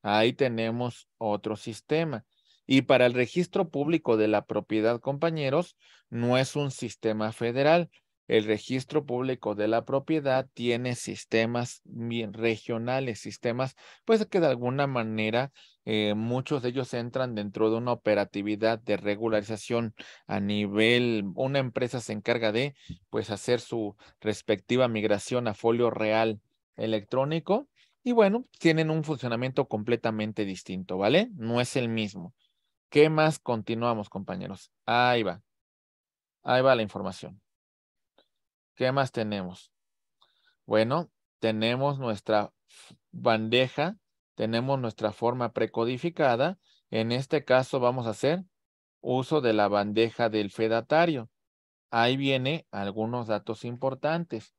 Ahí tenemos otro sistema. Y para el registro público de la propiedad, compañeros, no es un sistema federal. El registro público de la propiedad tiene sistemas bien regionales, sistemas pues que de alguna manera eh, muchos de ellos entran dentro de una operatividad de regularización a nivel, una empresa se encarga de pues hacer su respectiva migración a folio real electrónico y bueno, tienen un funcionamiento completamente distinto, ¿vale? No es el mismo. ¿Qué más continuamos, compañeros? Ahí va. Ahí va la información. ¿Qué más tenemos? Bueno, tenemos nuestra bandeja tenemos nuestra forma precodificada. En este caso vamos a hacer uso de la bandeja del fedatario. Ahí viene algunos datos importantes.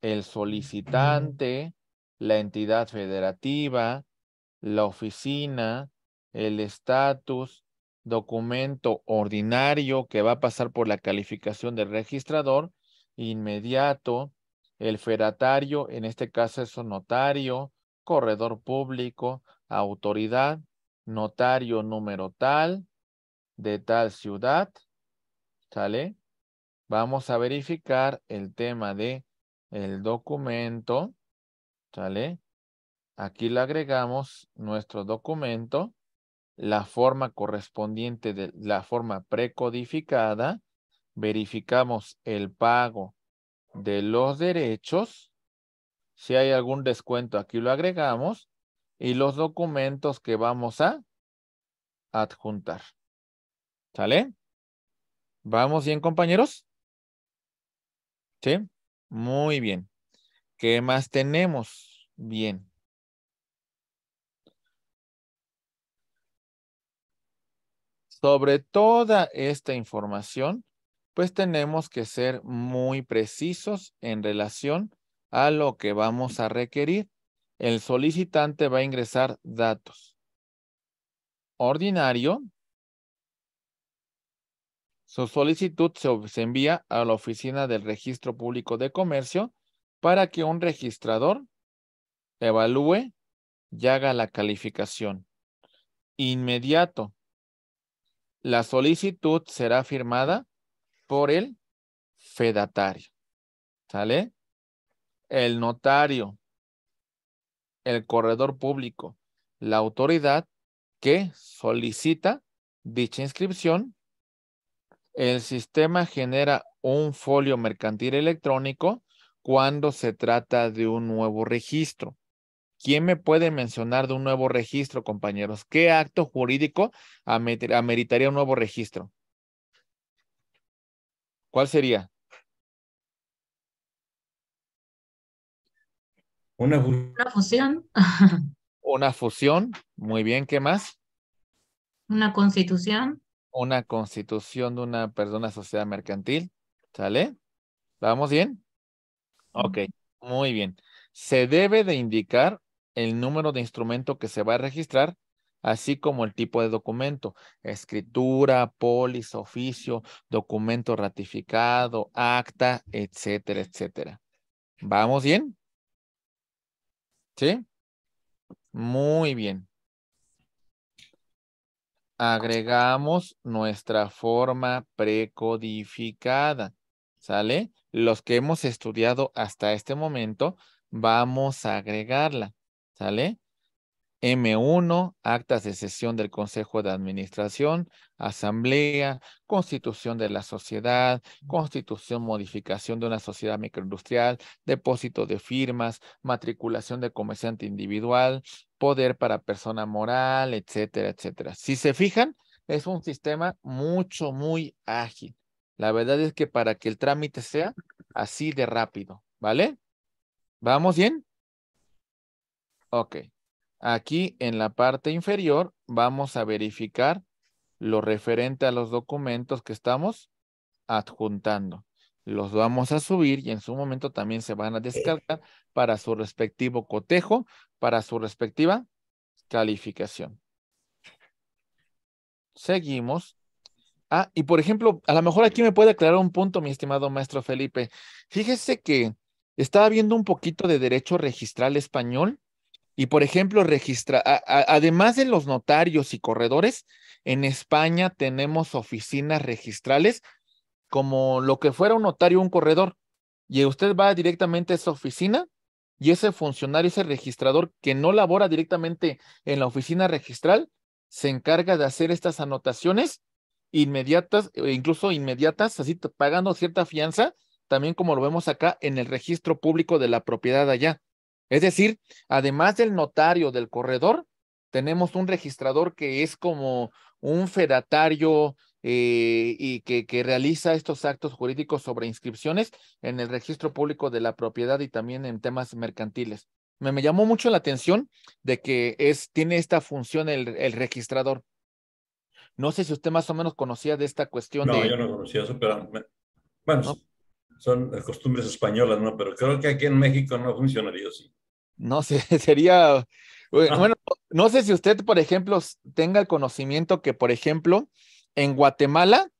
El solicitante, la entidad federativa, la oficina, el estatus, documento ordinario que va a pasar por la calificación del registrador, inmediato, el fedatario, en este caso es un notario, corredor público, autoridad, notario número tal, de tal ciudad, ¿sale? Vamos a verificar el tema de el documento, ¿sale? Aquí le agregamos nuestro documento, la forma correspondiente de la forma precodificada, verificamos el pago de los derechos, si hay algún descuento, aquí lo agregamos y los documentos que vamos a adjuntar. ¿Sale? ¿Vamos bien, compañeros? ¿Sí? Muy bien. ¿Qué más tenemos? Bien. Sobre toda esta información, pues tenemos que ser muy precisos en relación a lo que vamos a requerir. El solicitante va a ingresar datos. Ordinario. Su solicitud se, envía a la oficina del Registro Público de Comercio para que un registrador evalúe y haga la calificación. Inmediato. La solicitud será firmada por el fedatario. ¿Sale? el notario, el corredor público, la autoridad que solicita dicha inscripción. El sistema genera un folio mercantil electrónico cuando se trata de un nuevo registro. ¿Quién me puede mencionar de un nuevo registro, compañeros? ¿Qué acto jurídico ameritaría un nuevo registro? ¿Cuál sería? Una, fusión. una fusión. Muy bien, ¿qué más? Una constitución. Una constitución de una persona sociedad mercantil. ¿Sale? ¿Vamos bien? Ok, muy bien. Se debe de indicar el número de instrumento que se va a registrar, así como el tipo de documento, escritura, polis oficio, documento ratificado, acta, etcétera, etcétera. ¿Vamos bien? ¿Sí? Muy bien. Agregamos nuestra forma precodificada. ¿Sale? Los que hemos estudiado hasta este momento, vamos a agregarla. ¿Sale? M1, actas de sesión del Consejo de Administración, Asamblea, Constitución de la Sociedad, Constitución, modificación de una sociedad microindustrial, depósito de firmas, matriculación de comerciante individual, poder para persona moral, etcétera, etcétera. Si se fijan, es un sistema mucho, muy ágil. La verdad es que para que el trámite sea así de rápido, ¿vale? ¿Vamos bien? Ok. Aquí en la parte inferior vamos a verificar lo referente a los documentos que estamos adjuntando. Los vamos a subir y en su momento también se van a descargar para su respectivo cotejo, para su respectiva calificación. Seguimos. Ah, y por ejemplo, a lo mejor aquí me puede aclarar un punto, mi estimado maestro Felipe. Fíjese que estaba viendo un poquito de derecho registral español y por ejemplo, además de los notarios y corredores, en España tenemos oficinas registrales como lo que fuera un notario o un corredor. Y usted va directamente a esa oficina y ese funcionario, ese registrador que no labora directamente en la oficina registral, se encarga de hacer estas anotaciones inmediatas, e incluso inmediatas, así pagando cierta fianza, también como lo vemos acá en el registro público de la propiedad allá. Es decir, además del notario del corredor, tenemos un registrador que es como un fedatario eh, y que, realiza estos actos jurídicos sobre inscripciones en el registro público de la propiedad y también en temas mercantiles. Me, llamó mucho la atención de que es, tiene esta función el, registrador. No sé si usted más o menos conocía de esta cuestión. No, yo no conocía eso, pero bueno, son costumbres españolas, ¿no? Pero creo que aquí en México no funcionaría así. No sé, sería, bueno, no sé si usted, por ejemplo, tenga el conocimiento que, por ejemplo, en Guatemala,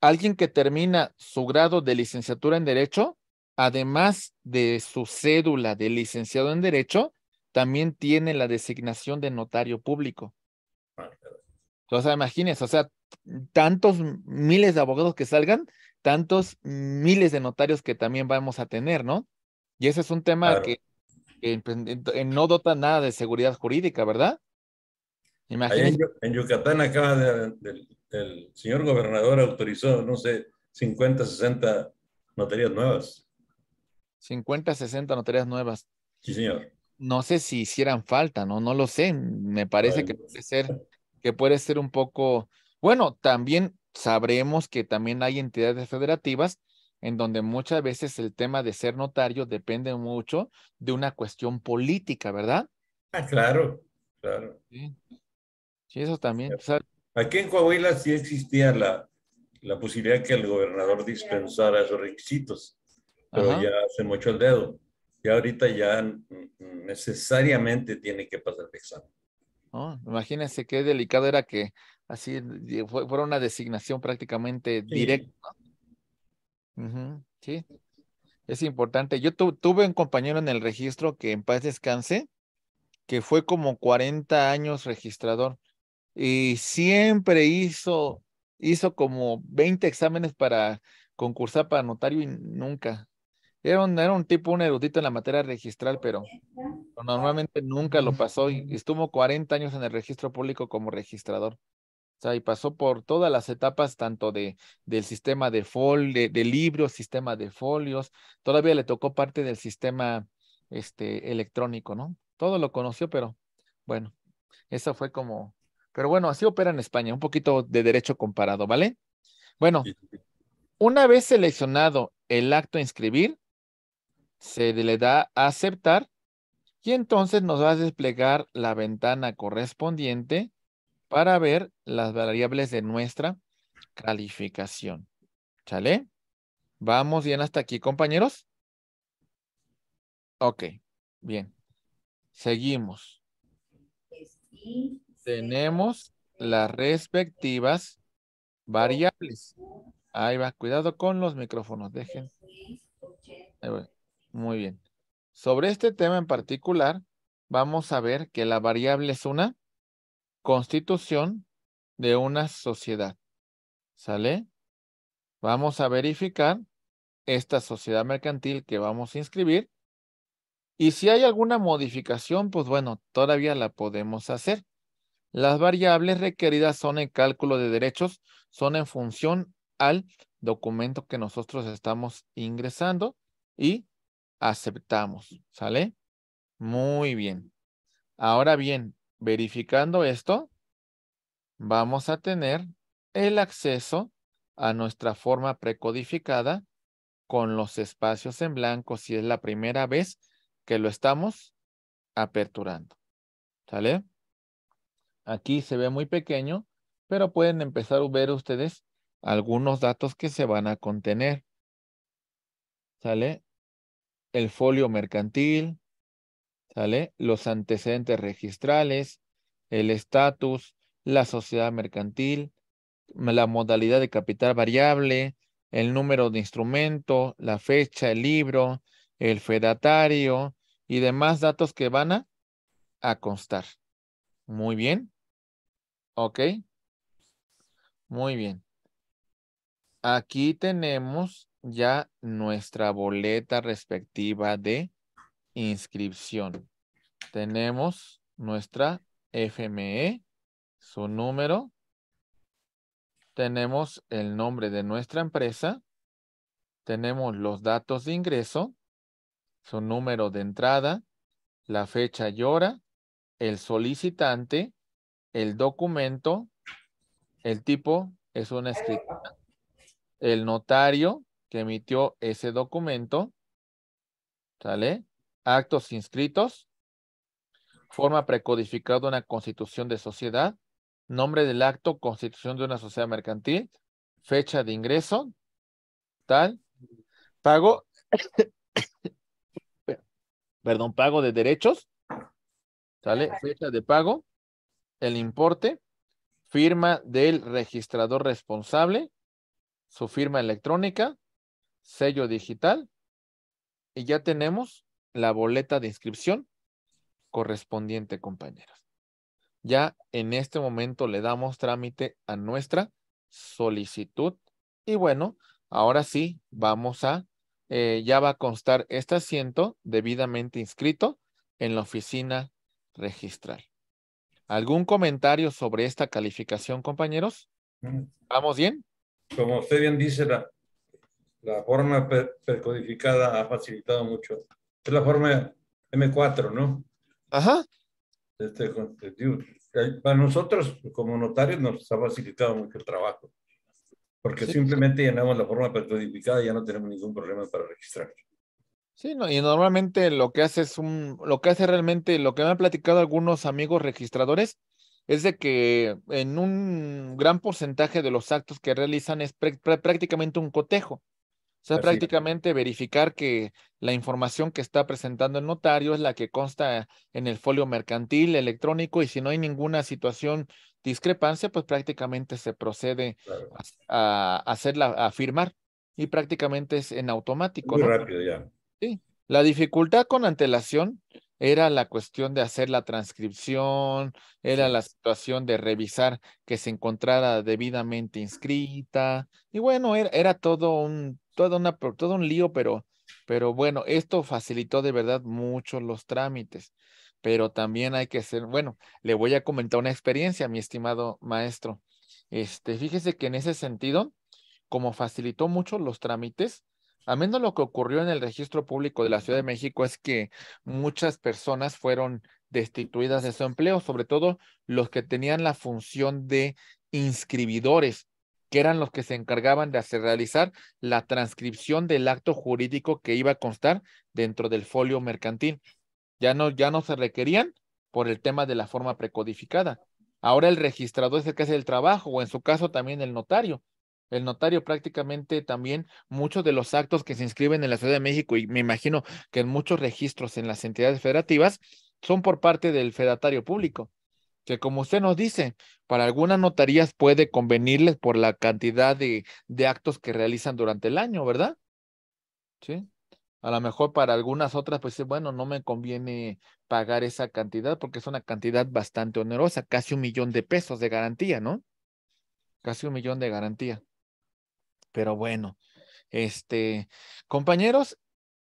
alguien que termina su grado de licenciatura en Derecho, además de su cédula de licenciado en Derecho, también tiene la designación de notario público. Ah, o sea, imagínense, o sea, tantos miles de abogados que salgan, tantos miles de notarios que también vamos a tener, ¿no? Y ese es un tema que pues, no dota nada de seguridad jurídica, ¿verdad? En, Yucatán acaba de, el señor gobernador autorizó, no sé, 50, 60 notarías nuevas. 50, 60 notarías nuevas. Sí, señor. No sé si hicieran falta, ¿no? No lo sé. Me parece que puede ser, que puede ser un poco. Bueno, también sabremos que también hay entidades federativas en donde muchas veces el tema de ser notario depende mucho de una cuestión política, ¿verdad? Ah, claro, claro. Sí, eso también. Aquí en Coahuila sí existía la, la posibilidad que el gobernador dispensara esos requisitos, pero ya se mochó el dedo. Y ahorita ya necesariamente tiene que pasar el examen. Oh, imagínense qué delicado era que así fue, una designación prácticamente directa. Sí, es importante. Yo tuve un compañero en el registro que en paz descanse, que fue como 40 años registrador y siempre hizo, hizo como 20 exámenes para concursar para notario y nunca. Era era un tipo, un erudito en la materia registral, pero normalmente nunca lo pasó y estuvo 40 años en el registro público como registrador sea, y pasó por todas las etapas, tanto de, del sistema de, fol, de, libros, sistema de folios, todavía le tocó parte del sistema este, electrónico, ¿no? Todo lo conoció, pero bueno, eso fue como... Pero bueno, así opera en España, un poquito de derecho comparado, ¿vale? Bueno, una vez seleccionado el acto a inscribir, se le da a aceptar y entonces nos va a desplegar la ventana correspondiente para ver las variables de nuestra calificación. Chale, ¿Vamos bien hasta aquí, compañeros? Ok, bien. Seguimos. Tenemos las respectivas variables. Ahí va, cuidado con los micrófonos, dejen. Muy bien. Sobre este tema en particular, vamos a ver que la variable es una constitución de una sociedad. ¿Sale? Vamos a verificar esta sociedad mercantil que vamos a inscribir. Y si hay alguna modificación, pues bueno, todavía la podemos hacer. Las variables requeridas son el cálculo de derechos, son en función al documento que nosotros estamos ingresando y aceptamos, ¿sale? Muy bien. Ahora bien, verificando esto, vamos a tener el acceso a nuestra forma precodificada con los espacios en blanco si es la primera vez que lo estamos aperturando. ¿Sale? Aquí se ve muy pequeño, pero pueden empezar a ver ustedes algunos datos que se van a contener. ¿Sale? El folio mercantil, los antecedentes registrales, el estatus, la sociedad mercantil, la modalidad de capital variable, el número de instrumento, la fecha, el libro, el fedatario y demás datos que van a constar. Muy bien. Ok. Muy bien. Aquí tenemos ya nuestra boleta respectiva de inscripción. Tenemos nuestra FME, su número. Tenemos el nombre de nuestra empresa. Tenemos los datos de ingreso, su número de entrada, la fecha y hora, el solicitante, el documento, el tipo es una escritura, el notario que emitió ese documento, ¿sale? actos inscritos, forma precodificada de una constitución de sociedad, nombre del acto, constitución de una sociedad mercantil, fecha de ingreso, tal, pago, perdón, pago de derechos, ¿sale? Fecha de pago, el importe, firma del registrador responsable, su firma electrónica, sello digital, y ya tenemos la boleta de inscripción correspondiente, compañeros. Ya en este momento le damos trámite a nuestra solicitud. Y bueno, ahora sí, vamos a, eh, ya va a constar este asiento debidamente inscrito en la oficina registral. ¿Algún comentario sobre esta calificación, compañeros? Mm. ¿Vamos bien? Como usted bien dice, la, forma precodificada ha facilitado mucho es la forma M4, ¿no? Ajá. Este, para pues, nosotros, como notarios, nos ha facilitado mucho el trabajo, porque simplemente llenamos la forma petrodificada y ya no tenemos ningún problema para registrar. Sí, no, y normalmente lo que hace es un, lo que hace realmente, lo que me han platicado algunos amigos registradores, es de que en un gran porcentaje de los actos que realizan es prácticamente un cotejo sea, prácticamente verificar que la información que está presentando el notario es la que consta en el folio mercantil electrónico y si no hay ninguna situación discrepancia, pues prácticamente se procede a, hacerla, a firmar y prácticamente es en automático. Muy rápido ya. Sí. La dificultad con antelación era la cuestión de hacer la transcripción, era la situación de revisar que se encontrara debidamente inscrita, y bueno, era todo un todo un lío, pero, bueno, esto facilitó de verdad mucho los trámites. Pero también hay que ser, bueno, le voy a comentar una experiencia, mi estimado maestro. Este, fíjese que en ese sentido, como facilitó mucho los trámites, a menos lo que ocurrió en el registro público de la Ciudad de México es que muchas personas fueron destituidas de su empleo, sobre todo los que tenían la función de inscribidores que eran los que se encargaban de hacer realizar la transcripción del acto jurídico que iba a constar dentro del folio mercantil. Ya no, ya no se requerían por el tema de la forma precodificada. Ahora el registrador es el que hace el trabajo, o en su caso también el notario. El notario prácticamente también muchos de los actos que se inscriben en la Ciudad de México y me imagino que en muchos registros en las entidades federativas son por parte del fedatario público que como usted nos dice, para algunas notarías puede convenirles por la cantidad de, actos que realizan durante el año, ¿verdad? Sí. A lo mejor para algunas otras, pues bueno, no me conviene pagar esa cantidad porque es una cantidad bastante onerosa, casi un millón de pesos de garantía, ¿no? Casi un millón de garantía. Pero bueno, este, compañeros,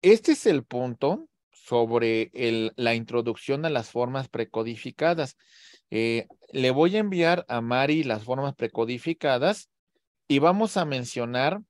este es el punto sobre el, la introducción a las formas precodificadas. Eh, le voy a enviar a Mari las formas precodificadas y vamos a mencionar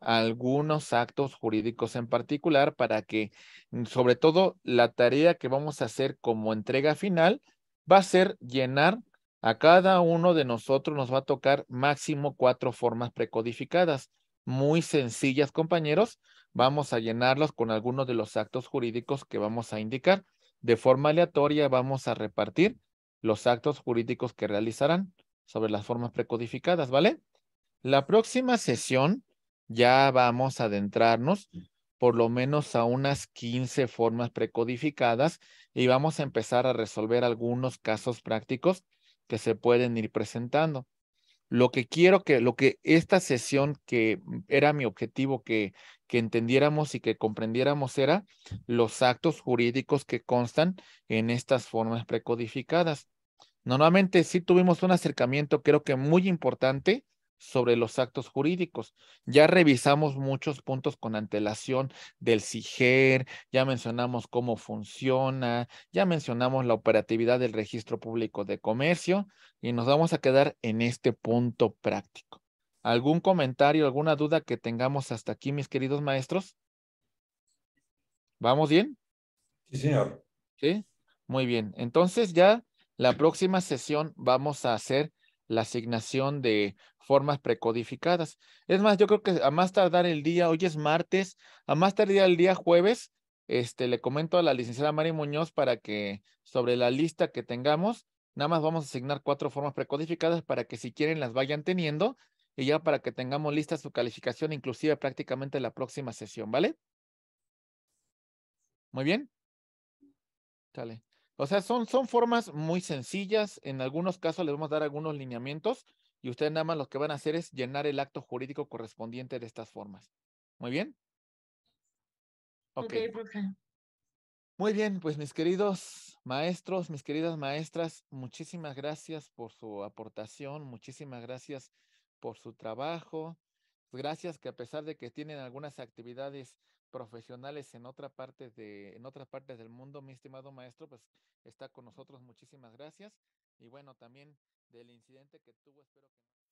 algunos actos jurídicos en particular para que, mm, sobre todo, la tarea que vamos a hacer como entrega final va a ser llenar a cada uno de nosotros, nos va a tocar máximo cuatro formas precodificadas, muy sencillas, compañeros. Vamos a llenarlos con algunos de los actos jurídicos que vamos a indicar. De forma aleatoria vamos a repartir los actos jurídicos que realizarán sobre las formas precodificadas, ¿vale? La próxima sesión ya vamos a adentrarnos por lo menos a unas 15 formas precodificadas y vamos a empezar a resolver algunos casos prácticos que se pueden ir presentando. Lo que quiero que, lo que esta sesión que era mi objetivo que, que entendiéramos y que comprendiéramos era los actos jurídicos que constan en estas formas precodificadas. Normalmente sí tuvimos un acercamiento, creo que muy importante, sobre los actos jurídicos. Ya revisamos muchos puntos con antelación del SIGER, ya mencionamos cómo funciona, ya mencionamos la operatividad del registro público de comercio y nos vamos a quedar en este punto práctico. ¿Algún comentario, alguna duda que tengamos hasta aquí, mis queridos maestros? ¿Vamos bien? Sí, señor. Sí, muy bien. Entonces ya la próxima sesión vamos a hacer la asignación de formas precodificadas. Es más, yo creo que a más tardar el día, hoy es martes, a más tardar el día jueves, este, le comento a la licenciada Mari Muñoz para que sobre la lista que tengamos, nada más vamos a asignar cuatro formas precodificadas para que si quieren las vayan teniendo y ya para que tengamos lista su calificación, inclusive prácticamente la próxima sesión, ¿vale? Muy bien. Dale. O sea, son, son formas muy sencillas. En algunos casos les vamos a dar algunos lineamientos y ustedes nada más lo que van a hacer es llenar el acto jurídico correspondiente de estas formas. ¿Muy bien? Ok. okay Muy bien, pues mis queridos maestros, mis queridas maestras, muchísimas gracias por su aportación, muchísimas gracias por su trabajo. Gracias que a pesar de que tienen algunas actividades profesionales en otra parte de, en otras partes del mundo, mi estimado maestro, pues está con nosotros. Muchísimas gracias. Y bueno, también del incidente que tuvo, espero que